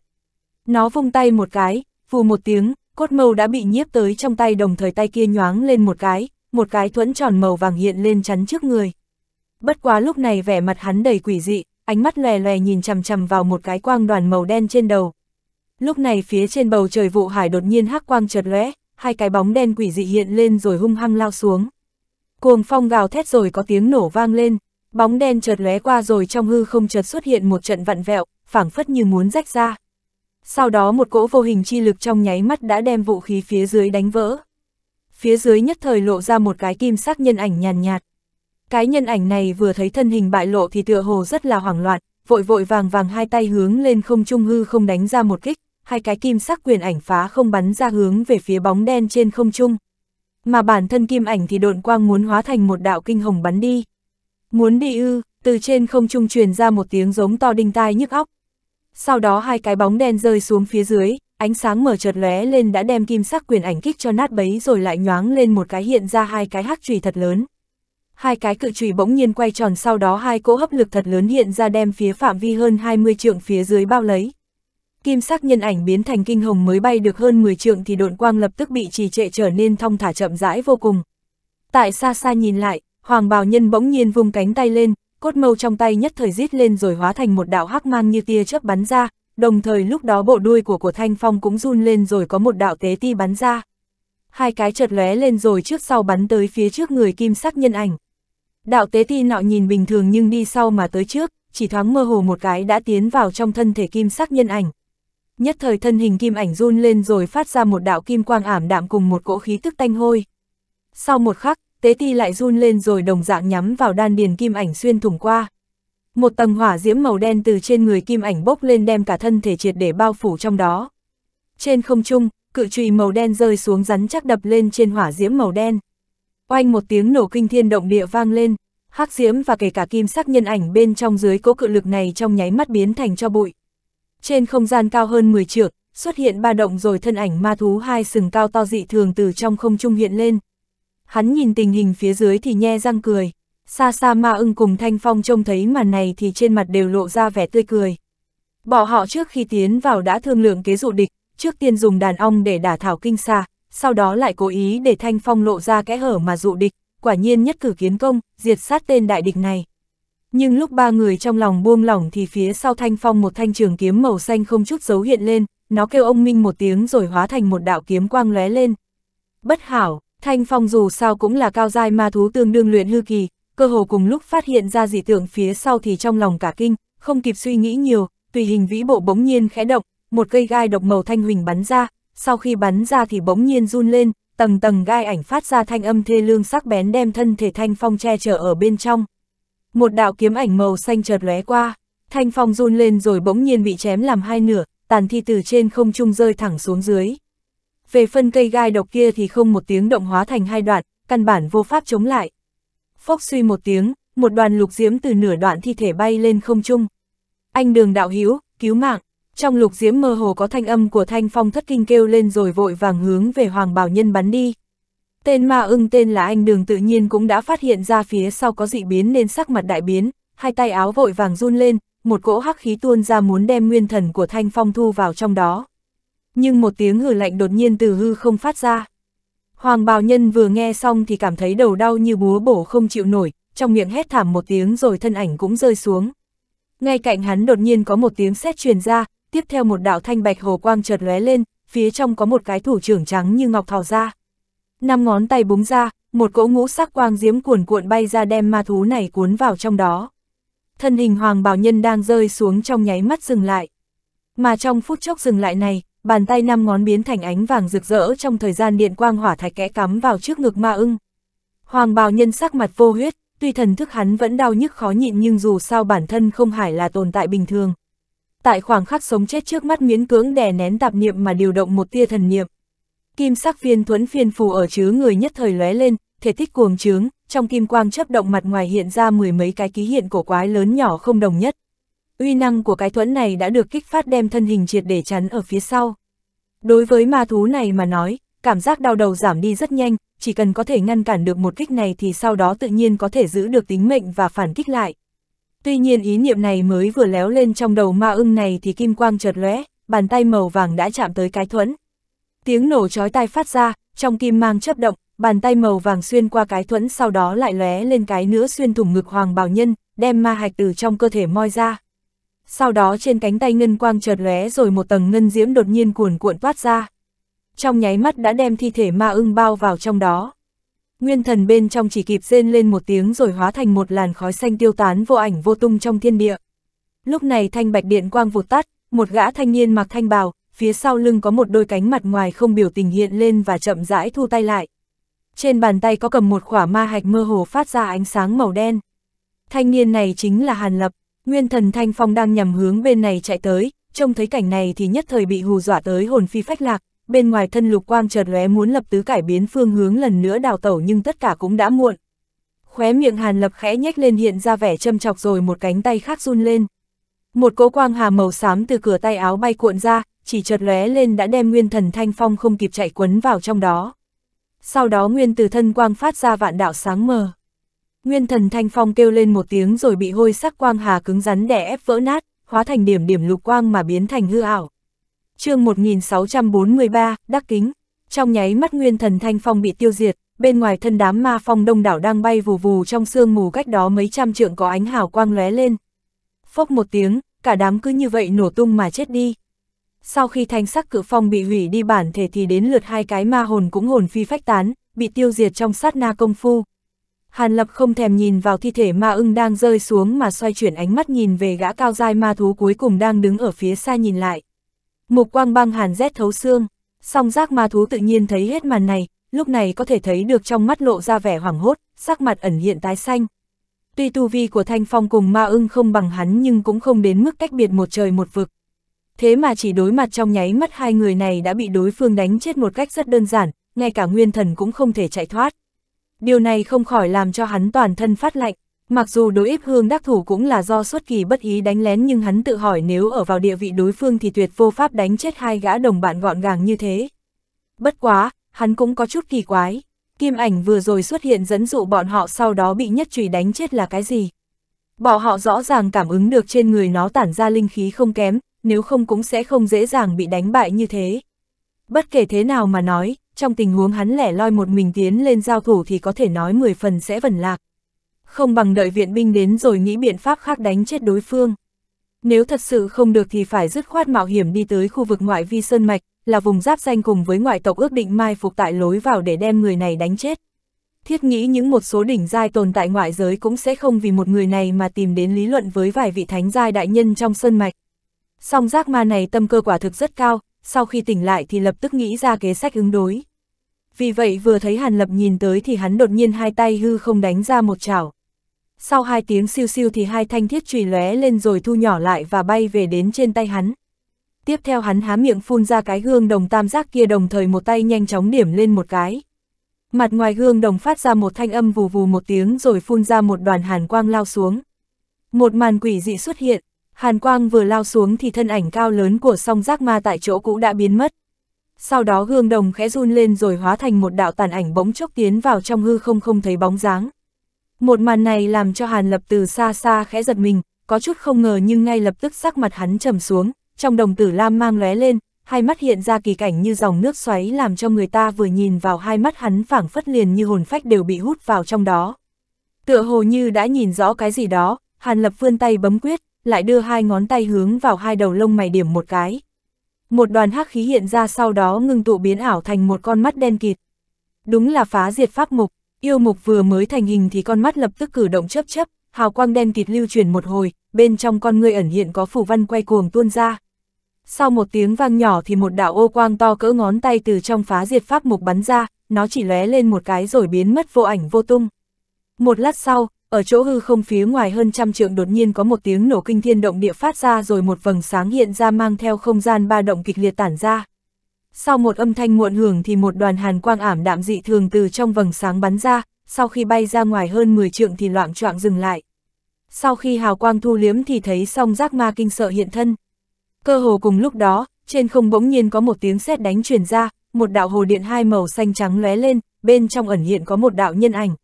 Nó vung tay một cái, phù một tiếng, cốt mâu đã bị nhiếp tới trong tay đồng thời tay kia nhoáng lên một cái, một cái thuẫn tròn màu vàng hiện lên chắn trước người. Bất quá lúc này vẻ mặt hắn đầy quỷ dị, ánh mắt lè lè nhìn chằm chằm vào một cái quang đoàn màu đen trên đầu. Lúc này phía trên bầu trời vụ hải đột nhiên hắc quang chợt lóe, hai cái bóng đen quỷ dị hiện lên rồi hung hăng lao xuống. Cuồng phong gào thét rồi có tiếng nổ vang lên, bóng đen chợt lóe qua rồi trong hư không chợt xuất hiện một trận vặn vẹo, phảng phất như muốn rách ra. Sau đó một cỗ vô hình chi lực trong nháy mắt đã đem vũ khí phía dưới đánh vỡ. Phía dưới nhất thời lộ ra một cái kim sắc nhân ảnh nhàn nhạt, nhạt. Cái nhân ảnh này vừa thấy thân hình bại lộ thì tựa hồ rất là hoảng loạn, vội vội vàng vàng hai tay hướng lên không trung hư không đánh ra một kích, hai cái kim sắc quyền ảnh phá không bắn ra hướng về phía bóng đen trên không trung. Mà bản thân kim ảnh thì độn quang muốn hóa thành một đạo kinh hồng bắn đi. Muốn đi ư, từ trên không trung truyền ra một tiếng giống to đinh tai nhức óc. Sau đó hai cái bóng đen rơi xuống phía dưới, ánh sáng mở chợt lóe lên đã đem kim sắc quyền ảnh kích cho nát bấy rồi lại nhoáng lên một cái hiện ra hai cái hắc chùy thật lớn hai cái cự trùy bỗng nhiên quay tròn sau đó hai cỗ hấp lực thật lớn hiện ra đem phía phạm vi hơn 20 trượng phía dưới bao lấy. Kim sắc nhân ảnh biến thành kinh hồng mới bay được hơn 10 trượng thì độn quang lập tức bị trì trệ trở nên thong thả chậm rãi vô cùng. Tại xa xa nhìn lại, hoàng bào nhân bỗng nhiên vung cánh tay lên, cốt mâu trong tay nhất thời rít lên rồi hóa thành một đạo hắc mang như tia chớp bắn ra, đồng thời lúc đó bộ đuôi của của thanh phong cũng run lên rồi có một đạo tế ti bắn ra. Hai cái chợt lóe lên rồi trước sau bắn tới phía trước người kim sắc nhân ảnh. Đạo tế thi nọ nhìn bình thường nhưng đi sau mà tới trước, chỉ thoáng mơ hồ một cái đã tiến vào trong thân thể kim sắc nhân ảnh. Nhất thời thân hình kim ảnh run lên rồi phát ra một đạo kim quang ảm đạm cùng một cỗ khí tức tanh hôi. Sau một khắc, tế thi lại run lên rồi đồng dạng nhắm vào đan điền kim ảnh xuyên thủng qua. Một tầng hỏa diễm màu đen từ trên người kim ảnh bốc lên đem cả thân thể triệt để bao phủ trong đó. Trên không trung, cự trùy màu đen rơi xuống rắn chắc đập lên trên hỏa diễm màu đen. Oanh một tiếng nổ kinh thiên động địa vang lên, hắc diễm và kể cả kim sắc nhân ảnh bên trong dưới cố cự lực này trong nháy mắt biến thành cho bụi. Trên không gian cao hơn 10 trượng, xuất hiện ba động rồi thân ảnh ma thú hai sừng cao to dị thường từ trong không trung hiện lên. Hắn nhìn tình hình phía dưới thì nhe răng cười, xa xa ma ưng cùng thanh phong trông thấy màn này thì trên mặt đều lộ ra vẻ tươi cười. Bỏ họ trước khi tiến vào đã thương lượng kế dụ địch, trước tiên dùng đàn ong để đả thảo kinh xa, sau đó lại cố ý để Thanh Phong lộ ra kẽ hở mà dụ địch, quả nhiên nhất cử kiến công, diệt sát tên đại địch này. Nhưng lúc ba người trong lòng buông lỏng thì phía sau Thanh Phong một thanh trường kiếm màu xanh không chút dấu hiện lên, nó kêu ông Minh một tiếng rồi hóa thành một đạo kiếm quang lóe lên. Bất hảo, Thanh Phong dù sao cũng là cao giai ma thú tương đương luyện hư kỳ, cơ hồ cùng lúc phát hiện ra dị tượng phía sau thì trong lòng cả kinh, không kịp suy nghĩ nhiều, tùy hình vĩ bộ bỗng nhiên khẽ động, một cây gai độc màu thanh huỳnh bắn ra, sau khi bắn ra thì bỗng nhiên run lên, tầng tầng gai ảnh phát ra thanh âm thê lương sắc bén đem thân thể Thanh Phong che chở ở bên trong. Một đạo kiếm ảnh màu xanh chợt lóe qua, Thanh Phong run lên rồi bỗng nhiên bị chém làm hai nửa, tàn thi từ trên không trung rơi thẳng xuống dưới. Về phân cây gai độc kia thì không một tiếng động hóa thành hai đoạn, căn bản vô pháp chống lại. Phốc suy một tiếng, một đoàn lục diễm từ nửa đoạn thi thể bay lên không trung. Anh đường đạo hiếu, cứu mạng. Trong lục diễm mơ hồ có thanh âm của thanh phong thất kinh kêu lên rồi vội vàng hướng về hoàng bảo nhân bắn đi. Tên ma ưng tên là anh đường tự nhiên cũng đã phát hiện ra phía sau có dị biến nên sắc mặt đại biến, hai tay áo vội vàng run lên, một cỗ hắc khí tuôn ra muốn đem nguyên thần của thanh phong thu vào trong đó. Nhưng một tiếng hử lạnh đột nhiên từ hư không phát ra. Hoàng bào nhân vừa nghe xong thì cảm thấy đầu đau như búa bổ không chịu nổi, trong miệng hét thảm một tiếng rồi thân ảnh cũng rơi xuống. Ngay cạnh hắn đột nhiên có một tiếng sét truyền ra, tiếp theo một đạo thanh bạch hồ quang chợt lóe lên, phía trong có một cái thủ trưởng trắng như ngọc thò ra. Năm ngón tay búng ra, một cỗ ngũ sắc quang diếm cuồn cuộn bay ra đem ma thú này cuốn vào trong đó. Thân hình hoàng bào nhân đang rơi xuống trong nháy mắt dừng lại. Mà trong phút chốc dừng lại này, bàn tay năm ngón biến thành ánh vàng rực rỡ trong thời gian điện quang hỏa thạch kẽ cắm vào trước ngực ma ưng. Hoàng bào nhân sắc mặt vô huyết, tuy thần thức hắn vẫn đau nhức khó nhịn nhưng dù sao bản thân không hải là tồn tại bình thường, tại khoảng khắc sống chết trước mắt miễn cưỡng đè nén tạp niệm mà điều động một tia thần niệm. Kim sắc phiên thuẫn phiên phù ở chứa người nhất thời lóe lên, thể tích cuồng trướng, trong kim quang chấp động mặt ngoài hiện ra mười mấy cái ký hiện cổ quái lớn nhỏ không đồng nhất. Uy năng của cái thuẫn này đã được kích phát đem thân hình triệt để chắn ở phía sau. Đối với ma thú này mà nói, cảm giác đau đầu giảm đi rất nhanh, chỉ cần có thể ngăn cản được một kích này thì sau đó tự nhiên có thể giữ được tính mệnh và phản kích lại. Tuy nhiên ý niệm này mới vừa léo lên trong đầu ma ưng này thì kim quang chợt lóe, bàn tay màu vàng đã chạm tới cái thuẫn. Tiếng nổ chói tai phát ra, trong kim mang chấp động, bàn tay màu vàng xuyên qua cái thuẫn sau đó lại lóe lên cái nữa xuyên thủng ngực hoàng bảo nhân, đem ma hạch từ trong cơ thể moi ra. Sau đó trên cánh tay ngân quang chợt lóe rồi một tầng ngân diễm đột nhiên cuồn cuộn toát ra. Trong nháy mắt đã đem thi thể ma ưng bao vào trong đó. Nguyên thần bên trong chỉ kịp rên lên một tiếng rồi hóa thành một làn khói xanh tiêu tán vô ảnh vô tung trong thiên địa. Lúc này thanh bạch điện quang vụt tắt, một gã thanh niên mặc thanh bào, phía sau lưng có một đôi cánh mặt ngoài không biểu tình hiện lên và chậm rãi thu tay lại. Trên bàn tay có cầm một khỏa ma hạch mơ hồ phát ra ánh sáng màu đen. Thanh niên này chính là Hàn Lập, nguyên thần Thanh Phong đang nhằm hướng bên này chạy tới, trông thấy cảnh này thì nhất thời bị hù dọa tới hồn phi phách lạc, bên ngoài thân lục quang chợt lóe muốn lập tứ cải biến phương hướng lần nữa đào tẩu nhưng tất cả cũng đã muộn. Khóe miệng Hàn Lập khẽ nhếch lên hiện ra vẻ châm chọc rồi một cánh tay khác run lên. Một cỗ quang hà màu xám từ cửa tay áo bay cuộn ra, chỉ chợt lóe lên đã đem nguyên thần thanh phong không kịp chạy quấn vào trong đó. Sau đó nguyên từ thân quang phát ra vạn đạo sáng mờ. Nguyên thần thanh phong kêu lên một tiếng rồi bị hôi sắc quang hà cứng rắn đè ép vỡ nát, hóa thành điểm điểm lục quang mà biến thành hư ảo chương 1643, đắc kính. Trong nháy mắt nguyên thần thanh phong bị tiêu diệt, bên ngoài thân đám ma phong đông đảo đang bay vù vù trong sương mù cách đó mấy trăm trượng có ánh hào quang lóe lên. Phốc một tiếng, cả đám cứ như vậy nổ tung mà chết đi. Sau khi thanh sắc cự phong bị hủy đi bản thể thì đến lượt hai cái ma hồn cũng hồn phi phách tán, bị tiêu diệt trong sát na công phu. Hàn Lập không thèm nhìn vào thi thể ma ưng đang rơi xuống mà xoay chuyển ánh mắt nhìn về gã cao dai ma thú cuối cùng đang đứng ở phía xa nhìn lại. Mục quang băng hàn rét thấu xương, song giác ma thú tự nhiên thấy hết màn này, lúc này có thể thấy được trong mắt lộ ra vẻ hoảng hốt, sắc mặt ẩn hiện tái xanh. Tuy tu vi của Thanh Phong cùng ma ưng không bằng hắn nhưng cũng không đến mức cách biệt một trời một vực. Thế mà chỉ đối mặt trong nháy mắt hai người này đã bị đối phương đánh chết một cách rất đơn giản, ngay cả nguyên thần cũng không thể chạy thoát. Điều này không khỏi làm cho hắn toàn thân phát lạnh. Mặc dù đối ếp hương đắc thủ cũng là do xuất kỳ bất ý đánh lén nhưng hắn tự hỏi nếu ở vào địa vị đối phương thì tuyệt vô pháp đánh chết hai gã đồng bạn gọn gàng như thế. Bất quá, hắn cũng có chút kỳ quái. Kim ảnh vừa rồi xuất hiện dẫn dụ bọn họ sau đó bị nhất trùy đánh chết là cái gì? Bọn họ rõ ràng cảm ứng được trên người nó tản ra linh khí không kém, nếu không cũng sẽ không dễ dàng bị đánh bại như thế. Bất kể thế nào mà nói, trong tình huống hắn lẻ loi một mình tiến lên giao thủ thì có thể nói 10 phần sẽ vần lạc không bằng đợi viện binh đến rồi nghĩ biện pháp khác đánh chết đối phương. Nếu thật sự không được thì phải dứt khoát mạo hiểm đi tới khu vực ngoại vi Sơn Mạch, là vùng giáp danh cùng với ngoại tộc ước định mai phục tại lối vào để đem người này đánh chết. Thiết nghĩ những một số đỉnh giai tồn tại ngoại giới cũng sẽ không vì một người này mà tìm đến lý luận với vài vị thánh giai đại nhân trong Sơn Mạch. Song giác ma này tâm cơ quả thực rất cao, sau khi tỉnh lại thì lập tức nghĩ ra kế sách ứng đối. Vì vậy vừa thấy Hàn Lập nhìn tới thì hắn đột nhiên hai tay hư không đánh ra một chảo sau hai tiếng siêu siêu thì hai thanh thiết chùy lóe lên rồi thu nhỏ lại và bay về đến trên tay hắn. Tiếp theo hắn há miệng phun ra cái gương đồng tam giác kia đồng thời một tay nhanh chóng điểm lên một cái. Mặt ngoài gương đồng phát ra một thanh âm vù vù một tiếng rồi phun ra một đoàn hàn quang lao xuống. Một màn quỷ dị xuất hiện, hàn quang vừa lao xuống thì thân ảnh cao lớn của song giác ma tại chỗ cũng đã biến mất. Sau đó gương đồng khẽ run lên rồi hóa thành một đạo tàn ảnh bỗng chốc tiến vào trong hư không không thấy bóng dáng. Một màn này làm cho Hàn Lập từ xa xa khẽ giật mình, có chút không ngờ nhưng ngay lập tức sắc mặt hắn trầm xuống, trong đồng tử lam mang lóe lên, hai mắt hiện ra kỳ cảnh như dòng nước xoáy làm cho người ta vừa nhìn vào hai mắt hắn phảng phất liền như hồn phách đều bị hút vào trong đó. Tựa hồ như đã nhìn rõ cái gì đó, Hàn Lập vươn tay bấm quyết, lại đưa hai ngón tay hướng vào hai đầu lông mày điểm một cái. Một đoàn hắc khí hiện ra sau đó ngưng tụ biến ảo thành một con mắt đen kịt. Đúng là phá diệt pháp mục. Yêu mục vừa mới thành hình thì con mắt lập tức cử động chấp chấp, hào quang đen kịt lưu chuyển một hồi, bên trong con người ẩn hiện có phủ văn quay cuồng tuôn ra. Sau một tiếng vang nhỏ thì một đạo ô quang to cỡ ngón tay từ trong phá diệt pháp mục bắn ra, nó chỉ lóe lên một cái rồi biến mất vô ảnh vô tung. Một lát sau, ở chỗ hư không phía ngoài hơn trăm trượng đột nhiên có một tiếng nổ kinh thiên động địa phát ra rồi một vầng sáng hiện ra mang theo không gian ba động kịch liệt tản ra. Sau một âm thanh muộn hưởng thì một đoàn hàn quang ảm đạm dị thường từ trong vầng sáng bắn ra, sau khi bay ra ngoài hơn 10 trượng thì loạn trọng dừng lại. Sau khi hào quang thu liếm thì thấy song giác ma kinh sợ hiện thân. Cơ hồ cùng lúc đó, trên không bỗng nhiên có một tiếng sét đánh truyền ra, một đạo hồ điện hai màu xanh trắng lóe lên, bên trong ẩn hiện có một đạo nhân ảnh.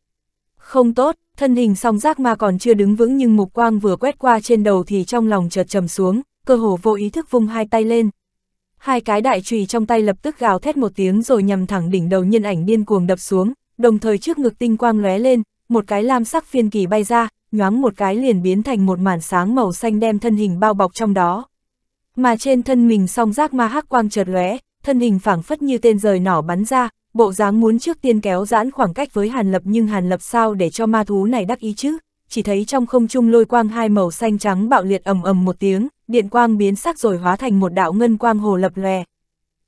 Không tốt, thân hình song giác ma còn chưa đứng vững nhưng mục quang vừa quét qua trên đầu thì trong lòng chợt trầm xuống, cơ hồ vô ý thức vung hai tay lên hai cái đại chùy trong tay lập tức gào thét một tiếng rồi nhằm thẳng đỉnh đầu nhân ảnh điên cuồng đập xuống, đồng thời trước ngực tinh quang lóe lên, một cái lam sắc phiên kỳ bay ra, nhoáng một cái liền biến thành một màn sáng màu xanh đem thân hình bao bọc trong đó. Mà trên thân mình song giác ma hắc quang chợt lóe, thân hình phảng phất như tên rời nỏ bắn ra, bộ dáng muốn trước tiên kéo giãn khoảng cách với Hàn Lập nhưng Hàn Lập sao để cho ma thú này đắc ý chứ? chỉ thấy trong không trung lôi quang hai màu xanh trắng bạo liệt ầm ầm một tiếng, điện quang biến sắc rồi hóa thành một đạo ngân quang hồ lập lòe.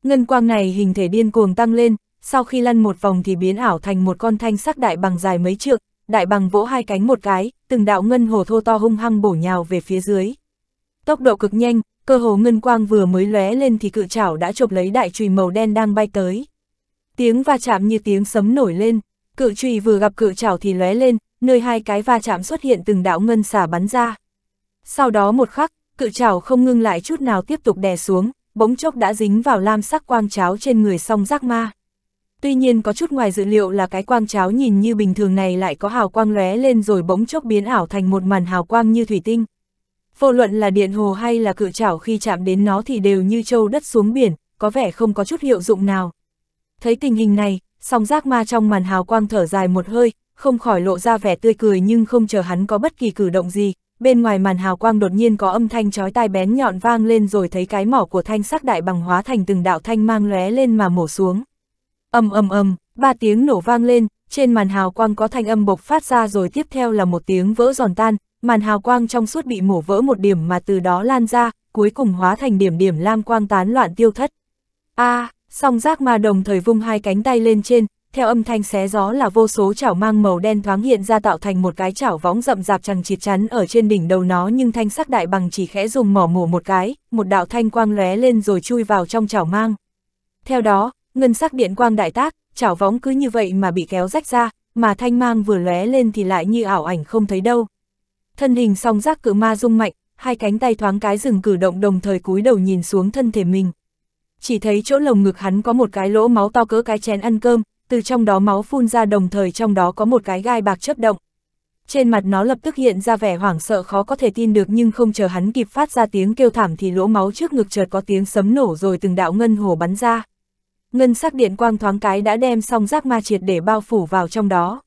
Ngân quang này hình thể điên cuồng tăng lên, sau khi lăn một vòng thì biến ảo thành một con thanh sắc đại bằng dài mấy trượng, đại bằng vỗ hai cánh một cái, từng đạo ngân hồ thô to hung hăng bổ nhào về phía dưới. Tốc độ cực nhanh, cơ hồ ngân quang vừa mới lóe lên thì cự chảo đã chộp lấy đại chùy màu đen đang bay tới. Tiếng va chạm như tiếng sấm nổi lên, cự chùy vừa gặp cự chảo thì lóe lên, nơi hai cái va chạm xuất hiện từng đạo ngân xả bắn ra. Sau đó một khắc, cự trảo không ngưng lại chút nào tiếp tục đè xuống, bỗng chốc đã dính vào lam sắc quang cháo trên người song giác ma. Tuy nhiên có chút ngoài dự liệu là cái quang cháo nhìn như bình thường này lại có hào quang lóe lên rồi bỗng chốc biến ảo thành một màn hào quang như thủy tinh. Vô luận là điện hồ hay là cự trảo khi chạm đến nó thì đều như trâu đất xuống biển, có vẻ không có chút hiệu dụng nào. Thấy tình hình này, song giác ma trong màn hào quang thở dài một hơi, không khỏi lộ ra vẻ tươi cười nhưng không chờ hắn có bất kỳ cử động gì, bên ngoài màn hào quang đột nhiên có âm thanh chói tai bén nhọn vang lên rồi thấy cái mỏ của thanh sắc đại bằng hóa thành từng đạo thanh mang lóe lên mà mổ xuống. Âm âm âm, ba tiếng nổ vang lên, trên màn hào quang có thanh âm bộc phát ra rồi tiếp theo là một tiếng vỡ giòn tan, màn hào quang trong suốt bị mổ vỡ một điểm mà từ đó lan ra, cuối cùng hóa thành điểm điểm lam quang tán loạn tiêu thất. A, à, song giác ma đồng thời vung hai cánh tay lên trên, theo âm thanh xé gió là vô số chảo mang màu đen thoáng hiện ra tạo thành một cái chảo võng rậm rạp chẳng chịt chắn ở trên đỉnh đầu nó nhưng thanh sắc đại bằng chỉ khẽ dùng mỏ mổ một cái, một đạo thanh quang lóe lên rồi chui vào trong chảo mang. Theo đó, ngân sắc điện quang đại tác, chảo võng cứ như vậy mà bị kéo rách ra, mà thanh mang vừa lóe lên thì lại như ảo ảnh không thấy đâu. Thân hình song giác cự ma rung mạnh, hai cánh tay thoáng cái dừng cử động đồng thời cúi đầu nhìn xuống thân thể mình. Chỉ thấy chỗ lồng ngực hắn có một cái lỗ máu to cỡ cái chén ăn cơm, từ trong đó máu phun ra đồng thời trong đó có một cái gai bạc chấp động. Trên mặt nó lập tức hiện ra vẻ hoảng sợ khó có thể tin được nhưng không chờ hắn kịp phát ra tiếng kêu thảm thì lỗ máu trước ngực chợt có tiếng sấm nổ rồi từng đạo ngân hồ bắn ra. Ngân sắc điện quang thoáng cái đã đem xong giác ma triệt để bao phủ vào trong đó.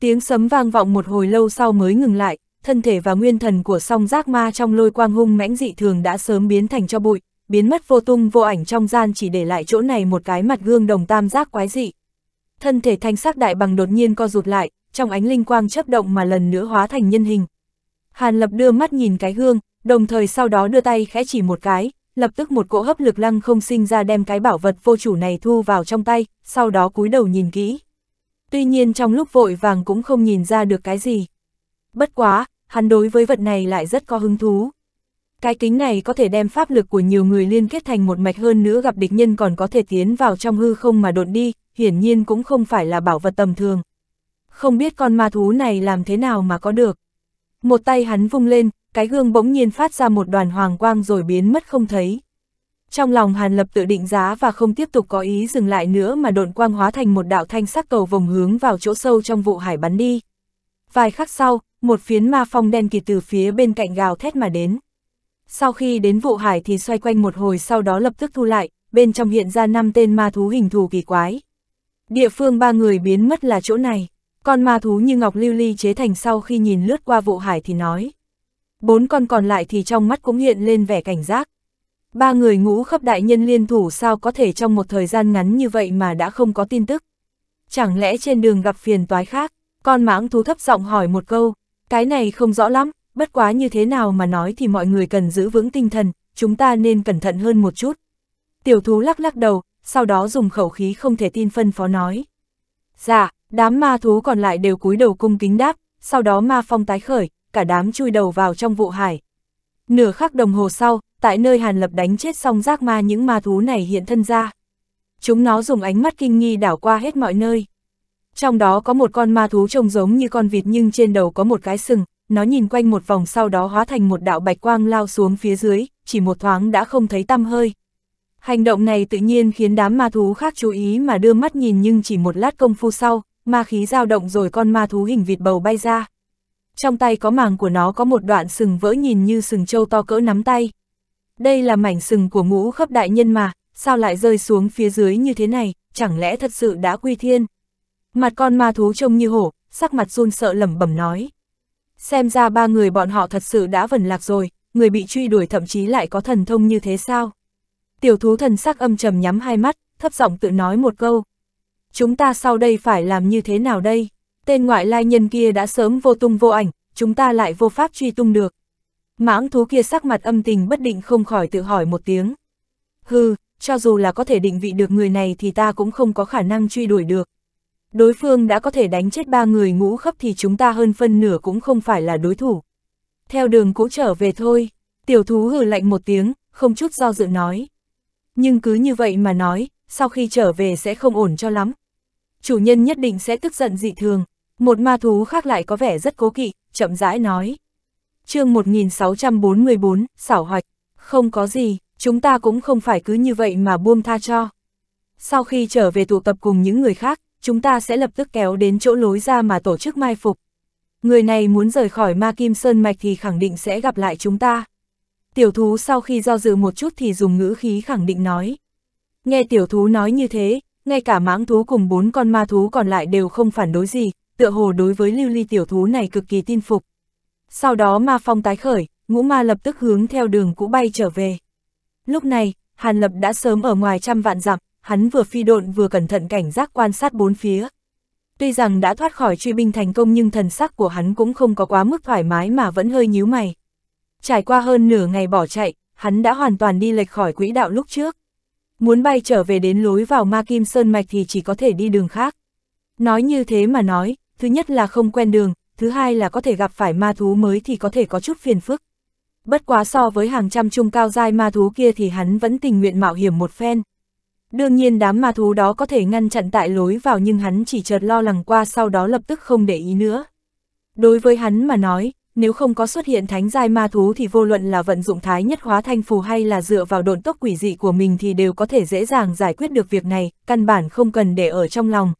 Tiếng sấm vang vọng một hồi lâu sau mới ngừng lại, thân thể và nguyên thần của song giác ma trong lôi quang hung mãnh dị thường đã sớm biến thành cho bụi, biến mất vô tung vô ảnh trong gian chỉ để lại chỗ này một cái mặt gương đồng tam giác quái dị thân thể thanh sắc đại bằng đột nhiên co rụt lại, trong ánh linh quang chớp động mà lần nữa hóa thành nhân hình. Hàn Lập đưa mắt nhìn cái hương đồng thời sau đó đưa tay khẽ chỉ một cái, lập tức một cỗ hấp lực lăng không sinh ra đem cái bảo vật vô chủ này thu vào trong tay, sau đó cúi đầu nhìn kỹ. Tuy nhiên trong lúc vội vàng cũng không nhìn ra được cái gì. Bất quá, hắn đối với vật này lại rất có hứng thú. Cái kính này có thể đem pháp lực của nhiều người liên kết thành một mạch hơn nữa gặp địch nhân còn có thể tiến vào trong hư không mà đột đi, hiển nhiên cũng không phải là bảo vật tầm thường. Không biết con ma thú này làm thế nào mà có được. Một tay hắn vung lên, cái gương bỗng nhiên phát ra một đoàn hoàng quang rồi biến mất không thấy. Trong lòng Hàn Lập tự định giá và không tiếp tục có ý dừng lại nữa mà độn quang hóa thành một đạo thanh sắc cầu vòng hướng vào chỗ sâu trong vụ hải bắn đi. Vài khắc sau, một phiến ma phong đen kỳ từ phía bên cạnh gào thét mà đến. Sau khi đến vụ hải thì xoay quanh một hồi sau đó lập tức thu lại, bên trong hiện ra năm tên ma thú hình thù kỳ quái. Địa phương ba người biến mất là chỗ này, con ma thú như ngọc lưu ly chế thành sau khi nhìn lướt qua vụ hải thì nói. Bốn con còn lại thì trong mắt cũng hiện lên vẻ cảnh giác. Ba người ngũ khắp đại nhân liên thủ sao có thể trong một thời gian ngắn như vậy mà đã không có tin tức. Chẳng lẽ trên đường gặp phiền toái khác, con mãng thú thấp giọng hỏi một câu, cái này không rõ lắm, bất quá như thế nào mà nói thì mọi người cần giữ vững tinh thần, chúng ta nên cẩn thận hơn một chút. Tiểu thú lắc lắc đầu, sau đó dùng khẩu khí không thể tin phân phó nói. Dạ, đám ma thú còn lại đều cúi đầu cung kính đáp, sau đó ma phong tái khởi, cả đám chui đầu vào trong vụ hải. Nửa khắc đồng hồ sau, tại nơi Hàn Lập đánh chết xong rác ma những ma thú này hiện thân ra. Chúng nó dùng ánh mắt kinh nghi đảo qua hết mọi nơi. Trong đó có một con ma thú trông giống như con vịt nhưng trên đầu có một cái sừng, nó nhìn quanh một vòng sau đó hóa thành một đạo bạch quang lao xuống phía dưới, chỉ một thoáng đã không thấy tăm hơi, Hành động này tự nhiên khiến đám ma thú khác chú ý mà đưa mắt nhìn nhưng chỉ một lát công phu sau, ma khí dao động rồi con ma thú hình vịt bầu bay ra. Trong tay có màng của nó có một đoạn sừng vỡ nhìn như sừng trâu to cỡ nắm tay. Đây là mảnh sừng của ngũ khắp đại nhân mà, sao lại rơi xuống phía dưới như thế này, chẳng lẽ thật sự đã quy thiên. Mặt con ma thú trông như hổ, sắc mặt run sợ lẩm bẩm nói. Xem ra ba người bọn họ thật sự đã vần lạc rồi, người bị truy đuổi thậm chí lại có thần thông như thế sao? tiểu thú thần sắc âm trầm nhắm hai mắt, thấp giọng tự nói một câu. Chúng ta sau đây phải làm như thế nào đây? Tên ngoại lai nhân kia đã sớm vô tung vô ảnh, chúng ta lại vô pháp truy tung được. Mãng thú kia sắc mặt âm tình bất định không khỏi tự hỏi một tiếng. Hừ, cho dù là có thể định vị được người này thì ta cũng không có khả năng truy đuổi được. Đối phương đã có thể đánh chết ba người ngũ khắp thì chúng ta hơn phân nửa cũng không phải là đối thủ. Theo đường cũ trở về thôi, tiểu thú hừ lạnh một tiếng, không chút do dự nói nhưng cứ như vậy mà nói, sau khi trở về sẽ không ổn cho lắm. Chủ nhân nhất định sẽ tức giận dị thường, một ma thú khác lại có vẻ rất cố kỵ, chậm rãi nói. chương 1644, xảo hoạch, không có gì, chúng ta cũng không phải cứ như vậy mà buông tha cho. Sau khi trở về tụ tập cùng những người khác, chúng ta sẽ lập tức kéo đến chỗ lối ra mà tổ chức mai phục. Người này muốn rời khỏi ma kim sơn mạch thì khẳng định sẽ gặp lại chúng ta. Tiểu thú sau khi do dự một chút thì dùng ngữ khí khẳng định nói. Nghe tiểu thú nói như thế, ngay cả mãng thú cùng bốn con ma thú còn lại đều không phản đối gì, tựa hồ đối với lưu ly tiểu thú này cực kỳ tin phục. Sau đó ma phong tái khởi, ngũ ma lập tức hướng theo đường cũ bay trở về. Lúc này, Hàn Lập đã sớm ở ngoài trăm vạn dặm, hắn vừa phi độn vừa cẩn thận cảnh giác quan sát bốn phía. Tuy rằng đã thoát khỏi truy binh thành công nhưng thần sắc của hắn cũng không có quá mức thoải mái mà vẫn hơi nhíu mày. Trải qua hơn nửa ngày bỏ chạy, hắn đã hoàn toàn đi lệch khỏi quỹ đạo lúc trước. Muốn bay trở về đến lối vào Ma Kim Sơn Mạch thì chỉ có thể đi đường khác. Nói như thế mà nói, thứ nhất là không quen đường, thứ hai là có thể gặp phải ma thú mới thì có thể có chút phiền phức. Bất quá so với hàng trăm trung cao dai ma thú kia thì hắn vẫn tình nguyện mạo hiểm một phen. Đương nhiên đám ma thú đó có thể ngăn chặn tại lối vào nhưng hắn chỉ chợt lo lắng qua sau đó lập tức không để ý nữa. Đối với hắn mà nói, nếu không có xuất hiện thánh giai ma thú thì vô luận là vận dụng thái nhất hóa thanh phù hay là dựa vào độn tốc quỷ dị của mình thì đều có thể dễ dàng giải quyết được việc này, căn bản không cần để ở trong lòng.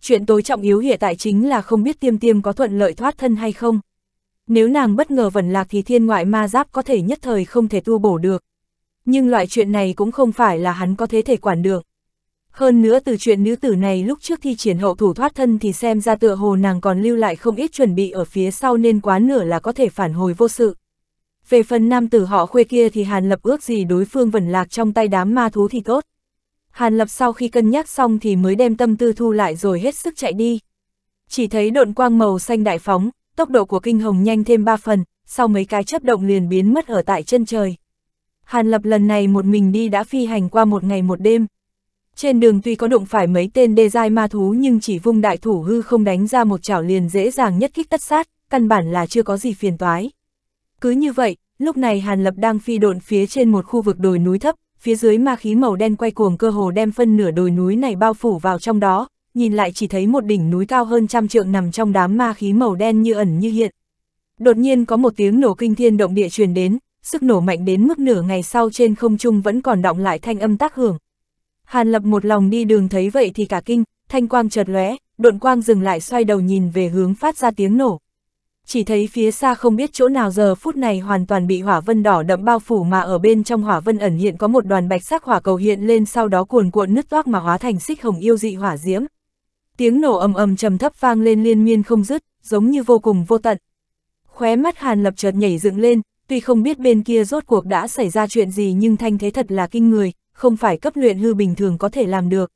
Chuyện tối trọng yếu hiện tại chính là không biết tiêm tiêm có thuận lợi thoát thân hay không. Nếu nàng bất ngờ vẩn lạc thì thiên ngoại ma giáp có thể nhất thời không thể tu bổ được. Nhưng loại chuyện này cũng không phải là hắn có thế thể quản được. Hơn nữa từ chuyện nữ tử này lúc trước thi triển hậu thủ thoát thân thì xem ra tựa hồ nàng còn lưu lại không ít chuẩn bị ở phía sau nên quá nửa là có thể phản hồi vô sự. Về phần nam tử họ khuê kia thì Hàn Lập ước gì đối phương vẫn lạc trong tay đám ma thú thì tốt. Hàn Lập sau khi cân nhắc xong thì mới đem tâm tư thu lại rồi hết sức chạy đi. Chỉ thấy độn quang màu xanh đại phóng, tốc độ của kinh hồng nhanh thêm ba phần, sau mấy cái chấp động liền biến mất ở tại chân trời. Hàn Lập lần này một mình đi đã phi hành qua một ngày một đêm. Trên đường tuy có đụng phải mấy tên đê dai ma thú nhưng chỉ vung đại thủ hư không đánh ra một chảo liền dễ dàng nhất kích tất sát, căn bản là chưa có gì phiền toái. Cứ như vậy, lúc này Hàn Lập đang phi độn phía trên một khu vực đồi núi thấp, phía dưới ma khí màu đen quay cuồng cơ hồ đem phân nửa đồi núi này bao phủ vào trong đó, nhìn lại chỉ thấy một đỉnh núi cao hơn trăm trượng nằm trong đám ma khí màu đen như ẩn như hiện. Đột nhiên có một tiếng nổ kinh thiên động địa truyền đến, sức nổ mạnh đến mức nửa ngày sau trên không trung vẫn còn động lại thanh âm tác hưởng, Hàn Lập một lòng đi đường thấy vậy thì cả kinh, thanh quang chợt lóe, độn quang dừng lại xoay đầu nhìn về hướng phát ra tiếng nổ. Chỉ thấy phía xa không biết chỗ nào giờ phút này hoàn toàn bị hỏa vân đỏ đậm bao phủ mà ở bên trong hỏa vân ẩn hiện có một đoàn bạch sắc hỏa cầu hiện lên sau đó cuồn cuộn nứt toác mà hóa thành xích hồng yêu dị hỏa diễm. Tiếng nổ ầm ầm trầm thấp vang lên liên miên không dứt, giống như vô cùng vô tận. Khóe mắt Hàn Lập chợt nhảy dựng lên, tuy không biết bên kia rốt cuộc đã xảy ra chuyện gì nhưng thanh thế thật là kinh người, không phải cấp luyện hư bình thường có thể làm được.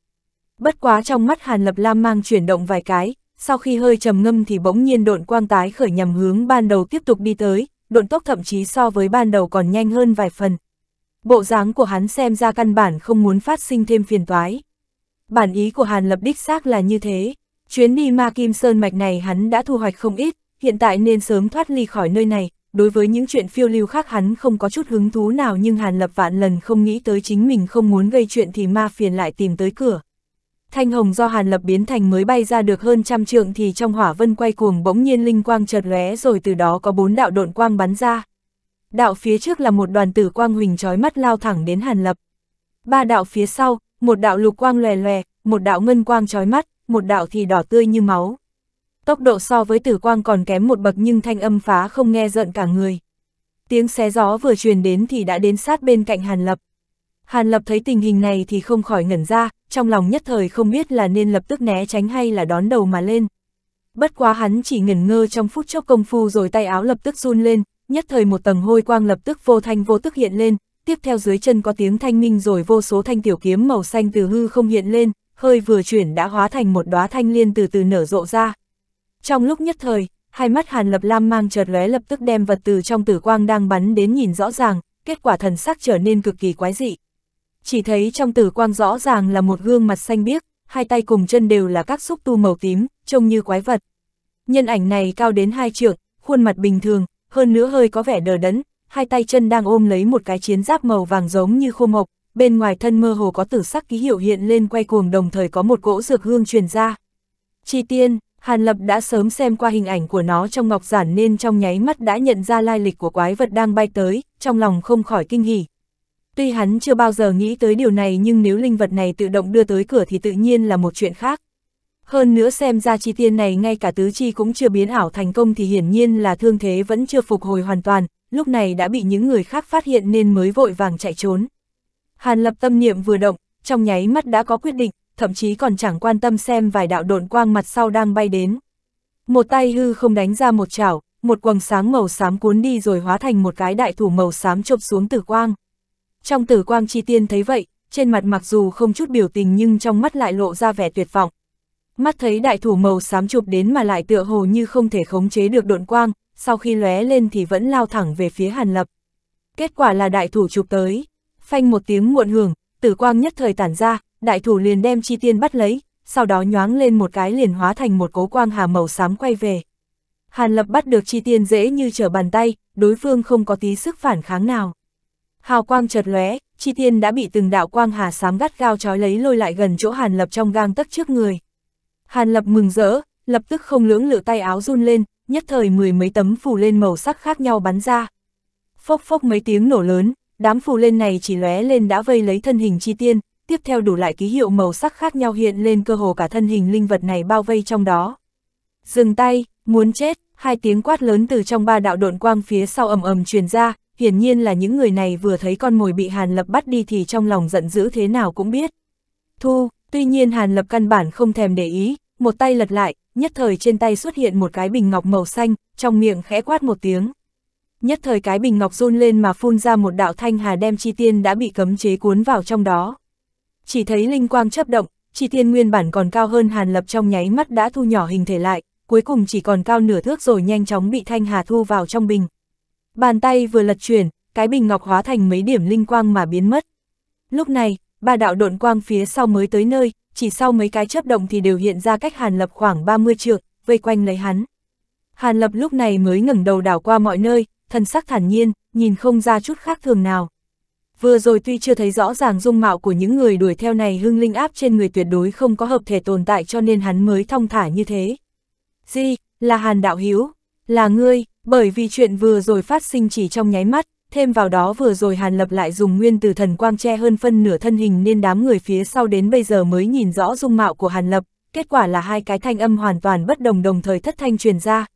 Bất quá trong mắt Hàn Lập Lam mang chuyển động vài cái, sau khi hơi trầm ngâm thì bỗng nhiên độn quang tái khởi nhằm hướng ban đầu tiếp tục đi tới, độn tốc thậm chí so với ban đầu còn nhanh hơn vài phần. Bộ dáng của hắn xem ra căn bản không muốn phát sinh thêm phiền toái. Bản ý của Hàn Lập đích xác là như thế, chuyến đi ma kim sơn mạch này hắn đã thu hoạch không ít, hiện tại nên sớm thoát ly khỏi nơi này, đối với những chuyện phiêu lưu khác hắn không có chút hứng thú nào nhưng Hàn Lập vạn lần không nghĩ tới chính mình không muốn gây chuyện thì ma phiền lại tìm tới cửa. Thanh hồng do Hàn Lập biến thành mới bay ra được hơn trăm trượng thì trong hỏa vân quay cuồng bỗng nhiên linh quang chợt lóe rồi từ đó có bốn đạo độn quang bắn ra. Đạo phía trước là một đoàn tử quang huỳnh chói mắt lao thẳng đến Hàn Lập. Ba đạo phía sau, một đạo lục quang lòe lòe, một đạo ngân quang chói mắt, một đạo thì đỏ tươi như máu tốc độ so với tử quang còn kém một bậc nhưng thanh âm phá không nghe giận cả người. Tiếng xé gió vừa truyền đến thì đã đến sát bên cạnh Hàn Lập. Hàn Lập thấy tình hình này thì không khỏi ngẩn ra, trong lòng nhất thời không biết là nên lập tức né tránh hay là đón đầu mà lên. Bất quá hắn chỉ ngẩn ngơ trong phút chốc công phu rồi tay áo lập tức run lên, nhất thời một tầng hôi quang lập tức vô thanh vô tức hiện lên, tiếp theo dưới chân có tiếng thanh minh rồi vô số thanh tiểu kiếm màu xanh từ hư không hiện lên, hơi vừa chuyển đã hóa thành một đóa thanh liên từ từ nở rộ ra, trong lúc nhất thời, hai mắt Hàn Lập Lam mang chợt lóe lập tức đem vật từ trong tử quang đang bắn đến nhìn rõ ràng, kết quả thần sắc trở nên cực kỳ quái dị. Chỉ thấy trong tử quang rõ ràng là một gương mặt xanh biếc, hai tay cùng chân đều là các xúc tu màu tím, trông như quái vật. Nhân ảnh này cao đến hai trượng, khuôn mặt bình thường, hơn nữa hơi có vẻ đờ đẫn, hai tay chân đang ôm lấy một cái chiến giáp màu vàng giống như khô mộc, bên ngoài thân mơ hồ có tử sắc ký hiệu hiện lên quay cuồng đồng thời có một cỗ dược hương truyền ra. Chi tiên, Hàn Lập đã sớm xem qua hình ảnh của nó trong ngọc giản nên trong nháy mắt đã nhận ra lai lịch của quái vật đang bay tới, trong lòng không khỏi kinh hỉ. Tuy hắn chưa bao giờ nghĩ tới điều này nhưng nếu linh vật này tự động đưa tới cửa thì tự nhiên là một chuyện khác. Hơn nữa xem ra chi tiên này ngay cả tứ chi cũng chưa biến ảo thành công thì hiển nhiên là thương thế vẫn chưa phục hồi hoàn toàn, lúc này đã bị những người khác phát hiện nên mới vội vàng chạy trốn. Hàn lập tâm niệm vừa động, trong nháy mắt đã có quyết định, thậm chí còn chẳng quan tâm xem vài đạo độn quang mặt sau đang bay đến. Một tay hư không đánh ra một chảo, một quầng sáng màu xám cuốn đi rồi hóa thành một cái đại thủ màu xám chộp xuống tử quang. Trong tử quang chi tiên thấy vậy, trên mặt mặc dù không chút biểu tình nhưng trong mắt lại lộ ra vẻ tuyệt vọng. Mắt thấy đại thủ màu xám chụp đến mà lại tựa hồ như không thể khống chế được độn quang, sau khi lóe lên thì vẫn lao thẳng về phía Hàn Lập. Kết quả là đại thủ chụp tới, phanh một tiếng muộn hưởng, tử quang nhất thời tản ra, đại thủ liền đem chi tiên bắt lấy, sau đó nhoáng lên một cái liền hóa thành một cố quang hà màu xám quay về. Hàn Lập bắt được chi tiên dễ như trở bàn tay, đối phương không có tí sức phản kháng nào. Hào quang chợt lóe, chi tiên đã bị từng đạo quang hà xám gắt gao trói lấy lôi lại gần chỗ Hàn Lập trong gang tấc trước người. Hàn Lập mừng rỡ, lập tức không lưỡng lự tay áo run lên, nhất thời mười mấy tấm phù lên màu sắc khác nhau bắn ra. Phốc phốc mấy tiếng nổ lớn, đám phù lên này chỉ lóe lên đã vây lấy thân hình chi tiên, tiếp theo đủ lại ký hiệu màu sắc khác nhau hiện lên cơ hồ cả thân hình linh vật này bao vây trong đó. Dừng tay, muốn chết, hai tiếng quát lớn từ trong ba đạo độn quang phía sau ầm ầm truyền ra, hiển nhiên là những người này vừa thấy con mồi bị Hàn Lập bắt đi thì trong lòng giận dữ thế nào cũng biết. Thu, tuy nhiên Hàn Lập căn bản không thèm để ý, một tay lật lại, nhất thời trên tay xuất hiện một cái bình ngọc màu xanh, trong miệng khẽ quát một tiếng. Nhất thời cái bình ngọc run lên mà phun ra một đạo thanh hà đem chi tiên đã bị cấm chế cuốn vào trong đó chỉ thấy linh quang chấp động, chi tiên nguyên bản còn cao hơn hàn lập trong nháy mắt đã thu nhỏ hình thể lại, cuối cùng chỉ còn cao nửa thước rồi nhanh chóng bị thanh hà thu vào trong bình. Bàn tay vừa lật chuyển, cái bình ngọc hóa thành mấy điểm linh quang mà biến mất. Lúc này, ba đạo độn quang phía sau mới tới nơi, chỉ sau mấy cái chấp động thì đều hiện ra cách Hàn Lập khoảng 30 trượng, vây quanh lấy hắn. Hàn Lập lúc này mới ngẩng đầu đảo qua mọi nơi, thân sắc thản nhiên, nhìn không ra chút khác thường nào vừa rồi tuy chưa thấy rõ ràng dung mạo của những người đuổi theo này hưng linh áp trên người tuyệt đối không có hợp thể tồn tại cho nên hắn mới thong thả như thế. Di, là Hàn Đạo Hiếu, là ngươi, bởi vì chuyện vừa rồi phát sinh chỉ trong nháy mắt, thêm vào đó vừa rồi Hàn Lập lại dùng nguyên từ thần quang che hơn phân nửa thân hình nên đám người phía sau đến bây giờ mới nhìn rõ dung mạo của Hàn Lập, kết quả là hai cái thanh âm hoàn toàn bất đồng đồng thời thất thanh truyền ra.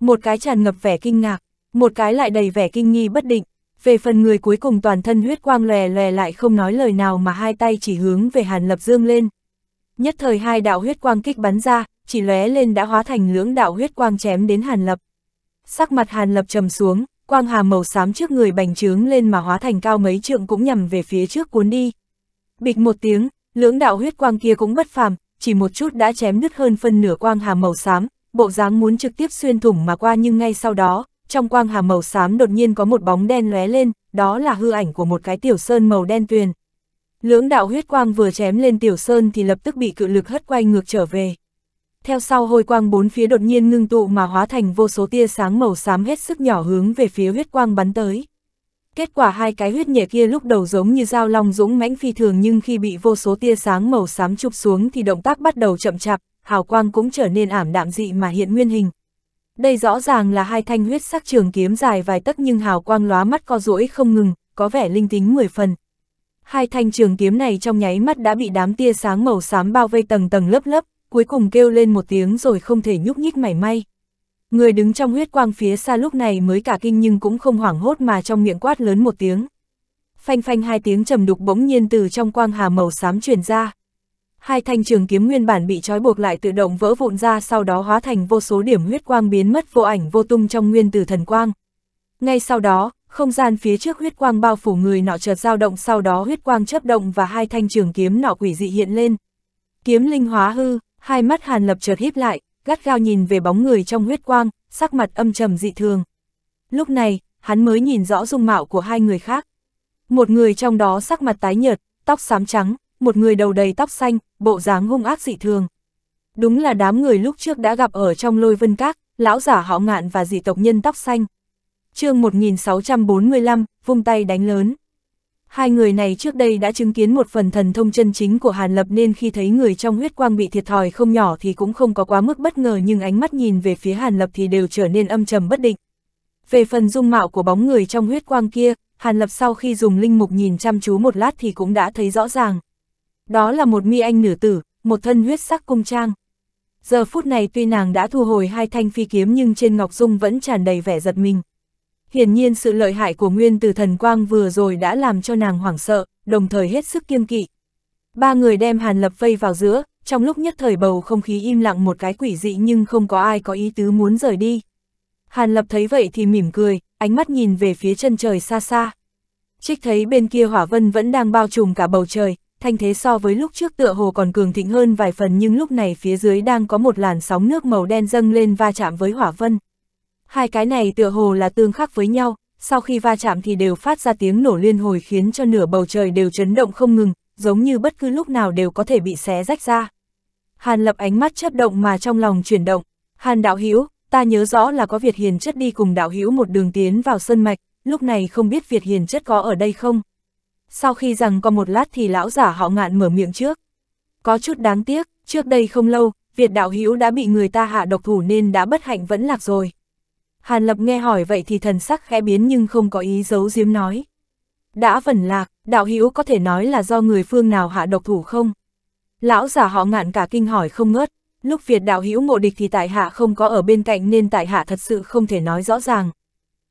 Một cái tràn ngập vẻ kinh ngạc, một cái lại đầy vẻ kinh nghi bất định về phần người cuối cùng toàn thân huyết quang lè lè lại không nói lời nào mà hai tay chỉ hướng về Hàn Lập Dương lên. Nhất thời hai đạo huyết quang kích bắn ra, chỉ lóe lên đã hóa thành lưỡng đạo huyết quang chém đến Hàn Lập. Sắc mặt Hàn Lập trầm xuống, quang hà màu xám trước người bành trướng lên mà hóa thành cao mấy trượng cũng nhằm về phía trước cuốn đi. Bịch một tiếng, lưỡng đạo huyết quang kia cũng bất phàm, chỉ một chút đã chém nứt hơn phân nửa quang hà màu xám, bộ dáng muốn trực tiếp xuyên thủng mà qua nhưng ngay sau đó, trong quang hà màu xám đột nhiên có một bóng đen lóe lên, đó là hư ảnh của một cái tiểu sơn màu đen tuyền. Lưỡng đạo huyết quang vừa chém lên tiểu sơn thì lập tức bị cự lực hất quay ngược trở về. Theo sau hôi quang bốn phía đột nhiên ngưng tụ mà hóa thành vô số tia sáng màu xám hết sức nhỏ hướng về phía huyết quang bắn tới. Kết quả hai cái huyết nhệ kia lúc đầu giống như dao long dũng mãnh phi thường nhưng khi bị vô số tia sáng màu xám chụp xuống thì động tác bắt đầu chậm chạp, hào quang cũng trở nên ảm đạm dị mà hiện nguyên hình. Đây rõ ràng là hai thanh huyết sắc trường kiếm dài vài tấc nhưng hào quang lóa mắt co rỗi không ngừng, có vẻ linh tính mười phần. Hai thanh trường kiếm này trong nháy mắt đã bị đám tia sáng màu xám bao vây tầng tầng lớp lớp, cuối cùng kêu lên một tiếng rồi không thể nhúc nhích mảy may. Người đứng trong huyết quang phía xa lúc này mới cả kinh nhưng cũng không hoảng hốt mà trong miệng quát lớn một tiếng. Phanh phanh hai tiếng trầm đục bỗng nhiên từ trong quang hà màu xám truyền ra hai thanh trường kiếm nguyên bản bị trói buộc lại tự động vỡ vụn ra sau đó hóa thành vô số điểm huyết quang biến mất vô ảnh vô tung trong nguyên tử thần quang. Ngay sau đó, không gian phía trước huyết quang bao phủ người nọ chợt dao động sau đó huyết quang chấp động và hai thanh trường kiếm nọ quỷ dị hiện lên. Kiếm linh hóa hư, hai mắt hàn lập chợt híp lại, gắt gao nhìn về bóng người trong huyết quang, sắc mặt âm trầm dị thường. Lúc này, hắn mới nhìn rõ dung mạo của hai người khác. Một người trong đó sắc mặt tái nhợt, tóc xám trắng, một người đầu đầy tóc xanh, bộ dáng hung ác dị thường. Đúng là đám người lúc trước đã gặp ở trong lôi vân các, lão giả họ ngạn và dị tộc nhân tóc xanh. chương 1645, vung tay đánh lớn. Hai người này trước đây đã chứng kiến một phần thần thông chân chính của Hàn Lập nên khi thấy người trong huyết quang bị thiệt thòi không nhỏ thì cũng không có quá mức bất ngờ nhưng ánh mắt nhìn về phía Hàn Lập thì đều trở nên âm trầm bất định. Về phần dung mạo của bóng người trong huyết quang kia, Hàn Lập sau khi dùng linh mục nhìn chăm chú một lát thì cũng đã thấy rõ ràng. Đó là một mi anh nữ tử, một thân huyết sắc cung trang. Giờ phút này tuy nàng đã thu hồi hai thanh phi kiếm nhưng trên Ngọc Dung vẫn tràn đầy vẻ giật mình. Hiển nhiên sự lợi hại của nguyên từ thần quang vừa rồi đã làm cho nàng hoảng sợ, đồng thời hết sức kiêng kỵ. Ba người đem Hàn Lập vây vào giữa, trong lúc nhất thời bầu không khí im lặng một cái quỷ dị nhưng không có ai có ý tứ muốn rời đi. Hàn Lập thấy vậy thì mỉm cười, ánh mắt nhìn về phía chân trời xa xa. Trích thấy bên kia hỏa vân vẫn đang bao trùm cả bầu trời, thanh thế so với lúc trước tựa hồ còn cường thịnh hơn vài phần nhưng lúc này phía dưới đang có một làn sóng nước màu đen dâng lên va chạm với hỏa vân. Hai cái này tựa hồ là tương khắc với nhau, sau khi va chạm thì đều phát ra tiếng nổ liên hồi khiến cho nửa bầu trời đều chấn động không ngừng, giống như bất cứ lúc nào đều có thể bị xé rách ra. Hàn lập ánh mắt chấp động mà trong lòng chuyển động, Hàn đạo Hữu ta nhớ rõ là có Việt Hiền chất đi cùng đạo Hữu một đường tiến vào sân mạch, lúc này không biết Việt Hiền chất có ở đây không? Sau khi rằng có một lát thì lão giả họ ngạn mở miệng trước. Có chút đáng tiếc, trước đây không lâu, Việt đạo hữu đã bị người ta hạ độc thủ nên đã bất hạnh vẫn lạc rồi. Hàn Lập nghe hỏi vậy thì thần sắc khẽ biến nhưng không có ý giấu giếm nói. Đã vẩn lạc, đạo hữu có thể nói là do người phương nào hạ độc thủ không? Lão giả họ ngạn cả kinh hỏi không ngớt, lúc Việt đạo hữu ngộ địch thì tại hạ không có ở bên cạnh nên tại hạ thật sự không thể nói rõ ràng.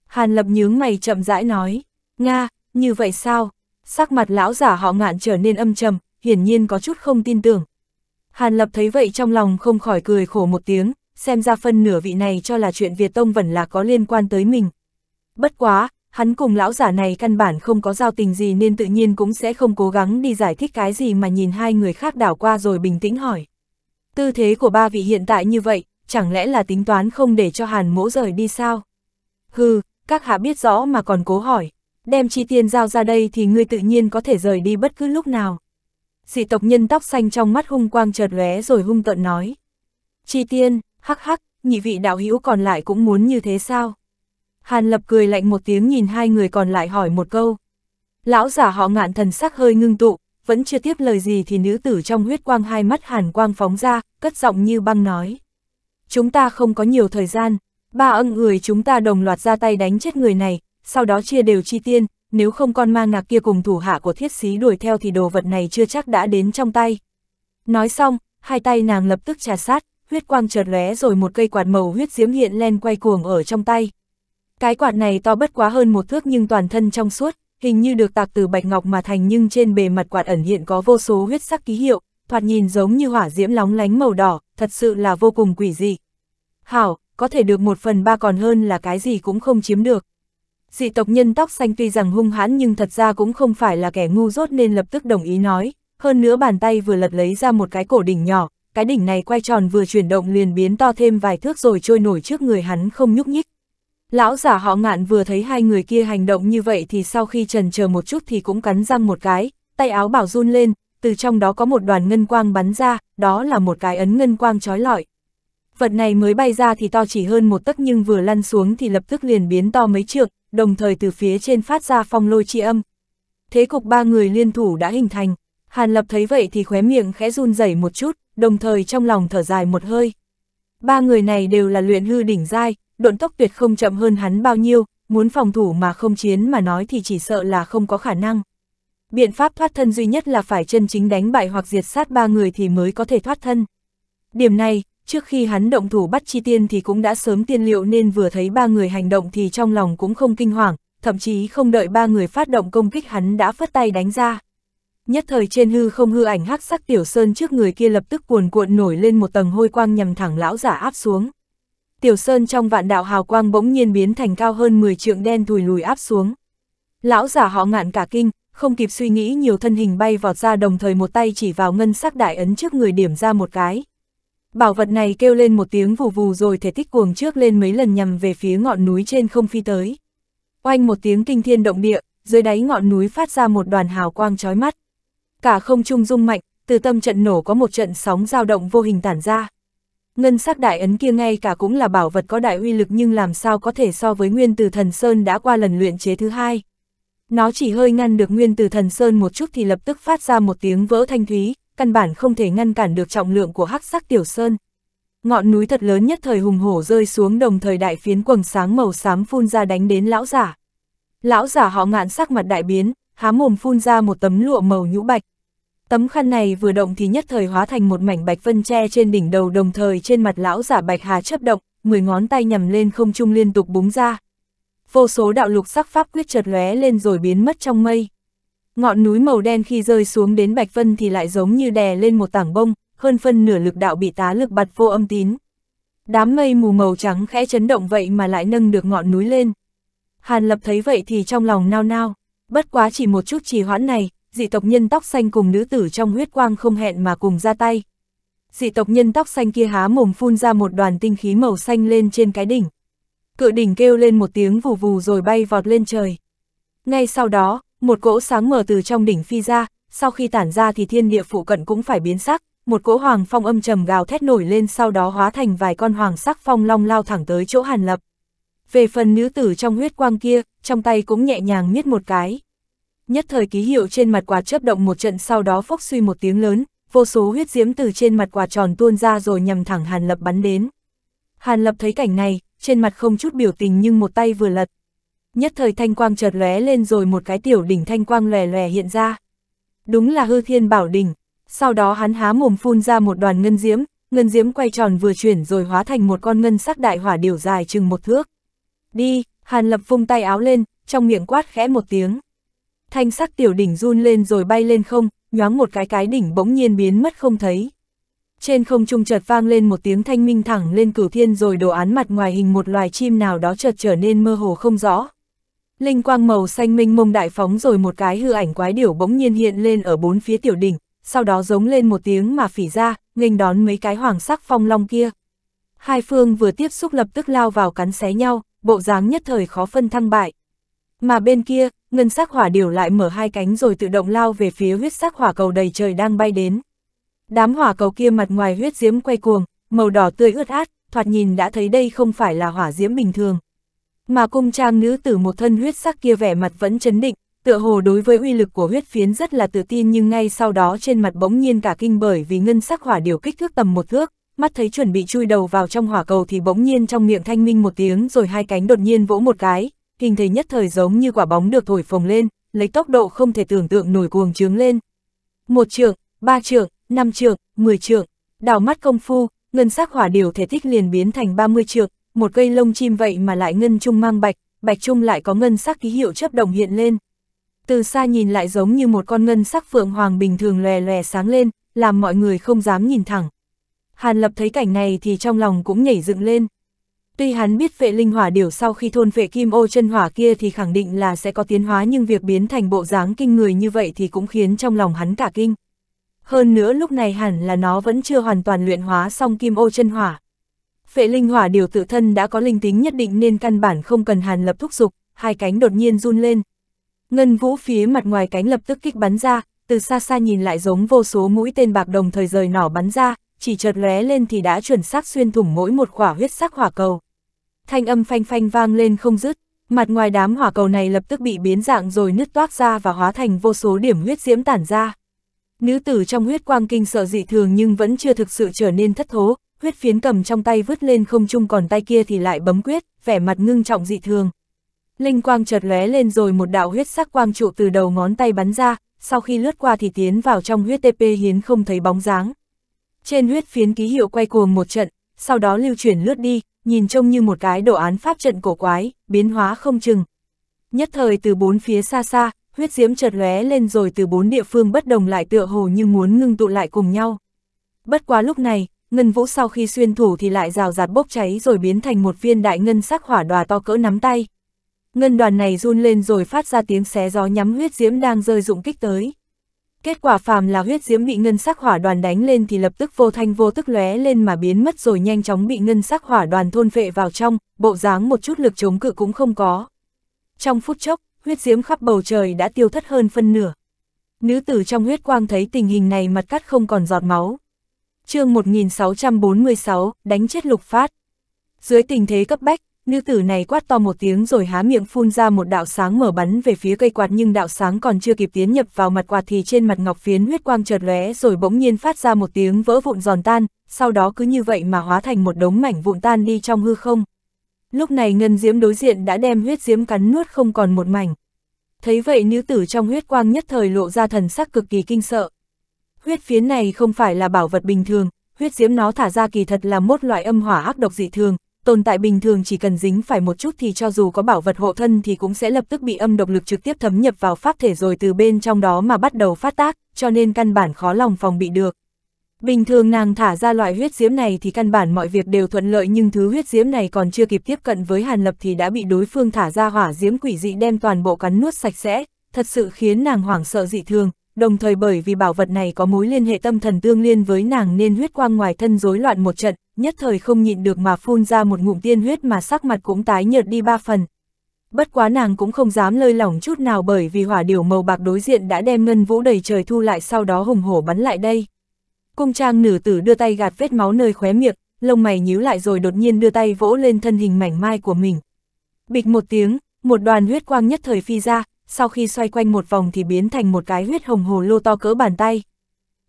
Hàn Lập nhướng mày chậm rãi nói, Nga, như vậy sao, Sắc mặt lão giả họ ngạn trở nên âm trầm, hiển nhiên có chút không tin tưởng. Hàn Lập thấy vậy trong lòng không khỏi cười khổ một tiếng, xem ra phân nửa vị này cho là chuyện Việt Tông vẫn là có liên quan tới mình. Bất quá, hắn cùng lão giả này căn bản không có giao tình gì nên tự nhiên cũng sẽ không cố gắng đi giải thích cái gì mà nhìn hai người khác đảo qua rồi bình tĩnh hỏi. Tư thế của ba vị hiện tại như vậy, chẳng lẽ là tính toán không để cho Hàn mỗ rời đi sao? Hừ, các hạ biết rõ mà còn cố hỏi đem chi tiền giao ra đây thì ngươi tự nhiên có thể rời đi bất cứ lúc nào. Dị tộc nhân tóc xanh trong mắt hung quang chợt lóe rồi hung tợn nói. Chi tiên, hắc hắc, nhị vị đạo hữu còn lại cũng muốn như thế sao? Hàn lập cười lạnh một tiếng nhìn hai người còn lại hỏi một câu. Lão giả họ ngạn thần sắc hơi ngưng tụ, vẫn chưa tiếp lời gì thì nữ tử trong huyết quang hai mắt hàn quang phóng ra, cất giọng như băng nói. Chúng ta không có nhiều thời gian, ba ân người chúng ta đồng loạt ra tay đánh chết người này, sau đó chia đều chi tiên, nếu không con ma ngạc kia cùng thủ hạ của thiết sĩ đuổi theo thì đồ vật này chưa chắc đã đến trong tay. Nói xong, hai tay nàng lập tức trà sát, huyết quang chợt lóe rồi một cây quạt màu huyết diễm hiện len quay cuồng ở trong tay. Cái quạt này to bất quá hơn một thước nhưng toàn thân trong suốt, hình như được tạc từ bạch ngọc mà thành nhưng trên bề mặt quạt ẩn hiện có vô số huyết sắc ký hiệu, thoạt nhìn giống như hỏa diễm lóng lánh màu đỏ, thật sự là vô cùng quỷ dị. Hảo, có thể được một phần ba còn hơn là cái gì cũng không chiếm được dị tộc nhân tóc xanh tuy rằng hung hãn nhưng thật ra cũng không phải là kẻ ngu dốt nên lập tức đồng ý nói, hơn nữa bàn tay vừa lật lấy ra một cái cổ đỉnh nhỏ, cái đỉnh này quay tròn vừa chuyển động liền biến to thêm vài thước rồi trôi nổi trước người hắn không nhúc nhích. Lão giả họ ngạn vừa thấy hai người kia hành động như vậy thì sau khi trần chờ một chút thì cũng cắn răng một cái, tay áo bảo run lên, từ trong đó có một đoàn ngân quang bắn ra, đó là một cái ấn ngân quang trói lọi. Vật này mới bay ra thì to chỉ hơn một tấc nhưng vừa lăn xuống thì lập tức liền biến to mấy trượng, đồng thời từ phía trên phát ra phong lôi chi âm. Thế cục ba người liên thủ đã hình thành, Hàn Lập thấy vậy thì khóe miệng khẽ run rẩy một chút, đồng thời trong lòng thở dài một hơi. Ba người này đều là luyện hư đỉnh giai, độn tốc tuyệt không chậm hơn hắn bao nhiêu, muốn phòng thủ mà không chiến mà nói thì chỉ sợ là không có khả năng. Biện pháp thoát thân duy nhất là phải chân chính đánh bại hoặc diệt sát ba người thì mới có thể thoát thân. Điểm này, trước khi hắn động thủ bắt chi tiên thì cũng đã sớm tiên liệu nên vừa thấy ba người hành động thì trong lòng cũng không kinh hoàng, thậm chí không đợi ba người phát động công kích hắn đã phất tay đánh ra. Nhất thời trên hư không hư ảnh hắc sắc tiểu sơn trước người kia lập tức cuồn cuộn nổi lên một tầng hôi quang nhằm thẳng lão giả áp xuống. Tiểu sơn trong vạn đạo hào quang bỗng nhiên biến thành cao hơn 10 trượng đen thùi lùi áp xuống. Lão giả họ ngạn cả kinh, không kịp suy nghĩ nhiều thân hình bay vọt ra đồng thời một tay chỉ vào ngân sắc đại ấn trước người điểm ra một cái. Bảo vật này kêu lên một tiếng vù vù rồi thể tích cuồng trước lên mấy lần nhằm về phía ngọn núi trên không phi tới. Oanh một tiếng kinh thiên động địa, dưới đáy ngọn núi phát ra một đoàn hào quang chói mắt. Cả không trung rung mạnh, từ tâm trận nổ có một trận sóng dao động vô hình tản ra. Ngân sắc đại ấn kia ngay cả cũng là bảo vật có đại uy lực nhưng làm sao có thể so với nguyên từ thần Sơn đã qua lần luyện chế thứ hai. Nó chỉ hơi ngăn được nguyên từ thần Sơn một chút thì lập tức phát ra một tiếng vỡ thanh thúy, căn bản không thể ngăn cản được trọng lượng của hắc sắc tiểu sơn. Ngọn núi thật lớn nhất thời hùng hổ rơi xuống đồng thời đại phiến quầng sáng màu xám phun ra đánh đến lão giả. Lão giả họ ngạn sắc mặt đại biến, há mồm phun ra một tấm lụa màu nhũ bạch. Tấm khăn này vừa động thì nhất thời hóa thành một mảnh bạch vân tre trên đỉnh đầu đồng thời trên mặt lão giả bạch hà chấp động, mười ngón tay nhằm lên không trung liên tục búng ra. Vô số đạo lục sắc pháp quyết chợt lóe lên rồi biến mất trong mây. Ngọn núi màu đen khi rơi xuống đến Bạch Vân thì lại giống như đè lên một tảng bông, hơn phân nửa lực đạo bị tá lực bật vô âm tín. Đám mây mù màu trắng khẽ chấn động vậy mà lại nâng được ngọn núi lên. Hàn Lập thấy vậy thì trong lòng nao nao, bất quá chỉ một chút trì hoãn này, dị tộc nhân tóc xanh cùng nữ tử trong huyết quang không hẹn mà cùng ra tay. Dị tộc nhân tóc xanh kia há mồm phun ra một đoàn tinh khí màu xanh lên trên cái đỉnh. Cự đỉnh kêu lên một tiếng vù vù rồi bay vọt lên trời. Ngay sau đó, một cỗ sáng mở từ trong đỉnh phi ra, sau khi tản ra thì thiên địa phụ cận cũng phải biến sắc, một cỗ hoàng phong âm trầm gào thét nổi lên sau đó hóa thành vài con hoàng sắc phong long lao thẳng tới chỗ Hàn Lập. Về phần nữ tử trong huyết quang kia, trong tay cũng nhẹ nhàng miết một cái. Nhất thời ký hiệu trên mặt quạt chớp động một trận sau đó phốc suy một tiếng lớn, vô số huyết diễm từ trên mặt quạt tròn tuôn ra rồi nhằm thẳng Hàn Lập bắn đến. Hàn Lập thấy cảnh này, trên mặt không chút biểu tình nhưng một tay vừa lật, nhất thời thanh quang chợt lóe lên rồi một cái tiểu đỉnh thanh quang lòe lòe hiện ra. Đúng là hư thiên bảo đỉnh, sau đó hắn há mồm phun ra một đoàn ngân diễm, ngân diễm quay tròn vừa chuyển rồi hóa thành một con ngân sắc đại hỏa điều dài chừng một thước. Đi, Hàn Lập phung tay áo lên, trong miệng quát khẽ một tiếng. Thanh sắc tiểu đỉnh run lên rồi bay lên không, nhoáng một cái cái đỉnh bỗng nhiên biến mất không thấy. Trên không trung chợt vang lên một tiếng thanh minh thẳng lên cửu thiên rồi đồ án mặt ngoài hình một loài chim nào đó chợt trở nên mơ hồ không rõ. Linh quang màu xanh minh mông đại phóng rồi một cái hư ảnh quái điểu bỗng nhiên hiện lên ở bốn phía tiểu đỉnh, sau đó giống lên một tiếng mà phỉ ra, nghênh đón mấy cái hoàng sắc phong long kia. Hai phương vừa tiếp xúc lập tức lao vào cắn xé nhau, bộ dáng nhất thời khó phân thăng bại. Mà bên kia, ngân sắc hỏa điểu lại mở hai cánh rồi tự động lao về phía huyết sắc hỏa cầu đầy trời đang bay đến. Đám hỏa cầu kia mặt ngoài huyết diễm quay cuồng, màu đỏ tươi ướt át, thoạt nhìn đã thấy đây không phải là hỏa diễm bình thường, mà cung trang nữ tử một thân huyết sắc kia vẻ mặt vẫn chấn định, tựa hồ đối với uy lực của huyết phiến rất là tự tin nhưng ngay sau đó trên mặt bỗng nhiên cả kinh bởi vì ngân sắc hỏa điều kích thước tầm một thước, mắt thấy chuẩn bị chui đầu vào trong hỏa cầu thì bỗng nhiên trong miệng thanh minh một tiếng rồi hai cánh đột nhiên vỗ một cái, hình thể nhất thời giống như quả bóng được thổi phồng lên, lấy tốc độ không thể tưởng tượng nổi cuồng trướng lên. Một trượng, ba trượng, năm trượng, mười trượng, đảo mắt công phu, ngân sắc hỏa điều thể tích liền biến thành 30 trượng, một cây lông chim vậy mà lại ngân trung mang bạch, bạch trung lại có ngân sắc ký hiệu chấp đồng hiện lên. Từ xa nhìn lại giống như một con ngân sắc phượng hoàng bình thường lòe lòe sáng lên, làm mọi người không dám nhìn thẳng. Hàn Lập thấy cảnh này thì trong lòng cũng nhảy dựng lên. Tuy hắn biết vệ linh hỏa điều sau khi thôn vệ kim ô chân hỏa kia thì khẳng định là sẽ có tiến hóa nhưng việc biến thành bộ dáng kinh người như vậy thì cũng khiến trong lòng hắn cả kinh. Hơn nữa lúc này hẳn là nó vẫn chưa hoàn toàn luyện hóa xong kim ô chân hỏa. Phệ linh hỏa điều tự thân đã có linh tính nhất định nên căn bản không cần hàn lập thúc dục, hai cánh đột nhiên run lên. Ngân vũ phía mặt ngoài cánh lập tức kích bắn ra, từ xa xa nhìn lại giống vô số mũi tên bạc đồng thời rời nỏ bắn ra, chỉ chợt lóe lên thì đã chuẩn xác xuyên thủng mỗi một quả huyết sắc hỏa cầu. Thanh âm phanh phanh vang lên không dứt, mặt ngoài đám hỏa cầu này lập tức bị biến dạng rồi nứt toác ra và hóa thành vô số điểm huyết diễm tản ra. Nữ tử trong huyết quang kinh sợ dị thường nhưng vẫn chưa thực sự trở nên thất thố, huyết phiến cầm trong tay vứt lên không trung còn tay kia thì lại bấm quyết, vẻ mặt ngưng trọng dị thường. Linh quang chợt lóe lên rồi một đạo huyết sắc quang trụ từ đầu ngón tay bắn ra, sau khi lướt qua thì tiến vào trong huyết TP hiến không thấy bóng dáng. Trên huyết phiến ký hiệu quay cuồng một trận, sau đó lưu chuyển lướt đi, nhìn trông như một cái đồ án pháp trận cổ quái, biến hóa không chừng. Nhất thời từ bốn phía xa xa, huyết diễm chợt lóe lên rồi từ bốn địa phương bất đồng lại tựa hồ như muốn ngưng tụ lại cùng nhau. Bất quá lúc này, ngân vũ sau khi xuyên thủ thì lại rào rạt bốc cháy rồi biến thành một viên đại ngân sắc hỏa đòa to cỡ nắm tay. Ngân đoàn này run lên rồi phát ra tiếng xé gió nhắm huyết diễm đang rơi dụng kích tới. Kết quả phàm là huyết diễm bị ngân sắc hỏa đoàn đánh lên thì lập tức vô thanh vô tức lóe lên mà biến mất rồi nhanh chóng bị ngân sắc hỏa đoàn thôn vệ vào trong, bộ dáng một chút lực chống cự cũng không có. Trong phút chốc, huyết diễm khắp bầu trời đã tiêu thất hơn phân nửa. Nữ tử trong huyết quang thấy tình hình này mặt cắt không còn giọt máu, chương 1646, đánh chết lục phát. Dưới tình thế cấp bách, nữ tử này quát to một tiếng rồi há miệng phun ra một đạo sáng mở bắn về phía cây quạt nhưng đạo sáng còn chưa kịp tiến nhập vào mặt quạt thì trên mặt ngọc phiến huyết quang chợt lóe rồi bỗng nhiên phát ra một tiếng vỡ vụn giòn tan, sau đó cứ như vậy mà hóa thành một đống mảnh vụn tan đi trong hư không. Lúc này ngân diễm đối diện đã đem huyết diễm cắn nuốt không còn một mảnh. Thấy vậy nữ tử trong huyết quang nhất thời lộ ra thần sắc cực kỳ kinh sợ, Huyết phiến này không phải là bảo vật bình thường, huyết diễm nó thả ra kỳ thật là một loại âm hỏa ác độc dị thường, tồn tại bình thường chỉ cần dính phải một chút thì cho dù có bảo vật hộ thân thì cũng sẽ lập tức bị âm độc lực trực tiếp thấm nhập vào pháp thể rồi từ bên trong đó mà bắt đầu phát tác, cho nên căn bản khó lòng phòng bị được. Bình thường nàng thả ra loại huyết diễm này thì căn bản mọi việc đều thuận lợi nhưng thứ huyết diễm này còn chưa kịp tiếp cận với Hàn Lập thì đã bị đối phương thả ra hỏa diễm quỷ dị đem toàn bộ cắn nuốt sạch sẽ, thật sự khiến nàng hoảng sợ dị thường, đồng thời bởi vì bảo vật này có mối liên hệ tâm thần tương liên với nàng nên huyết quang ngoài thân rối loạn một trận, nhất thời không nhịn được mà phun ra một ngụm tiên huyết mà sắc mặt cũng tái nhợt đi ba phần. Bất quá nàng cũng không dám lơi lỏng chút nào bởi vì hỏa điểu màu bạc đối diện đã đem ngân vũ đầy trời thu lại sau đó hùng hổ bắn lại đây. Cung trang nữ tử đưa tay gạt vết máu nơi khóe miệng, lông mày nhíu lại rồi đột nhiên đưa tay vỗ lên thân hình mảnh mai của mình. Bịch một tiếng, một đoàn huyết quang nhất thời phi ra, sau khi xoay quanh một vòng thì biến thành một cái huyết hồng hồ lô to cỡ bàn tay.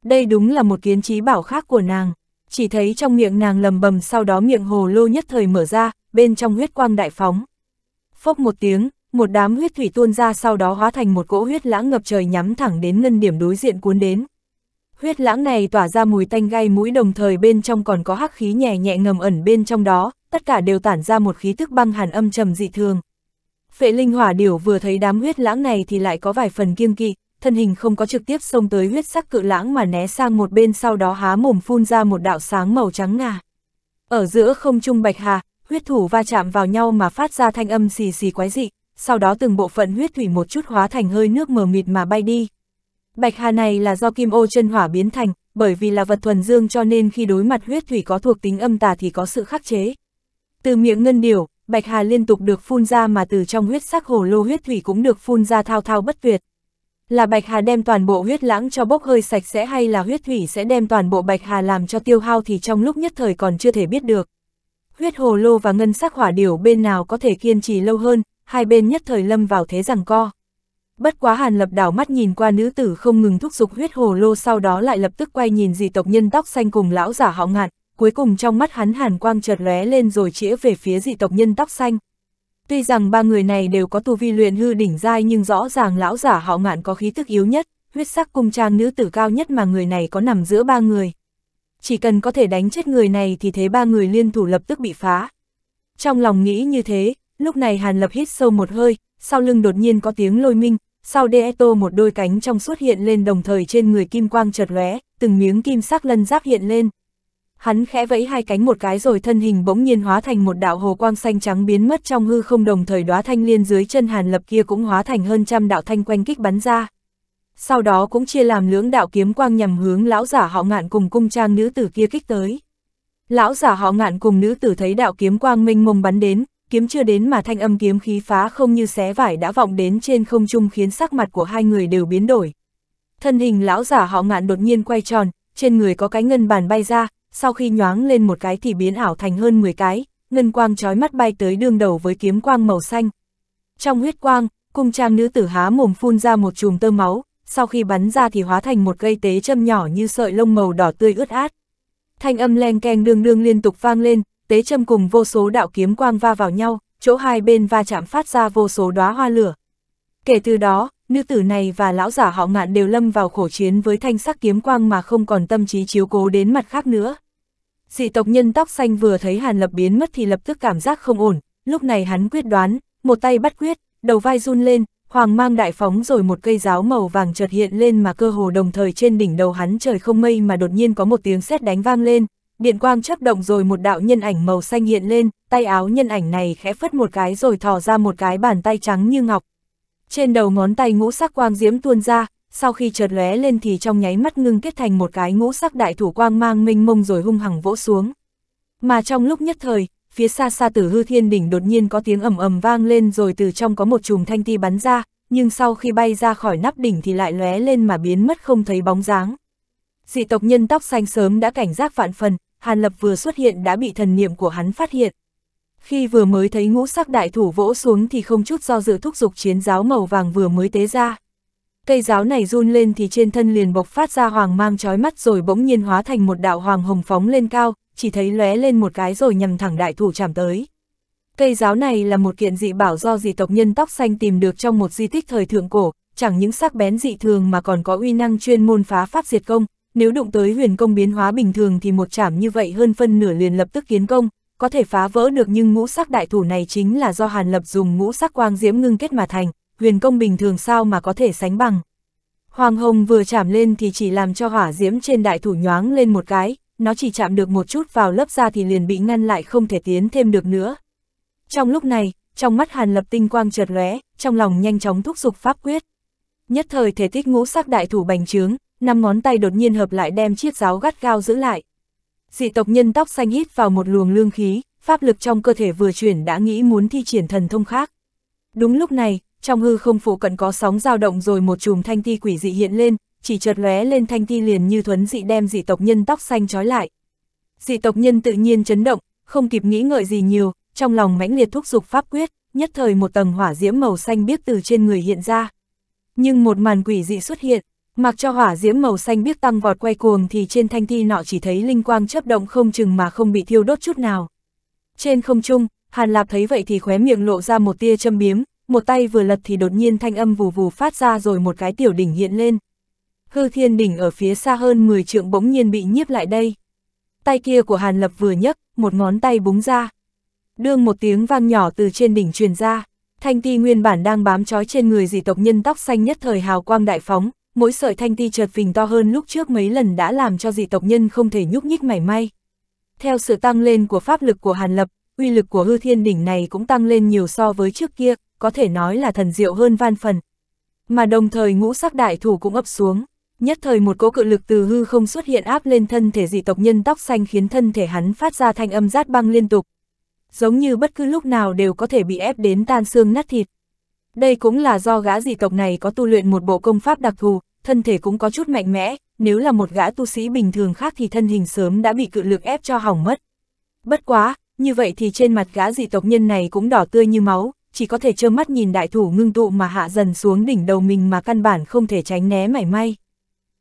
Đây đúng là một kiến trí bảo khác của nàng, chỉ thấy trong miệng nàng lầm bầm sau đó miệng hồ lô nhất thời mở ra, bên trong huyết quang đại phóng. Phốc một tiếng, một đám huyết thủy tuôn ra sau đó hóa thành một cỗ huyết lãng ngập trời nhắm thẳng đến ngân điểm đối diện cuốn đến. Huyết lãng này tỏa ra mùi tanh gai mũi đồng thời bên trong còn có hắc khí nhẹ nhẹ ngầm ẩn bên trong đó, tất cả đều tản ra một khí thức băng hàn âm trầm dị thường, Phệ linh hỏa điểu vừa thấy đám huyết lãng này thì lại có vài phần kiêng kỵ, thân hình không có trực tiếp xông tới huyết sắc cự lãng mà né sang một bên sau đó há mồm phun ra một đạo sáng màu trắng ngà. Ở giữa không trung bạch hà, huyết thủ va chạm vào nhau mà phát ra thanh âm xì xì quái dị, sau đó từng bộ phận huyết thủy một chút hóa thành hơi nước mờ mịt mà bay đi. Bạch hà này là do kim ô chân hỏa biến thành, bởi vì là vật thuần dương cho nên khi đối mặt huyết thủy có thuộc tính âm tà thì có sự khắc chế. Từ miệng ngân điểu, bạch hà liên tục được phun ra mà từ trong huyết sắc hồ lô huyết thủy cũng được phun ra thao thao bất tuyệt. Là bạch hà đem toàn bộ huyết lãng cho bốc hơi sạch sẽ hay là huyết thủy sẽ đem toàn bộ bạch hà làm cho tiêu hao thì trong lúc nhất thời còn chưa thể biết được. Huyết hồ lô và ngân sắc hỏa điểu bên nào có thể kiên trì lâu hơn, hai bên nhất thời lâm vào thế rằng co. Bất quá Hàn Lập đảo mắt nhìn qua nữ tử không ngừng thúc giục huyết hồ lô sau đó lại lập tức quay nhìn dì tộc nhân tóc xanh cùng lão giả họ ngạn, cuối cùng trong mắt hắn hàn quang chợt lóe lên rồi chĩa về phía dị tộc nhân tóc xanh. Tuy rằng ba người này đều có tu vi luyện hư đỉnh giai nhưng rõ ràng lão giả họ ngạn có khí tức yếu nhất, huyết sắc cung trang nữ tử cao nhất mà người này có nằm giữa ba người. Chỉ cần có thể đánh chết người này thì thế ba người liên thủ lập tức bị phá. Trong lòng nghĩ như thế, lúc này Hàn Lập hít sâu một hơi, sau lưng đột nhiên có tiếng lôi minh, sau Deeto một đôi cánh trong xuất hiện lên đồng thời trên người kim quang chợt lóe, từng miếng kim sắc lân giáp hiện lên hắn khẽ vẫy hai cánh một cái rồi thân hình bỗng nhiên hóa thành một đạo hồ quang xanh trắng biến mất trong hư không đồng thời đóa thanh liên dưới chân hàn lập kia cũng hóa thành hơn trăm đạo thanh quanh kích bắn ra. Sau đó cũng chia làm lưỡng đạo kiếm quang nhằm hướng lão giả họ ngạn cùng cung trang nữ tử kia kích tới. Lão giả họ ngạn cùng nữ tử thấy đạo kiếm quang minh mông bắn đến, kiếm chưa đến mà thanh âm kiếm khí phá không như xé vải đã vọng đến trên không trung khiến sắc mặt của hai người đều biến đổi. Thân hình lão giả họ ngạn đột nhiên quay tròn, trên người có cái ngân bàn bay ra, sau khi nhoáng lên một cái thì biến ảo thành hơn 10 cái, ngân quang trói mắt bay tới đương đầu với kiếm quang màu xanh. Trong huyết quang, cung trang nữ tử há mồm phun ra một chùm tơ máu, sau khi bắn ra thì hóa thành một cây tế châm nhỏ như sợi lông màu đỏ tươi ướt át. Thanh âm len keng đương đương liên tục vang lên, tế châm cùng vô số đạo kiếm quang va vào nhau, chỗ hai bên va chạm phát ra vô số đóa hoa lửa. Kể từ đó, nữ tử này và lão giả họ ngạn đều lâm vào khổ chiến với thanh sắc kiếm quang mà không còn tâm trí chiếu cố đến mặt khác nữa dị tộc nhân tóc xanh vừa thấy Hàn Lập biến mất thì lập tức cảm giác không ổn, lúc này hắn quyết đoán, một tay bắt quyết, đầu vai run lên, hoàng mang đại phóng rồi một cây giáo màu vàng chợt hiện lên mà cơ hồ đồng thời trên đỉnh đầu hắn trời không mây mà đột nhiên có một tiếng sét đánh vang lên, điện quang chớp động rồi một đạo nhân ảnh màu xanh hiện lên, tay áo nhân ảnh này khẽ phất một cái rồi thò ra một cái bàn tay trắng như ngọc. Trên đầu ngón tay ngũ sắc quang diễm tuôn ra, sau khi chợt lóe lên thì trong nháy mắt ngưng kết thành một cái ngũ sắc đại thủ quang mang minh mông rồi hung hằng vỗ xuống. Mà trong lúc nhất thời, phía xa xa tử hư thiên đỉnh đột nhiên có tiếng ầm ầm vang lên rồi từ trong có một chùm thanh ti bắn ra, nhưng sau khi bay ra khỏi nắp đỉnh thì lại lóe lên mà biến mất không thấy bóng dáng. Dị tộc nhân tóc xanh sớm đã cảnh giác vạn phần, Hàn Lập vừa xuất hiện đã bị thần niệm của hắn phát hiện. Khi vừa mới thấy ngũ sắc đại thủ vỗ xuống thì không chút do dự thúc dục chiến giáo màu vàng vừa mới tế ra cây giáo này run lên thì trên thân liền bộc phát ra hoàng mang chói mắt rồi bỗng nhiên hóa thành một đạo hoàng hồng phóng lên cao, chỉ thấy lóe lên một cái rồi nhằm thẳng đại thủ chạm tới. Cây giáo này là một kiện dị bảo do dị tộc nhân tóc xanh tìm được trong một di tích thời thượng cổ, chẳng những sắc bén dị thường mà còn có uy năng chuyên môn phá pháp diệt công, nếu đụng tới huyền công biến hóa bình thường thì một chạm như vậy hơn phân nửa liền lập tức kiến công, có thể phá vỡ được nhưng ngũ sắc đại thủ này chính là do Hàn Lập dùng ngũ sắc quang diễm ngưng kết mà thành, huyền công bình thường sao mà có thể sánh bằng. Hoàng hồng vừa chạm lên thì chỉ làm cho hỏa diễm trên đại thủ nhoáng lên một cái, nó chỉ chạm được một chút vào lớp da thì liền bị ngăn lại không thể tiến thêm được nữa. Trong lúc này, trong mắt hàn lập tinh quang chợt lóe, trong lòng nhanh chóng thúc giục pháp quyết. Nhất thời thể tích ngũ sắc đại thủ bành trướng, năm ngón tay đột nhiên hợp lại đem chiếc giáo gắt gao giữ lại. Dị tộc nhân tóc xanh hít vào một luồng lương khí, pháp lực trong cơ thể vừa chuyển đã nghĩ muốn thi triển thần thông khác. Đúng lúc này, trong hư không phủ cận có sóng dao động rồi một chùm thanh ti quỷ dị hiện lên, chỉ chợt lóe lên thanh ti liền như thuấn dị đem dị tộc nhân tóc xanh trói lại. Dị tộc nhân tự nhiên chấn động, không kịp nghĩ ngợi gì nhiều, trong lòng mãnh liệt thúc dục pháp quyết, nhất thời một tầng hỏa diễm màu xanh biết từ trên người hiện ra. Nhưng một màn quỷ dị xuất hiện, mặc cho hỏa diễm màu xanh biết tăng vọt quay cuồng thì trên thanh ti nọ chỉ thấy linh quang chớp động không chừng mà không bị thiêu đốt chút nào. Trên không trung, Hàn Lạp thấy vậy thì khóe miệng lộ ra một tia châm biếm, một tay vừa lật thì đột nhiên thanh âm vù vù phát ra rồi một cái tiểu đỉnh hiện lên. Hư thiên đỉnh ở phía xa hơn 10 trượng bỗng nhiên bị nhiếp lại đây. Tay kia của Hàn Lập vừa nhấc, một ngón tay búng ra. Đương một tiếng vang nhỏ từ trên đỉnh truyền ra, thanh ti nguyên bản đang bám trói trên người dị tộc nhân tóc xanh nhất thời hào quang đại phóng, mỗi sợi thanh ti chợt phình to hơn lúc trước mấy lần đã làm cho dị tộc nhân không thể nhúc nhích mảy may. Theo sự tăng lên của pháp lực của Hàn Lập, uy lực của hư thiên đỉnh này cũng tăng lên nhiều so với trước kia, có thể nói là thần diệu hơn van phần. Mà đồng thời ngũ sắc đại thủ cũng ập xuống, nhất thời một cỗ cự lực từ hư không xuất hiện áp lên thân thể dị tộc nhân tóc xanh khiến thân thể hắn phát ra thanh âm rát băng liên tục. Giống như bất cứ lúc nào đều có thể bị ép đến tan xương nát thịt. Đây cũng là do gã dị tộc này có tu luyện một bộ công pháp đặc thù, thân thể cũng có chút mạnh mẽ, nếu là một gã tu sĩ bình thường khác thì thân hình sớm đã bị cự lực ép cho hỏng mất. Bất quá, như vậy thì trên mặt gã dị tộc nhân này cũng đỏ tươi như máu, chỉ có thể trơ mắt nhìn đại thủ ngưng tụ mà hạ dần xuống đỉnh đầu mình mà căn bản không thể tránh né mảy may.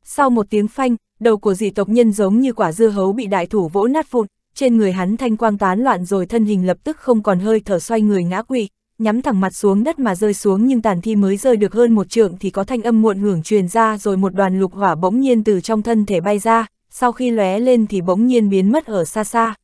Sau một tiếng phanh, đầu của dị tộc nhân giống như quả dưa hấu bị đại thủ vỗ nát vụn, trên người hắn thanh quang tán loạn rồi thân hình lập tức không còn hơi thở xoay người ngã quỵ, nhắm thẳng mặt xuống đất mà rơi xuống nhưng tàn thi mới rơi được hơn một trượng thì có thanh âm muộn hưởng truyền ra rồi một đoàn lục hỏa bỗng nhiên từ trong thân thể bay ra, sau khi lóe lên thì bỗng nhiên biến mất ở xa xa.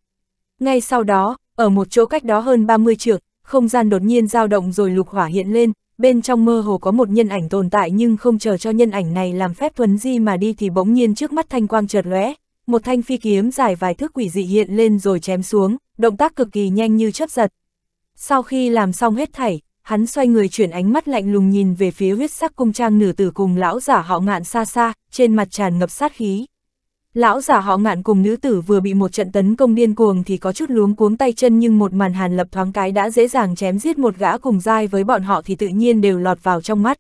Ngay sau đó, ở một chỗ cách đó hơn 30 trượng, không gian đột nhiên dao động rồi lục hỏa hiện lên, bên trong mơ hồ có một nhân ảnh tồn tại nhưng không chờ cho nhân ảnh này làm phép thuấn di mà đi thì bỗng nhiên trước mắt thanh quang chợt lóe, một thanh phi kiếm dài vài thước quỷ dị hiện lên rồi chém xuống, động tác cực kỳ nhanh như chớp giật. Sau khi làm xong hết thảy, hắn xoay người chuyển ánh mắt lạnh lùng nhìn về phía huyết sắc cung trang nửa tử cùng lão giả họ ngạn xa xa, trên mặt tràn ngập sát khí. Lão giả họ ngạn cùng nữ tử vừa bị một trận tấn công điên cuồng thì có chút luống cuống tay chân nhưng một màn hàn lập thoáng cái đã dễ dàng chém giết một gã cùng dai với bọn họ thì tự nhiên đều lọt vào trong mắt.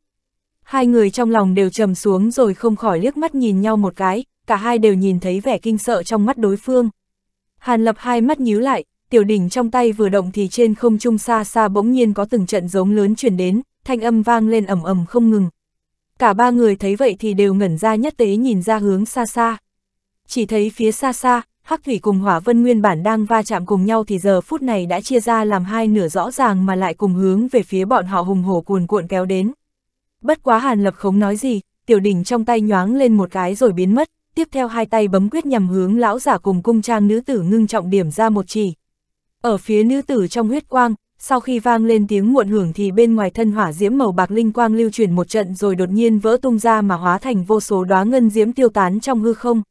Hai người trong lòng đều trầm xuống rồi không khỏi liếc mắt nhìn nhau một cái, cả hai đều nhìn thấy vẻ kinh sợ trong mắt đối phương. Hàn lập hai mắt nhíu lại, tiểu đỉnh trong tay vừa động thì trên không trung xa xa bỗng nhiên có từng trận giống lớn chuyển đến, thanh âm vang lên ầm ầm không ngừng. Cả ba người thấy vậy thì đều ngẩn ra nhất tế nhìn ra hướng xa xa chỉ thấy phía xa xa, Hắc Thủy cùng Hỏa Vân nguyên bản đang va chạm cùng nhau thì giờ phút này đã chia ra làm hai nửa rõ ràng mà lại cùng hướng về phía bọn họ hùng hổ cuồn cuộn kéo đến. Bất quá Hàn Lập không nói gì, tiểu đỉnh trong tay nhoáng lên một cái rồi biến mất, tiếp theo hai tay bấm quyết nhằm hướng lão giả cùng cung trang nữ tử ngưng trọng điểm ra một chỉ. Ở phía nữ tử trong huyết quang, sau khi vang lên tiếng muộn hưởng thì bên ngoài thân hỏa diễm màu bạc linh quang lưu chuyển một trận rồi đột nhiên vỡ tung ra mà hóa thành vô số đóa ngân diễm tiêu tán trong hư không,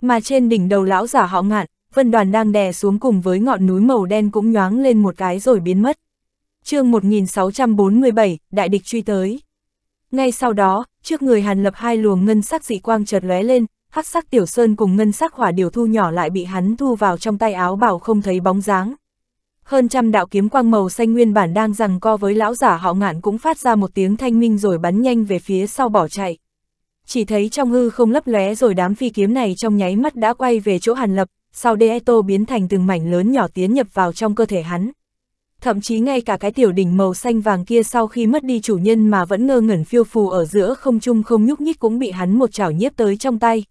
mà trên đỉnh đầu lão giả họ ngạn, vân đoàn đang đè xuống cùng với ngọn núi màu đen cũng nhoáng lên một cái rồi biến mất. chương 1647, đại địch truy tới. Ngay sau đó, trước người Hàn Lập hai luồng ngân sắc dị quang chợt lóe lên, hắc sắc tiểu sơn cùng ngân sắc hỏa điều thu nhỏ lại bị hắn thu vào trong tay áo bảo không thấy bóng dáng. Hơn trăm đạo kiếm quang màu xanh nguyên bản đang rằng co với lão giả họ ngạn cũng phát ra một tiếng thanh minh rồi bắn nhanh về phía sau bỏ chạy chỉ thấy trong hư không lấp lóe rồi đám phi kiếm này trong nháy mắt đã quay về chỗ Hàn Lập, sau Deeto biến thành từng mảnh lớn nhỏ tiến nhập vào trong cơ thể hắn. Thậm chí ngay cả cái tiểu đỉnh màu xanh vàng kia sau khi mất đi chủ nhân mà vẫn ngơ ngẩn phiêu phù ở giữa không trung không nhúc nhích cũng bị hắn một chảo nhiếp tới trong tay.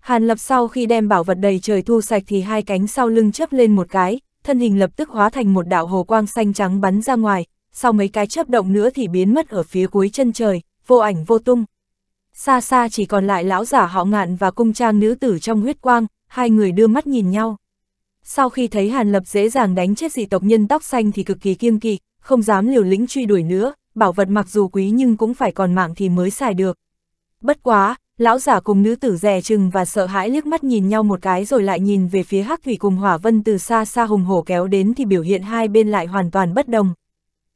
Hàn Lập sau khi đem bảo vật đầy trời thu sạch thì hai cánh sau lưng chớp lên một cái, thân hình lập tức hóa thành một đạo hồ quang xanh trắng bắn ra ngoài, sau mấy cái chớp động nữa thì biến mất ở phía cuối chân trời, vô ảnh vô tung xa xa chỉ còn lại lão giả họ ngạn và cung trang nữ tử trong huyết quang, hai người đưa mắt nhìn nhau. Sau khi thấy Hàn Lập dễ dàng đánh chết dị tộc nhân tóc xanh thì cực kỳ kiêng kỵ, không dám liều lĩnh truy đuổi nữa, bảo vật mặc dù quý nhưng cũng phải còn mạng thì mới xài được. Bất quá, lão giả cùng nữ tử rè chừng và sợ hãi liếc mắt nhìn nhau một cái rồi lại nhìn về phía hắc thủy cùng hỏa vân từ xa xa hùng hổ kéo đến thì biểu hiện hai bên lại hoàn toàn bất đồng.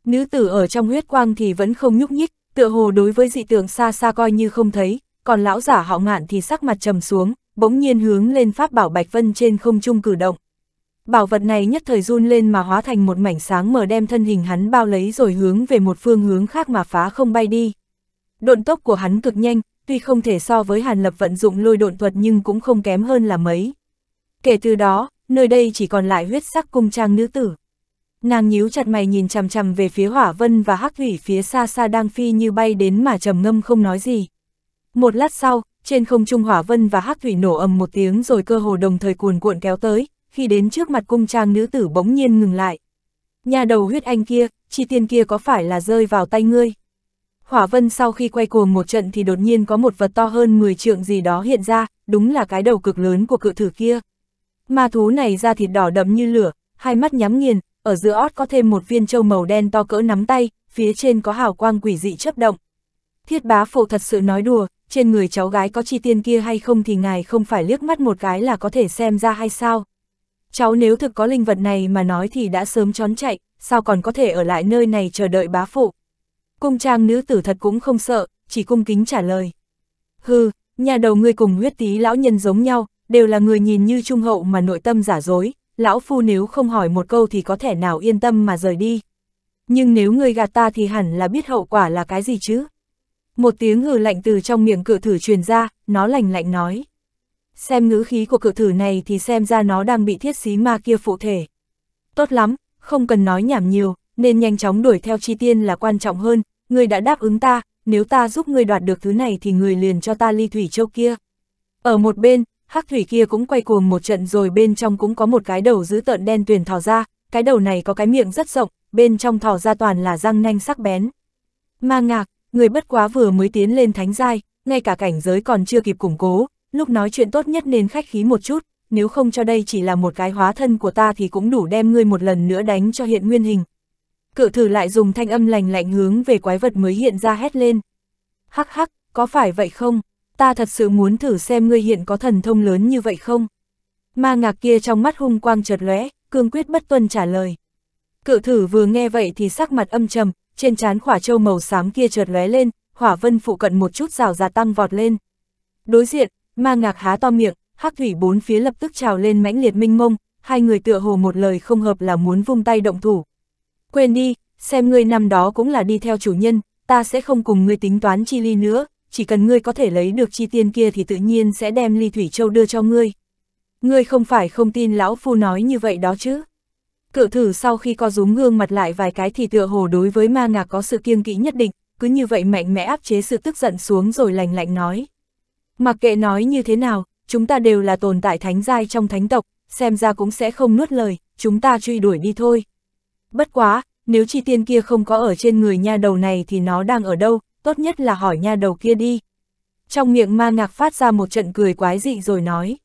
Nữ tử ở trong huyết quang thì vẫn không nhúc nhích, tựa hồ đối với dị tượng xa xa coi như không thấy, còn lão giả hạo ngạn thì sắc mặt trầm xuống, bỗng nhiên hướng lên pháp bảo Bạch Vân trên không trung cử động. Bảo vật này nhất thời run lên mà hóa thành một mảnh sáng mở đem thân hình hắn bao lấy rồi hướng về một phương hướng khác mà phá không bay đi. Độn tốc của hắn cực nhanh, tuy không thể so với Hàn Lập vận dụng lôi độn thuật nhưng cũng không kém hơn là mấy. Kể từ đó, nơi đây chỉ còn lại huyết sắc cung trang nữ tử. Nàng nhíu chặt mày nhìn chằm chằm về phía hỏa vân và hắc thủy phía xa xa đang phi như bay đến mà trầm ngâm không nói gì. Một lát sau, trên không trung hỏa vân và hắc thủy nổ ầm một tiếng rồi cơ hồ đồng thời cuồn cuộn kéo tới, khi đến trước mặt cung trang nữ tử bỗng nhiên ngừng lại. Nhà đầu huyết anh kia, chi tiên kia có phải là rơi vào tay ngươi? Hỏa vân sau khi quay cuồng một trận thì đột nhiên có một vật to hơn 10 trượng gì đó hiện ra, đúng là cái đầu cực lớn của cự thử kia. Ma thú này ra thịt đỏ đậm như lửa, hai mắt nhắm nghiền, ở giữa ót có thêm một viên châu màu đen to cỡ nắm tay, phía trên có hào quang quỷ dị chớp động. Thiết bá phụ thật sự nói đùa, trên người cháu gái có chi tiên kia hay không thì ngài không phải liếc mắt một cái là có thể xem ra hay sao. Cháu nếu thực có linh vật này mà nói thì đã sớm trốn chạy, sao còn có thể ở lại nơi này chờ đợi bá phụ. Cung trang nữ tử thật cũng không sợ, chỉ cung kính trả lời. Hừ, nhà đầu ngươi cùng huyết tí lão nhân giống nhau, đều là người nhìn như trung hậu mà nội tâm giả dối, lão phu nếu không hỏi một câu thì có thể nào yên tâm mà rời đi. Nhưng nếu người gạt ta thì hẳn là biết hậu quả là cái gì chứ. Một tiếng hừ lạnh từ trong miệng cự thử truyền ra, nó lạnh lạnh nói. Xem ngữ khí của cự thử này thì xem ra nó đang bị thiết xí ma kia phụ thể. Tốt lắm, không cần nói nhảm nhiều, nên nhanh chóng đuổi theo chi tiên là quan trọng hơn, người đã đáp ứng ta, nếu ta giúp người đoạt được thứ này thì người liền cho ta ly thủy châu kia. Ở một bên, hắc thủy kia cũng quay cuồng một trận rồi bên trong cũng có một cái đầu dữ tợn đen tuyền thò ra, cái đầu này có cái miệng rất rộng, bên trong thò ra toàn là răng nanh sắc bén. Ma ngạc, người bất quá vừa mới tiến lên thánh giai, ngay cả cảnh giới còn chưa kịp củng cố, lúc nói chuyện tốt nhất nên khách khí một chút, nếu không cho đây chỉ là một cái hóa thân của ta thì cũng đủ đem ngươi một lần nữa đánh cho hiện nguyên hình. Cự thử lại dùng thanh âm lành lạnh hướng về quái vật mới hiện ra hét lên. Hắc hắc, có phải vậy không? ta thật sự muốn thử xem ngươi hiện có thần thông lớn như vậy không? Ma ngạc kia trong mắt hung quang chợt lóe, cương quyết bất tuân trả lời. Cự thử vừa nghe vậy thì sắc mặt âm trầm, trên trán khỏa châu màu xám kia chợt lóe lên, hỏa vân phụ cận một chút rào rạt tăng vọt lên. Đối diện, ma ngạc há to miệng, hắc thủy bốn phía lập tức trào lên mãnh liệt minh mông, hai người tựa hồ một lời không hợp là muốn vung tay động thủ. Quên đi, xem ngươi năm đó cũng là đi theo chủ nhân, ta sẽ không cùng ngươi tính toán chi ly nữa, chỉ cần ngươi có thể lấy được chi tiên kia thì tự nhiên sẽ đem ly thủy châu đưa cho ngươi. Ngươi không phải không tin lão phu nói như vậy đó chứ. Cự thử sau khi co rúm gương mặt lại vài cái thì tựa hồ đối với ma ngạc có sự kiêng kỵ nhất định, cứ như vậy mạnh mẽ áp chế sự tức giận xuống rồi lành lạnh nói. Mặc kệ nói như thế nào, chúng ta đều là tồn tại thánh giai trong thánh tộc, xem ra cũng sẽ không nuốt lời, chúng ta truy đuổi đi thôi. Bất quá, nếu chi tiên kia không có ở trên người nha đầu này thì nó đang ở đâu, tốt nhất là hỏi nha đầu kia đi. Trong miệng ma ngạc phát ra một trận cười quái dị rồi nói.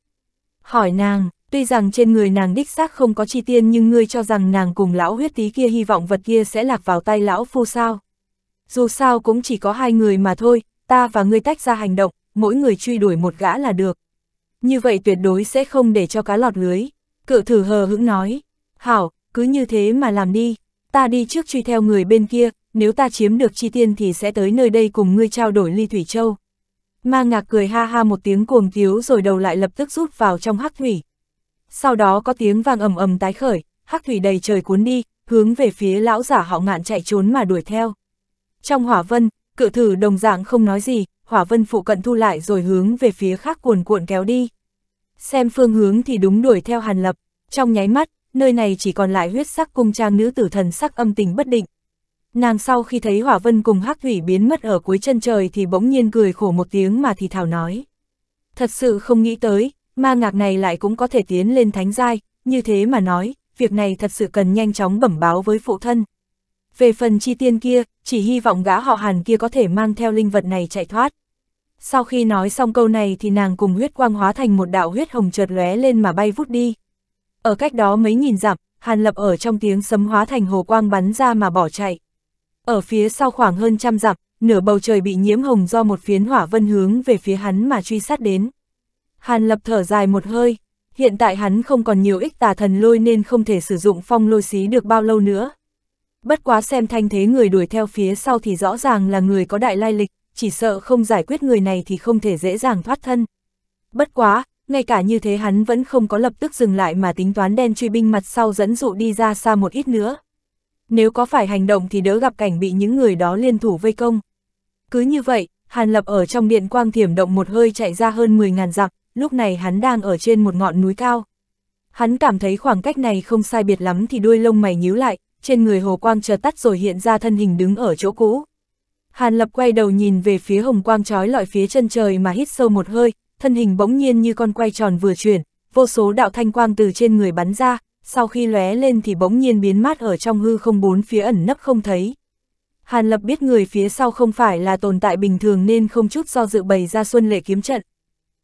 Hỏi nàng, tuy rằng trên người nàng đích xác không có chi tiên nhưng ngươi cho rằng nàng cùng lão huyết tí kia hy vọng vật kia sẽ lạc vào tay lão phu sao. Dù sao cũng chỉ có hai người mà thôi, ta và ngươi tách ra hành động, mỗi người truy đuổi một gã là được. Như vậy tuyệt đối sẽ không để cho cá lọt lưới. Cự thử hờ hững nói, hảo, cứ như thế mà làm đi, ta đi trước truy theo người bên kia, nếu ta chiếm được chi tiên thì sẽ tới nơi đây cùng ngươi trao đổi ly thủy châu. Ma ngạc cười ha ha một tiếng cuồng thiếu rồi đầu lại lập tức rút vào trong hắc thủy. Sau đó có tiếng vang ầm ầm tái khởi, hắc thủy đầy trời cuốn đi, hướng về phía lão giả họ ngạn chạy trốn mà đuổi theo. Trong hỏa vân, cự thử đồng dạng không nói gì, hỏa vân phụ cận thu lại rồi hướng về phía khác cuồn cuộn kéo đi. Xem phương hướng thì đúng đuổi theo hàn lập, trong nháy mắt, nơi này chỉ còn lại huyết sắc cung trang nữ tử thần sắc âm tình bất định nàng sau khi thấy hỏa vân cùng hắc thủy biến mất ở cuối chân trời thì bỗng nhiên cười khổ một tiếng mà thì thảo nói. Thật sự không nghĩ tới, ma ngạc này lại cũng có thể tiến lên thánh giai, như thế mà nói, việc này thật sự cần nhanh chóng bẩm báo với phụ thân. Về phần chi tiên kia, chỉ hy vọng gã họ hàn kia có thể mang theo linh vật này chạy thoát. Sau khi nói xong câu này thì nàng cùng huyết quang hóa thành một đạo huyết hồng chợt lóe lên mà bay vút đi. Ở cách đó mấy nghìn dặm, hàn lập ở trong tiếng sấm hóa thành hồ quang bắn ra mà bỏ chạy. Ở phía sau khoảng hơn trăm dặm, nửa bầu trời bị nhiễm hồng do một phiến hỏa vân hướng về phía hắn mà truy sát đến. Hàn lập thở dài một hơi, hiện tại hắn không còn nhiều ích tà thần lôi nên không thể sử dụng phong lôi xí được bao lâu nữa. Bất quá xem thanh thế người đuổi theo phía sau thì rõ ràng là người có đại lai lịch, chỉ sợ không giải quyết người này thì không thể dễ dàng thoát thân. Bất quá, ngay cả như thế hắn vẫn không có lập tức dừng lại mà tính toán đen truy binh mặt sau dẫn dụ đi ra xa một ít nữa nếu có phải hành động thì đỡ gặp cảnh bị những người đó liên thủ vây công. Cứ như vậy, Hàn Lập ở trong điện quang thiểm động một hơi chạy ra hơn 10.000 dặm, lúc này hắn đang ở trên một ngọn núi cao. Hắn cảm thấy khoảng cách này không sai biệt lắm thì đuôi lông mày nhíu lại, trên người hồ quang chợt tắt rồi hiện ra thân hình đứng ở chỗ cũ. Hàn Lập quay đầu nhìn về phía hồng quang trói lọi phía chân trời mà hít sâu một hơi, thân hình bỗng nhiên như con quay tròn vừa chuyển, vô số đạo thanh quang từ trên người bắn ra, sau khi lóe lên thì bỗng nhiên biến mất ở trong hư không bốn phía ẩn nấp không thấy. Hàn Lập biết người phía sau không phải là tồn tại bình thường nên không chút do dự bày ra xuân lệ kiếm trận.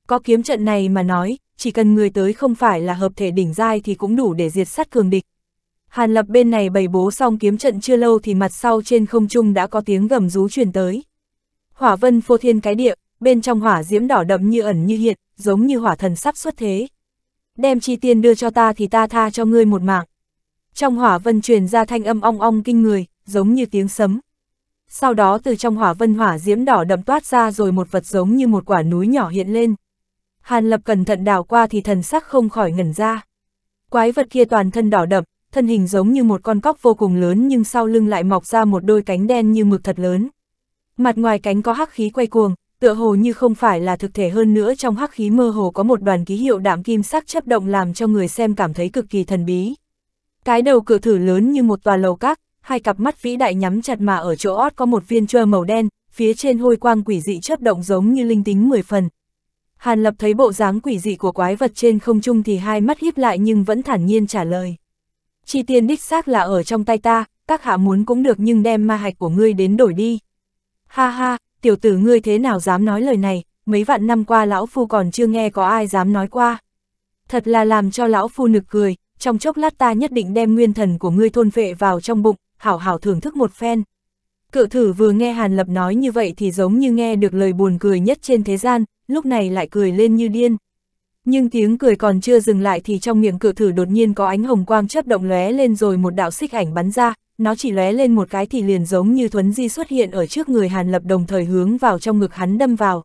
Có kiếm trận này mà nói, chỉ cần người tới không phải là hợp thể đỉnh giai thì cũng đủ để diệt sát cường địch. Hàn Lập bên này bày bố xong kiếm trận chưa lâu thì mặt sau trên không trung đã có tiếng gầm rú truyền tới. Hỏa vân phô thiên cái địa, bên trong hỏa diễm đỏ đậm như ẩn như hiện, giống như hỏa thần sắp xuất thế đem chi tiền đưa cho ta thì ta tha cho ngươi một mạng. Trong hỏa vân truyền ra thanh âm ong ong kinh người, giống như tiếng sấm. Sau đó từ trong hỏa vân hỏa diễm đỏ đậm toát ra rồi một vật giống như một quả núi nhỏ hiện lên. Hàn lập cẩn thận đào qua thì thần sắc không khỏi ngẩn ra. Quái vật kia toàn thân đỏ đậm, thân hình giống như một con cóc vô cùng lớn nhưng sau lưng lại mọc ra một đôi cánh đen như mực thật lớn. Mặt ngoài cánh có hắc khí quay cuồng, tựa hồ như không phải là thực thể hơn nữa trong hắc khí mơ hồ có một đoàn ký hiệu đạm kim sắc chấp động làm cho người xem cảm thấy cực kỳ thần bí. Cái đầu cự thử lớn như một tòa lầu các, hai cặp mắt vĩ đại nhắm chặt mà ở chỗ ót có một viên trơ màu đen, phía trên hôi quang quỷ dị chấp động giống như linh tính 10 phần. Hàn Lập thấy bộ dáng quỷ dị của quái vật trên không trung thì hai mắt híp lại nhưng vẫn thản nhiên trả lời. Chi tiên đích xác là ở trong tay ta, các hạ muốn cũng được nhưng đem ma hạch của ngươi đến đổi đi. Ha ha, tiểu tử ngươi thế nào dám nói lời này, mấy vạn năm qua lão phu còn chưa nghe có ai dám nói qua. Thật là làm cho lão phu nực cười, trong chốc lát ta nhất định đem nguyên thần của ngươi thôn vệ vào trong bụng, hảo hảo thưởng thức một phen. Cự thử vừa nghe Hàn Lập nói như vậy thì giống như nghe được lời buồn cười nhất trên thế gian, lúc này lại cười lên như điên. Nhưng tiếng cười còn chưa dừng lại thì trong miệng cự thử đột nhiên có ánh hồng quang chớp động lóe lên rồi một đạo xích ảnh bắn ra, nó chỉ lóe lên một cái thì liền giống như thuấn di xuất hiện ở trước người Hàn Lập đồng thời hướng vào trong ngực hắn đâm vào.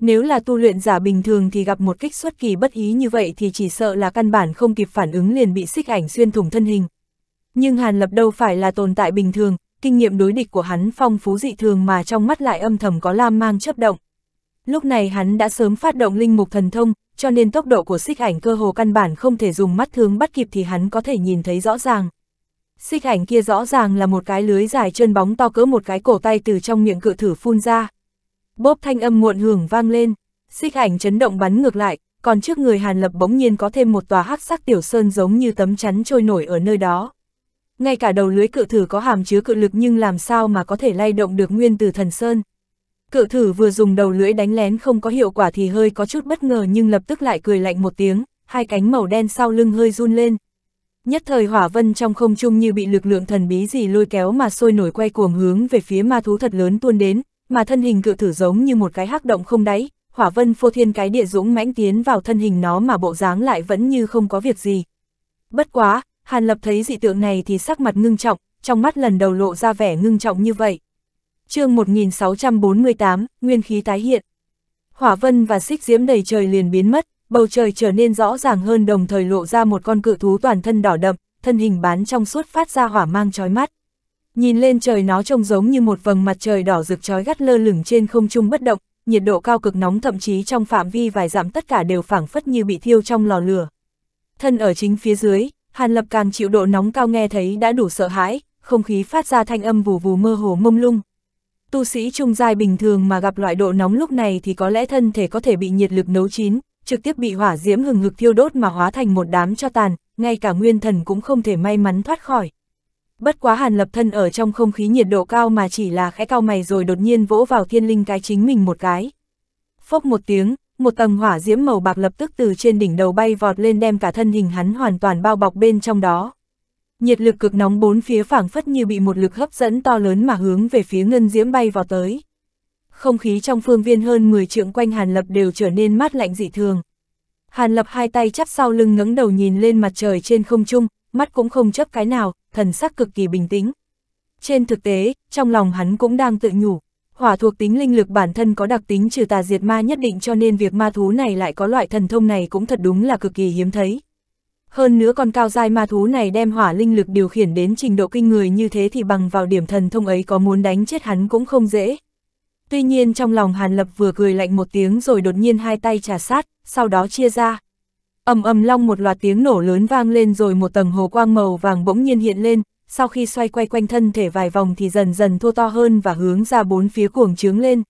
Nếu là tu luyện giả bình thường thì gặp một kích xuất kỳ bất ý như vậy thì chỉ sợ là căn bản không kịp phản ứng liền bị xích ảnh xuyên thủng thân hình. Nhưng Hàn Lập đâu phải là tồn tại bình thường, kinh nghiệm đối địch của hắn phong phú dị thường mà trong mắt lại âm thầm có lam mang chấp động. Lúc này hắn đã sớm phát động linh mục thần thông, cho nên tốc độ của xích ảnh cơ hồ căn bản không thể dùng mắt thường bắt kịp thì hắn có thể nhìn thấy rõ ràng. Xích ảnh kia rõ ràng là một cái lưới dài chân bóng to cỡ một cái cổ tay từ trong miệng cự thử phun ra. Bốp thanh âm muộn hưởng vang lên, xích ảnh chấn động bắn ngược lại, còn trước người Hàn Lập bỗng nhiên có thêm một tòa hắc sắc tiểu sơn giống như tấm chắn trôi nổi ở nơi đó. Ngay cả đầu lưới cự thử có hàm chứa cự lực nhưng làm sao mà có thể lay động được nguyên từ thần sơn. Cự thử vừa dùng đầu lưỡi đánh lén không có hiệu quả thì hơi có chút bất ngờ nhưng lập tức lại cười lạnh một tiếng, hai cánh màu đen sau lưng hơi run lên, Nhất thời hỏa vân trong không trung như bị lực lượng thần bí gì lôi kéo mà sôi nổi quay cuồng hướng về phía ma thú thật lớn tuôn đến, mà thân hình cự thử giống như một cái hắc động không đáy, hỏa vân phô thiên cái địa dũng mãnh tiến vào thân hình nó mà bộ dáng lại vẫn như không có việc gì. Bất quá, Hàn Lập thấy dị tượng này thì sắc mặt ngưng trọng, trong mắt lần đầu lộ ra vẻ ngưng trọng như vậy. chương 1648, Nguyên khí tái hiện. Hỏa vân và xích diễm đầy trời liền biến mất, bầu trời trở nên rõ ràng hơn đồng thời lộ ra một con cự thú toàn thân đỏ đậm, thân hình bán trong suốt phát ra hỏa mang chói mắt. Nhìn lên trời nó trông giống như một vầng mặt trời đỏ rực chói gắt lơ lửng trên không trung bất động, nhiệt độ cao cực nóng thậm chí trong phạm vi vài dặm tất cả đều phảng phất như bị thiêu trong lò lửa. Thân ở chính phía dưới, Hàn Lập càng chịu độ nóng cao nghe thấy đã đủ sợ hãi, không khí phát ra thanh âm vù vù mơ hồ mông lung. Tu sĩ trung giai bình thường mà gặp loại độ nóng lúc này thì có lẽ thân thể có thể bị nhiệt lực nấu chín, trực tiếp bị hỏa diễm hừng hực thiêu đốt mà hóa thành một đám cho tàn, ngay cả nguyên thần cũng không thể may mắn thoát khỏi. Bất quá Hàn Lập thân ở trong không khí nhiệt độ cao mà chỉ là khẽ cao mày rồi đột nhiên vỗ vào thiên linh cái chính mình một cái. Phốc một tiếng, một tầng hỏa diễm màu bạc lập tức từ trên đỉnh đầu bay vọt lên đem cả thân hình hắn hoàn toàn bao bọc bên trong đó. Nhiệt lực cực nóng bốn phía phảng phất như bị một lực hấp dẫn to lớn mà hướng về phía ngân diễm bay vào tới không khí trong phương viên hơn 10 trượng quanh Hàn Lập đều trở nên mát lạnh dị thường. Hàn Lập hai tay chắp sau lưng ngẩng đầu nhìn lên mặt trời trên không trung, mắt cũng không chấp cái nào, thần sắc cực kỳ bình tĩnh. Trên thực tế, trong lòng hắn cũng đang tự nhủ, hỏa thuộc tính linh lực bản thân có đặc tính trừ tà diệt ma nhất định cho nên việc ma thú này lại có loại thần thông này cũng thật đúng là cực kỳ hiếm thấy. Hơn nữa còn cao dai ma thú này đem hỏa linh lực điều khiển đến trình độ kinh người như thế thì bằng vào điểm thần thông ấy có muốn đánh chết hắn cũng không dễ, Tuy nhiên trong lòng Hàn Lập vừa cười lạnh một tiếng rồi đột nhiên hai tay trà sát, sau đó chia ra. ầm ầm long một loạt tiếng nổ lớn vang lên rồi một tầng hồ quang màu vàng bỗng nhiên hiện lên, sau khi xoay quay quanh thân thể vài vòng thì dần dần thua to hơn và hướng ra bốn phía cuồng trướng lên.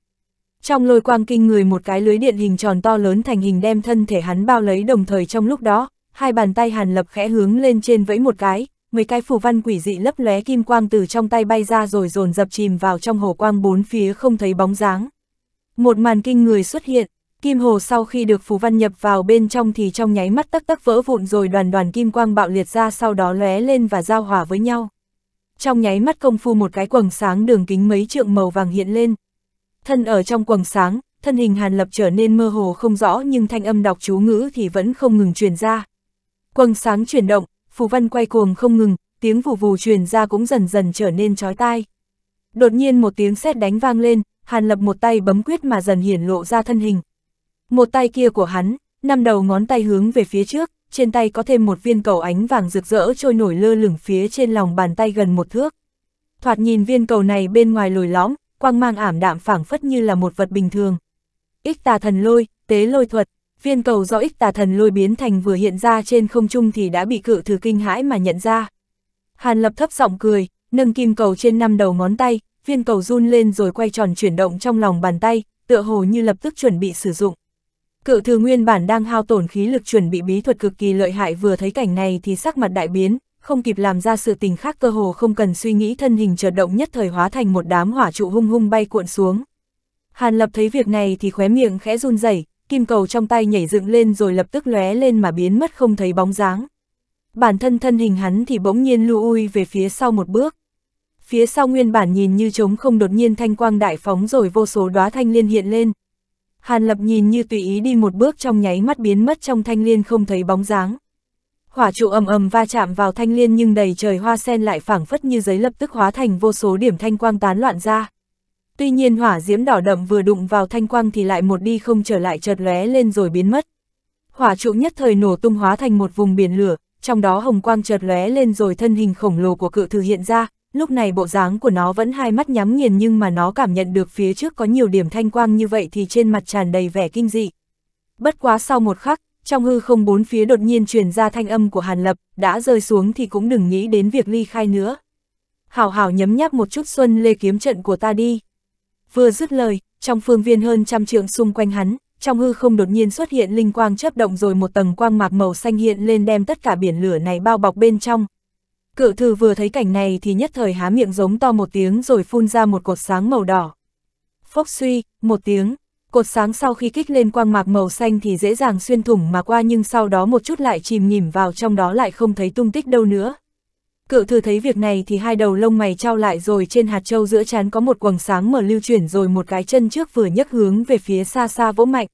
Trong lôi quang kinh người một cái lưới điện hình tròn to lớn thành hình đem thân thể hắn bao lấy đồng thời trong lúc đó, hai bàn tay Hàn Lập khẽ hướng lên trên vẫy một cái, 10 cái phù văn quỷ dị lấp lóe kim quang từ trong tay bay ra rồi dồn dập chìm vào trong hồ quang bốn phía không thấy bóng dáng. Một màn kinh người xuất hiện, kim hồ sau khi được phù văn nhập vào bên trong thì trong nháy mắt tắc tắc vỡ vụn rồi đoàn đoàn kim quang bạo liệt ra sau đó lóe lên và giao hòa với nhau. Trong nháy mắt công phu một cái quầng sáng đường kính mấy trượng màu vàng hiện lên. Thân ở trong quầng sáng, thân hình Hàn Lập trở nên mơ hồ không rõ nhưng thanh âm đọc chú ngữ thì vẫn không ngừng truyền ra. Quầng sáng chuyển động, phù văn quay cuồng không ngừng, tiếng vù vù truyền ra cũng dần dần trở nên chói tai. Đột nhiên một tiếng sét đánh vang lên, Hàn Lập một tay bấm quyết mà dần hiển lộ ra thân hình. Một tay kia của hắn, năm đầu ngón tay hướng về phía trước, trên tay có thêm một viên cầu ánh vàng rực rỡ trôi nổi lơ lửng phía trên lòng bàn tay gần một thước. Thoạt nhìn viên cầu này bên ngoài lồi lõm, quang mang ảm đạm phảng phất như là một vật bình thường. Ích tà thần lôi, tế lôi thuật, viên cầu do ích tà thần lôi biến thành vừa hiện ra trên không trung thì đã bị cự thừa kinh hãi mà nhận ra. Hàn lập thấp giọng cười, nâng kim cầu trên năm đầu ngón tay, viên cầu run lên rồi quay tròn chuyển động trong lòng bàn tay, tựa hồ như lập tức chuẩn bị sử dụng. Cự thừa nguyên bản đang hao tổn khí lực chuẩn bị bí thuật cực kỳ lợi hại vừa thấy cảnh này thì sắc mặt đại biến, không kịp làm ra sự tình khác cơ hồ không cần suy nghĩ thân hình chợt động nhất thời hóa thành một đám hỏa trụ hung hung bay cuộn xuống. Hàn Lập thấy việc này thì khóe miệng khẽ run rẩy, kim cầu trong tay nhảy dựng lên rồi lập tức lóe lên mà biến mất không thấy bóng dáng. Bản thân thân hình hắn thì bỗng nhiên lui về phía sau một bước. Phía sau nguyên bản nhìn như trống không đột nhiên thanh quang đại phóng rồi vô số đóa thanh liên hiện lên. Hàn lập nhìn như tùy ý đi một bước trong nháy mắt biến mất trong thanh liên không thấy bóng dáng. Hỏa trụ ầm ầm va chạm vào thanh liên nhưng đầy trời hoa sen lại phảng phất như giấy lập tức hóa thành vô số điểm thanh quang tán loạn ra. Tuy nhiên hỏa diễm đỏ đậm vừa đụng vào thanh quang thì lại một đi không trở lại chợt lóe lên rồi biến mất. Hỏa trụ nhất thời nổ tung hóa thành một vùng biển lửa, trong đó hồng quang chợt lóe lên rồi thân hình khổng lồ của cự thử hiện ra, lúc này bộ dáng của nó vẫn hai mắt nhắm nghiền nhưng mà nó cảm nhận được phía trước có nhiều điểm thanh quang như vậy thì trên mặt tràn đầy vẻ kinh dị. Bất quá sau một khắc, trong hư không bốn phía đột nhiên truyền ra thanh âm của Hàn Lập, đã rơi xuống thì cũng đừng nghĩ đến việc ly khai nữa. Hảo hảo nhấm nháp một chút xuân lê kiếm trận của ta đi. Vừa dứt lời, trong phương viên hơn trăm trượng xung quanh hắn, trong hư không đột nhiên xuất hiện linh quang chớp động rồi một tầng quang mạc màu xanh hiện lên đem tất cả biển lửa này bao bọc bên trong. Cự thư vừa thấy cảnh này thì nhất thời há miệng giống to một tiếng rồi phun ra một cột sáng màu đỏ. Phốc suy, một tiếng, cột sáng sau khi kích lên quang mạc màu xanh thì dễ dàng xuyên thủng mà qua nhưng sau đó một chút lại chìm nhìm vào trong đó lại không thấy tung tích đâu nữa. Cựu thư thấy việc này thì hai đầu lông mày trao lại rồi trên hạt châu giữa chán có một quầng sáng mở lưu chuyển rồi một cái chân trước vừa nhấc hướng về phía xa xa vỗ mạnh.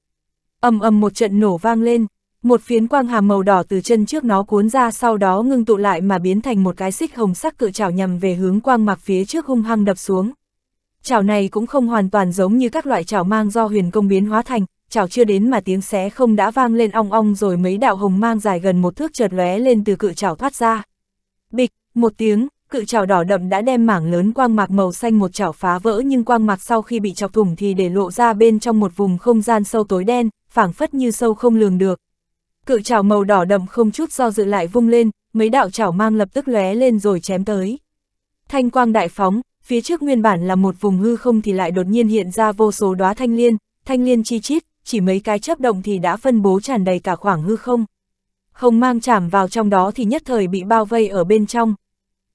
ầm ầm một trận nổ vang lên, một phiến quang hàm màu đỏ từ chân trước nó cuốn ra sau đó ngưng tụ lại mà biến thành một cái xích hồng sắc cự chảo nhằm về hướng quang mạc phía trước hung hăng đập xuống. Chảo này cũng không hoàn toàn giống như các loại chảo mang do huyền công biến hóa thành, chảo chưa đến mà tiếng xé không đã vang lên ong ong rồi mấy đạo hồng mang dài gần một thước chợt lóe lên từ cự chảo thoát ra. Bịch, một tiếng, cự trào đỏ đậm đã đem mảng lớn quang mạc màu xanh một chảo phá vỡ nhưng quang mạc sau khi bị chọc thủng thì để lộ ra bên trong một vùng không gian sâu tối đen, phảng phất như sâu không lường được. Cự trào màu đỏ đậm không chút do dự lại vung lên, mấy đạo chảo mang lập tức lóe lên rồi chém tới. Thanh quang đại phóng, phía trước nguyên bản là một vùng hư không thì lại đột nhiên hiện ra vô số đóa thanh liên, thanh liên chi chít, chỉ mấy cái chớp động thì đã phân bố tràn đầy cả khoảng hư không hồng mang chạm vào trong đó thì nhất thời bị bao vây ở bên trong.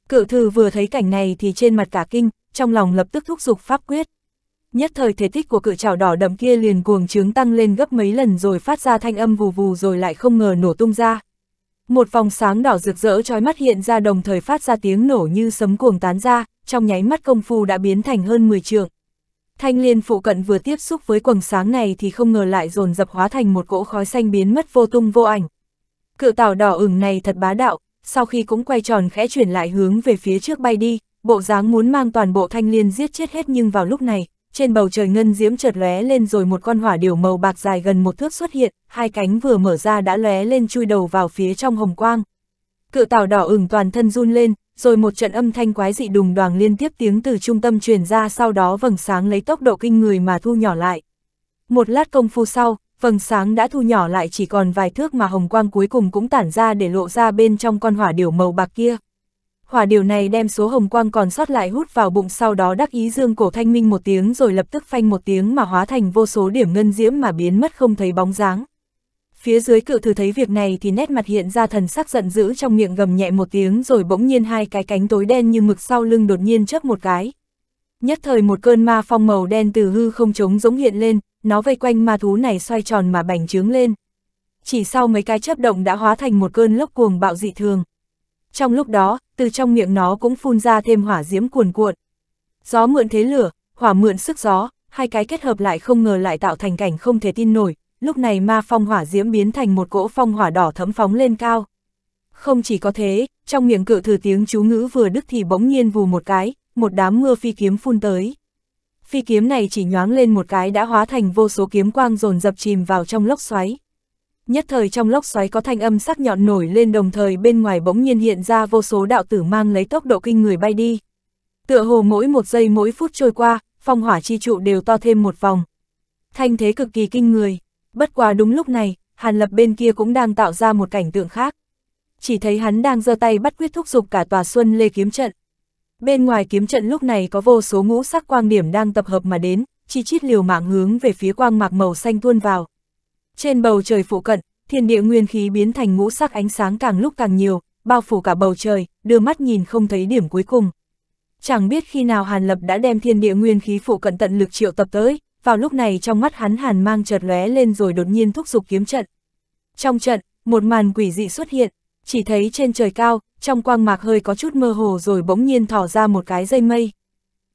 Cự thư vừa thấy cảnh này thì trên mặt cả kinh, trong lòng lập tức thúc giục pháp quyết. Nhất thời thể tích của cự trảo đỏ đậm kia liền cuồng trướng tăng lên gấp mấy lần rồi phát ra thanh âm vù vù rồi lại không ngờ nổ tung ra. Một vòng sáng đỏ rực rỡ trói mắt hiện ra đồng thời phát ra tiếng nổ như sấm cuồng tán ra, trong nháy mắt công phu đã biến thành hơn 10 trường. Thanh liên phụ cận vừa tiếp xúc với quầng sáng này thì không ngờ lại dồn dập hóa thành một cỗ khói xanh biến mất vô tung vô ảnh. Cự tảo đỏ ửng này thật bá đạo, sau khi cũng quay tròn khẽ chuyển lại hướng về phía trước bay đi, bộ dáng muốn mang toàn bộ thanh liên giết chết hết nhưng vào lúc này, trên bầu trời ngân diễm chợt lóe lên rồi một con hỏa điểu màu bạc dài gần một thước xuất hiện, hai cánh vừa mở ra đã lóe lên chui đầu vào phía trong hồng quang. Cự tảo đỏ ửng toàn thân run lên, rồi một trận âm thanh quái dị đùng đoàng liên tiếp tiếng từ trung tâm truyền ra sau đó vầng sáng lấy tốc độ kinh người mà thu nhỏ lại. Một lát công phu sau, phần sáng đã thu nhỏ lại chỉ còn vài thước mà hồng quang cuối cùng cũng tản ra để lộ ra bên trong con hỏa điểu màu bạc kia. Hỏa điểu này đem số hồng quang còn sót lại hút vào bụng sau đó đắc ý dương cổ thanh minh một tiếng rồi lập tức phanh một tiếng mà hóa thành vô số điểm ngân diễm mà biến mất không thấy bóng dáng. Phía dưới cự thử thấy việc này thì nét mặt hiện ra thần sắc giận dữ trong miệng gầm nhẹ một tiếng rồi bỗng nhiên hai cái cánh tối đen như mực sau lưng đột nhiên chớp một cái, Nhất thời một cơn ma phong màu đen từ hư không trống giống hiện lên, nó vây quanh ma thú này xoay tròn mà bành trướng lên. Chỉ sau mấy cái chấp động đã hóa thành một cơn lốc cuồng bạo dị thường. Trong lúc đó, từ trong miệng nó cũng phun ra thêm hỏa diễm cuồn cuộn. Gió mượn thế lửa, hỏa mượn sức gió, hai cái kết hợp lại không ngờ lại tạo thành cảnh không thể tin nổi, lúc này ma phong hỏa diễm biến thành một cỗ phong hỏa đỏ thấm phóng lên cao. Không chỉ có thế, trong miệng cự thử tiếng chú ngữ vừa đức thì bỗng nhiên vù một cái, một đám mưa phi kiếm phun tới. Phi kiếm này chỉ nhoáng lên một cái đã hóa thành vô số kiếm quang dồn dập chìm vào trong lốc xoáy. Nhất thời trong lốc xoáy có thanh âm sắc nhọn nổi lên đồng thời bên ngoài bỗng nhiên hiện ra vô số đạo tử mang lấy tốc độ kinh người bay đi. Tựa hồ mỗi một giây mỗi phút trôi qua, phong hỏa chi trụ đều to thêm một vòng. Thanh thế cực kỳ kinh người, bất quá đúng lúc này, Hàn Lập bên kia cũng đang tạo ra một cảnh tượng khác. Chỉ thấy hắn đang giơ tay bắt quyết thúc giục cả tòa xuân lê kiếm trận. Bên ngoài kiếm trận lúc này có vô số ngũ sắc quang điểm đang tập hợp mà đến, chi chít liều mạng hướng về phía quang mạc màu xanh tuôn vào. Trên bầu trời phụ cận, thiên địa nguyên khí biến thành ngũ sắc ánh sáng càng lúc càng nhiều, bao phủ cả bầu trời, đưa mắt nhìn không thấy điểm cuối cùng. Chẳng biết khi nào Hàn Lập đã đem thiên địa nguyên khí phụ cận tận lực triệu tập tới, vào lúc này trong mắt hắn Hàn mang chợt lóe lên rồi đột nhiên thúc giục kiếm trận. Trong trận, một màn quỷ dị xuất hiện, chỉ thấy trên trời cao, trong quang mạc hơi có chút mơ hồ rồi bỗng nhiên thỏ ra một cái dây mây.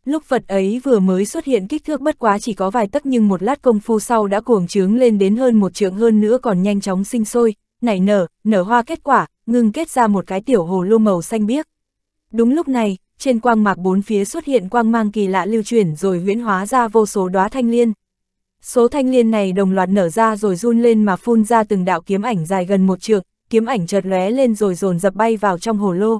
Lúc vật ấy vừa mới xuất hiện kích thước bất quá chỉ có vài tấc nhưng một lát công phu sau đã cuồng trướng lên đến hơn một trượng hơn nữa còn nhanh chóng sinh sôi, nảy nở, nở hoa kết quả, ngưng kết ra một cái tiểu hồ lô màu xanh biếc. Đúng lúc này, trên quang mạc bốn phía xuất hiện quang mang kỳ lạ lưu chuyển rồi huyễn hóa ra vô số đóa thanh liên. Số thanh liên này đồng loạt nở ra rồi run lên mà phun ra từng đạo kiếm ảnh dài gần một trượng, kiếm ảnh chợt lóe lên rồi dồn dập bay vào trong hồ lô.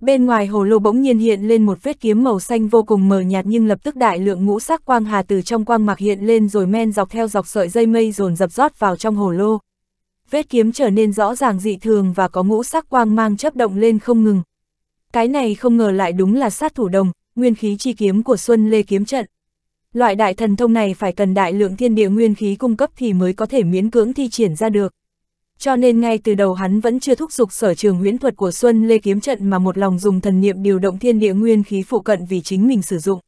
Bên ngoài hồ lô bỗng nhiên hiện lên một vết kiếm màu xanh vô cùng mờ nhạt nhưng lập tức đại lượng ngũ sắc quang hà từ trong quang mạc hiện lên rồi men dọc theo dọc sợi dây mây dồn dập rót vào trong hồ lô. Vết kiếm trở nên rõ ràng dị thường và có ngũ sắc quang mang chấp động lên không ngừng. Cái này không ngờ lại đúng là sát thủ đồng, nguyên khí chi kiếm của Xuân Lê kiếm trận. Loại đại thần thông này phải cần đại lượng thiên địa nguyên khí cung cấp thì mới có thể miễn cưỡng thi triển ra được cho nên ngay từ đầu hắn vẫn chưa thúc giục sở trường huyễn thuật của Xuân Lê kiếm trận mà một lòng dùng thần niệm điều động thiên địa nguyên khí phụ cận vì chính mình sử dụng.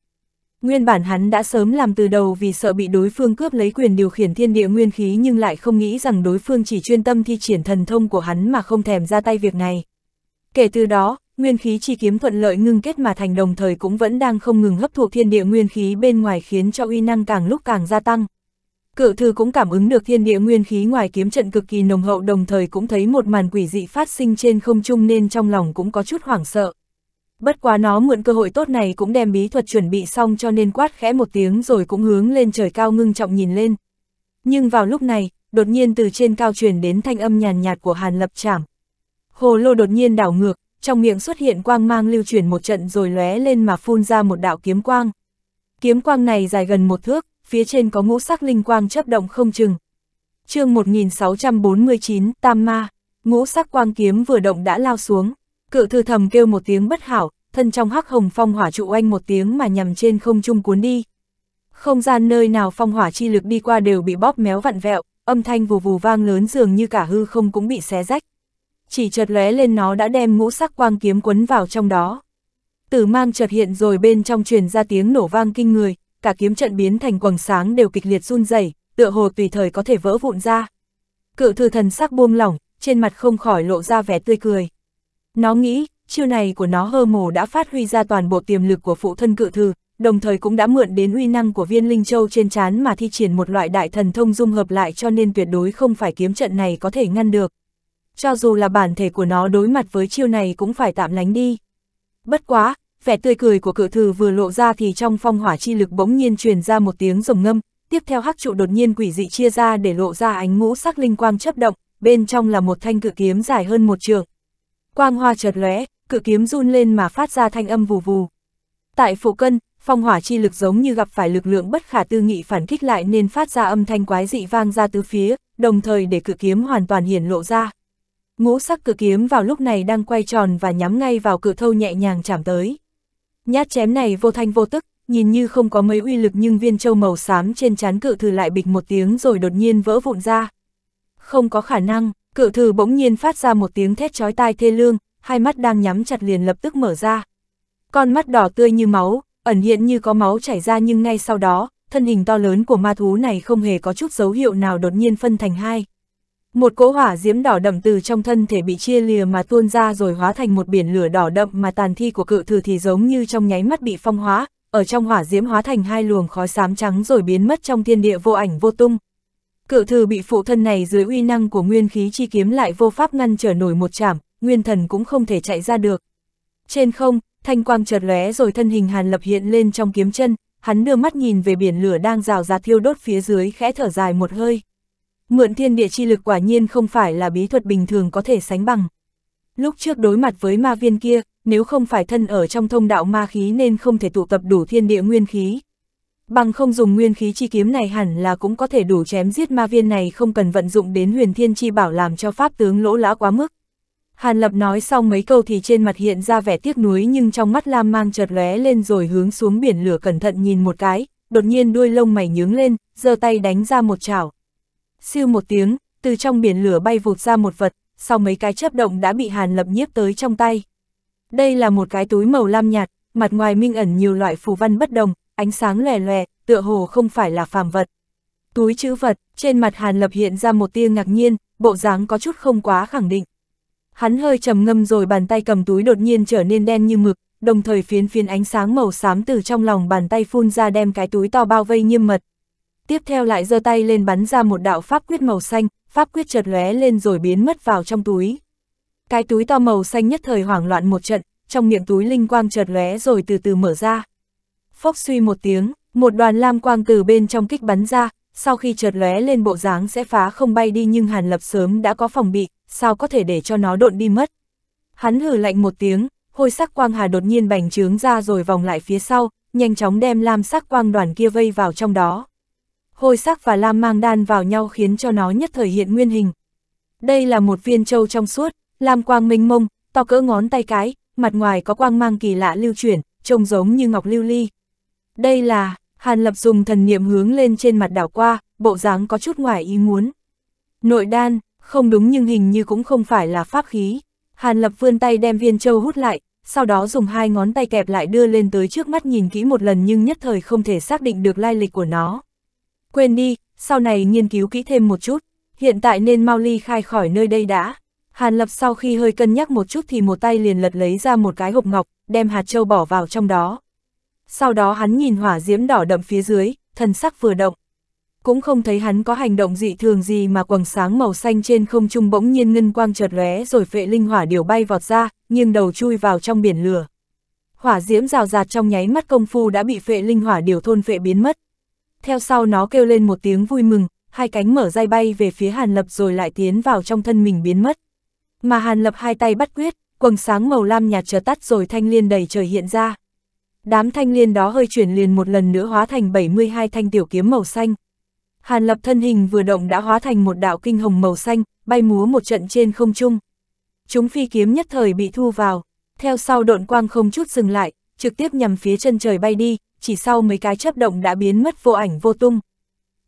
Nguyên bản hắn đã sớm làm từ đầu vì sợ bị đối phương cướp lấy quyền điều khiển thiên địa nguyên khí nhưng lại không nghĩ rằng đối phương chỉ chuyên tâm thi triển thần thông của hắn mà không thèm ra tay việc này. Kể từ đó, nguyên khí chi kiếm thuận lợi ngưng kết mà thành đồng thời cũng vẫn đang không ngừng hấp thụ thiên địa nguyên khí bên ngoài khiến cho uy năng càng lúc càng gia tăng. Cự thư cũng cảm ứng được thiên địa nguyên khí ngoài kiếm trận cực kỳ nồng hậu đồng thời cũng thấy một màn quỷ dị phát sinh trên không trung nên trong lòng cũng có chút hoảng sợ. Bất quá nó mượn cơ hội tốt này cũng đem bí thuật chuẩn bị xong cho nên quát khẽ một tiếng rồi cũng hướng lên trời cao ngưng trọng nhìn lên. Nhưng vào lúc này, đột nhiên từ trên cao truyền đến thanh âm nhàn nhạt của Hàn Lập Trảm. Hồ lô đột nhiên đảo ngược, trong miệng xuất hiện quang mang lưu chuyển một trận rồi lóe lên mà phun ra một đạo kiếm quang. Kiếm quang này dài gần một thước, phía trên có ngũ sắc linh quang chấp động không chừng. chương 1649, Tam Ma, ngũ sắc quang kiếm vừa động đã lao xuống, cự thư thầm kêu một tiếng bất hảo, thân trong hắc hồng phong hỏa trụ oanh một tiếng mà nhằm trên không trung cuốn đi. Không gian nơi nào phong hỏa chi lực đi qua đều bị bóp méo vặn vẹo, âm thanh vù vù vang lớn dường như cả hư không cũng bị xé rách. Chỉ chợt lóe lên nó đã đem ngũ sắc quang kiếm quấn vào trong đó. Tử mang chợt hiện rồi bên trong truyền ra tiếng nổ vang kinh người, cả kiếm trận biến thành quầng sáng đều kịch liệt run rẩy, tựa hồ tùy thời có thể vỡ vụn ra. Cự thư thần sắc buông lỏng, trên mặt không khỏi lộ ra vẻ tươi cười. Nó nghĩ, chiêu này của nó hơ mồ đã phát huy ra toàn bộ tiềm lực của phụ thân cự thư, đồng thời cũng đã mượn đến uy năng của viên linh châu trên chán mà thi triển một loại đại thần thông dung hợp lại cho nên tuyệt đối không phải kiếm trận này có thể ngăn được. Cho dù là bản thể của nó đối mặt với chiêu này cũng phải tạm lánh đi. Bất quá, vẻ tươi cười của cự thử vừa lộ ra thì trong phong hỏa chi lực bỗng nhiên truyền ra một tiếng rồng ngâm, tiếp theo hắc trụ đột nhiên quỷ dị chia ra để lộ ra ánh ngũ sắc linh quang chấp động, bên trong là một thanh cự kiếm dài hơn một trường. Quang hoa chợt lóe, cự kiếm run lên mà phát ra thanh âm vù vù. Tại phụ cân, phong hỏa chi lực giống như gặp phải lực lượng bất khả tư nghị phản kích lại nên phát ra âm thanh quái dị vang ra tứ phía, đồng thời để cự kiếm hoàn toàn hiển lộ ra. Ngũ sắc cự kiếm vào lúc này đang quay tròn và nhắm ngay vào cự thâu nhẹ nhàng chạm tới. Nhát chém này vô thanh vô tức, nhìn như không có mấy uy lực nhưng viên châu màu xám trên chán cự thử lại bịch một tiếng rồi đột nhiên vỡ vụn ra. Không có khả năng, cự thử bỗng nhiên phát ra một tiếng thét chói tai thê lương, hai mắt đang nhắm chặt liền lập tức mở ra. Con mắt đỏ tươi như máu, ẩn hiện như có máu chảy ra nhưng ngay sau đó, thân hình to lớn của ma thú này không hề có chút dấu hiệu nào đột nhiên phân thành hai. Một cỗ hỏa diễm đỏ đậm từ trong thân thể bị chia lìa mà tuôn ra rồi hóa thành một biển lửa đỏ đậm mà tàn thi của cự thừa thì giống như trong nháy mắt bị phong hóa, ở trong hỏa diễm hóa thành hai luồng khói xám trắng rồi biến mất trong thiên địa vô ảnh vô tung. Cự thừa bị phụ thân này dưới uy năng của nguyên khí chi kiếm lại vô pháp ngăn trở nổi một chảm, nguyên thần cũng không thể chạy ra được. Trên không, thanh quang chợt lóe rồi thân hình Hàn Lập hiện lên trong kiếm chân, hắn đưa mắt nhìn về biển lửa đang rào rạt thiêu đốt phía dưới khẽ thở dài một hơi. Mượn thiên địa chi lực quả nhiên không phải là bí thuật bình thường có thể sánh bằng. Lúc trước đối mặt với ma viên kia, nếu không phải thân ở trong thông đạo ma khí nên không thể tụ tập đủ thiên địa nguyên khí. Bằng không dùng nguyên khí chi kiếm này hẳn là cũng có thể đủ chém giết ma viên này không cần vận dụng đến huyền thiên chi bảo làm cho pháp tướng lỗ lã quá mức. Hàn Lập nói xong mấy câu thì trên mặt hiện ra vẻ tiếc nuối nhưng trong mắt Lam mang chợt lóe lên rồi hướng xuống biển lửa cẩn thận nhìn một cái, đột nhiên đuôi lông mày nhướng lên, giơ tay đánh ra một chảo siêu một tiếng, từ trong biển lửa bay vụt ra một vật, sau mấy cái chớp động đã bị Hàn Lập nhiếp tới trong tay. Đây là một cái túi màu lam nhạt, mặt ngoài minh ẩn nhiều loại phù văn bất đồng, ánh sáng lòe lòe, tựa hồ không phải là phàm vật. Túi chữ vật, trên mặt Hàn Lập hiện ra một tia ngạc nhiên, bộ dáng có chút không quá khẳng định. Hắn hơi trầm ngâm rồi bàn tay cầm túi đột nhiên trở nên đen như mực, đồng thời phiến phiến ánh sáng màu xám từ trong lòng bàn tay phun ra đem cái túi to bao vây nghiêm mật, tiếp theo lại giơ tay lên bắn ra một đạo pháp quyết màu xanh, pháp quyết chợt lóe lên rồi biến mất vào trong túi. Cái túi to màu xanh nhất thời hoảng loạn một trận, trong miệng túi linh quang chợt lóe rồi từ từ mở ra. Phốc suy một tiếng, một đoàn lam quang từ bên trong kích bắn ra, sau khi chợt lóe lên bộ dáng sẽ phá không bay đi nhưng Hàn Lập sớm đã có phòng bị, sao có thể để cho nó độn đi mất. Hắn hử lạnh một tiếng, hôi sắc quang hà đột nhiên bành trướng ra rồi vòng lại phía sau, nhanh chóng đem lam sắc quang đoàn kia vây vào trong đó hôi sắc và lam mang đan vào nhau khiến cho nó nhất thời hiện nguyên hình. Đây là một viên châu trong suốt, lam quang minh mông, to cỡ ngón tay cái, mặt ngoài có quang mang kỳ lạ lưu chuyển, trông giống như ngọc lưu ly. Đây là, Hàn Lập dùng thần niệm hướng lên trên mặt đảo qua, bộ dáng có chút ngoài ý muốn. Nội đan, không đúng nhưng hình như cũng không phải là pháp khí. Hàn Lập vươn tay đem viên châu hút lại, sau đó dùng hai ngón tay kẹp lại đưa lên tới trước mắt nhìn kỹ một lần nhưng nhất thời không thể xác định được lai lịch của nó quên đi, sau này nghiên cứu kỹ thêm một chút, hiện tại nên mau ly khai khỏi nơi đây đã. Hàn Lập sau khi hơi cân nhắc một chút thì một tay liền lật lấy ra một cái hộp ngọc, đem hạt châu bỏ vào trong đó. Sau đó hắn nhìn hỏa diễm đỏ đậm phía dưới, thần sắc vừa động. Cũng không thấy hắn có hành động dị thường gì mà quầng sáng màu xanh trên không trung bỗng nhiên ngân quang chợt lóe rồi phệ linh hỏa điều bay vọt ra, nghiêng đầu chui vào trong biển lửa. Hỏa diễm rào rạt trong nháy mắt công phu đã bị phệ linh hỏa điều thôn phệ biến mất theo sau nó kêu lên một tiếng vui mừng, hai cánh mở dai bay về phía Hàn Lập rồi lại tiến vào trong thân mình biến mất. Mà Hàn Lập hai tay bắt quyết, quầng sáng màu lam nhạt chờ tắt rồi thanh liên đầy trời hiện ra. Đám thanh liên đó hơi chuyển liền một lần nữa hóa thành 72 thanh tiểu kiếm màu xanh. Hàn Lập thân hình vừa động đã hóa thành một đạo kinh hồng màu xanh, bay múa một trận trên không trung. Chúng phi kiếm nhất thời bị thu vào, theo sau độn quang không chút dừng lại, trực tiếp nhằm phía chân trời bay đi, chỉ sau mấy cái chấp động đã biến mất vô ảnh vô tung.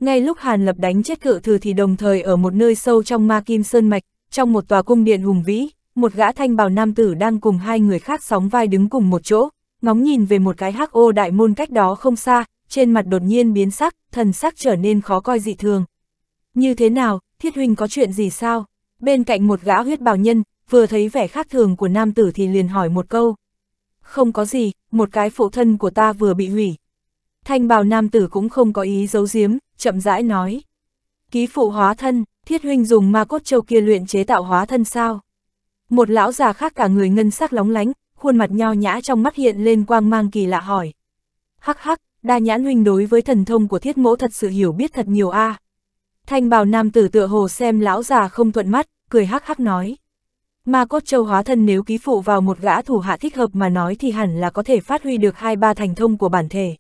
Ngay lúc Hàn Lập đánh chết cự thừa thì đồng thời ở một nơi sâu trong ma kim sơn mạch, trong một tòa cung điện hùng vĩ, một gã thanh bào nam tử đang cùng hai người khác sóng vai đứng cùng một chỗ, ngóng nhìn về một cái hắc ô đại môn cách đó không xa, trên mặt đột nhiên biến sắc, thần sắc trở nên khó coi dị thường. Như thế nào, thiết huynh có chuyện gì sao? Bên cạnh một gã huyết bào nhân, vừa thấy vẻ khác thường của nam tử thì liền hỏi một câu không có gì, một cái phụ thân của ta vừa bị hủy. Thanh bào nam tử cũng không có ý giấu giếm, chậm rãi nói. Ký phụ hóa thân, thiết huynh dùng ma cốt châu kia luyện chế tạo hóa thân sao? Một lão già khác cả người ngân sắc lóng lánh, khuôn mặt nho nhã trong mắt hiện lên quang mang kỳ lạ hỏi. Hắc hắc, đa nhãn huynh đối với thần thông của thiết mẫu thật sự hiểu biết thật nhiều a à. Thanh bào nam tử tựa hồ xem lão già không thuận mắt, cười hắc hắc nói. Ma cốt châu hóa thân nếu ký phụ vào một gã thủ hạ thích hợp mà nói thì hẳn là có thể phát huy được hai ba thành thông của bản thể.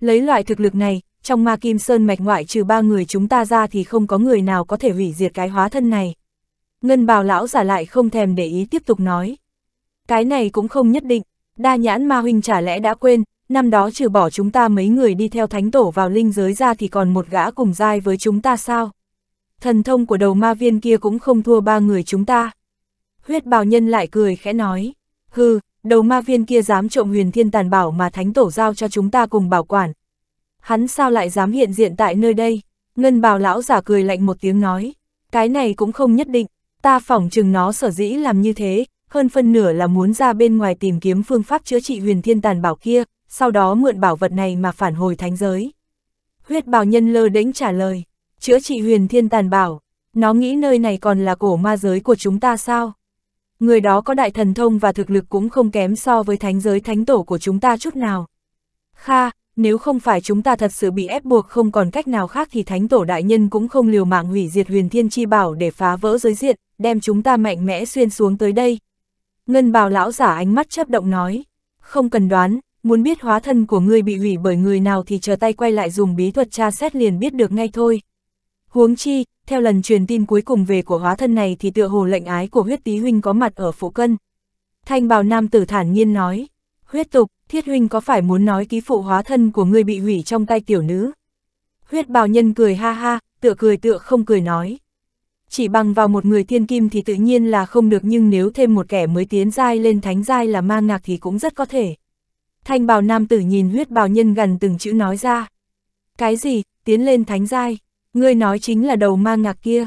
Lấy loại thực lực này, trong ma kim sơn mạch ngoại trừ ba người chúng ta ra thì không có người nào có thể hủy diệt cái hóa thân này. Ngân bào lão giả lại không thèm để ý tiếp tục nói. Cái này cũng không nhất định, đa nhãn ma huynh chả lẽ đã quên, năm đó trừ bỏ chúng ta mấy người đi theo thánh tổ vào linh giới ra thì còn một gã cùng giai với chúng ta sao? Thần thông của đầu ma viên kia cũng không thua ba người chúng ta. Huyết bào nhân lại cười khẽ nói, hừ, đầu ma viên kia dám trộm huyền thiên tàn bảo mà thánh tổ giao cho chúng ta cùng bảo quản. Hắn sao lại dám hiện diện tại nơi đây? Ngân bào lão giả cười lạnh một tiếng nói, cái này cũng không nhất định, ta phỏng chừng nó sở dĩ làm như thế, hơn phân nửa là muốn ra bên ngoài tìm kiếm phương pháp chữa trị huyền thiên tàn bảo kia, sau đó mượn bảo vật này mà phản hồi thánh giới. Huyết bào nhân lơ đễnh trả lời, chữa trị huyền thiên tàn bảo, nó nghĩ nơi này còn là cổ ma giới của chúng ta sao? người đó có đại thần thông và thực lực cũng không kém so với thánh giới thánh tổ của chúng ta chút nào. Kha, nếu không phải chúng ta thật sự bị ép buộc không còn cách nào khác thì thánh tổ đại nhân cũng không liều mạng hủy diệt huyền thiên chi bảo để phá vỡ giới diện, đem chúng ta mạnh mẽ xuyên xuống tới đây. Ngân bào lão giả ánh mắt chấp động nói, không cần đoán, muốn biết hóa thân của ngươi bị hủy bởi người nào thì chờ tay quay lại dùng bí thuật tra xét liền biết được ngay thôi. Huống chi, theo lần truyền tin cuối cùng về của hóa thân này thì tựa hồ lệnh ái của huyết tý huynh có mặt ở phụ cân. Thanh bào nam tử thản nhiên nói, huyết tục, thiết huynh có phải muốn nói ký phụ hóa thân của ngươi bị hủy trong tay tiểu nữ? Huyết bào nhân cười ha ha, tựa cười tựa không cười nói. Chỉ bằng vào một người thiên kim thì tự nhiên là không được nhưng nếu thêm một kẻ mới tiến dai lên thánh dai là mang ngạc thì cũng rất có thể. Thanh bào nam tử nhìn huyết bào nhân gần từng chữ nói ra. Cái gì, tiến lên thánh dai? Ngươi nói chính là đầu ma ngạc kia.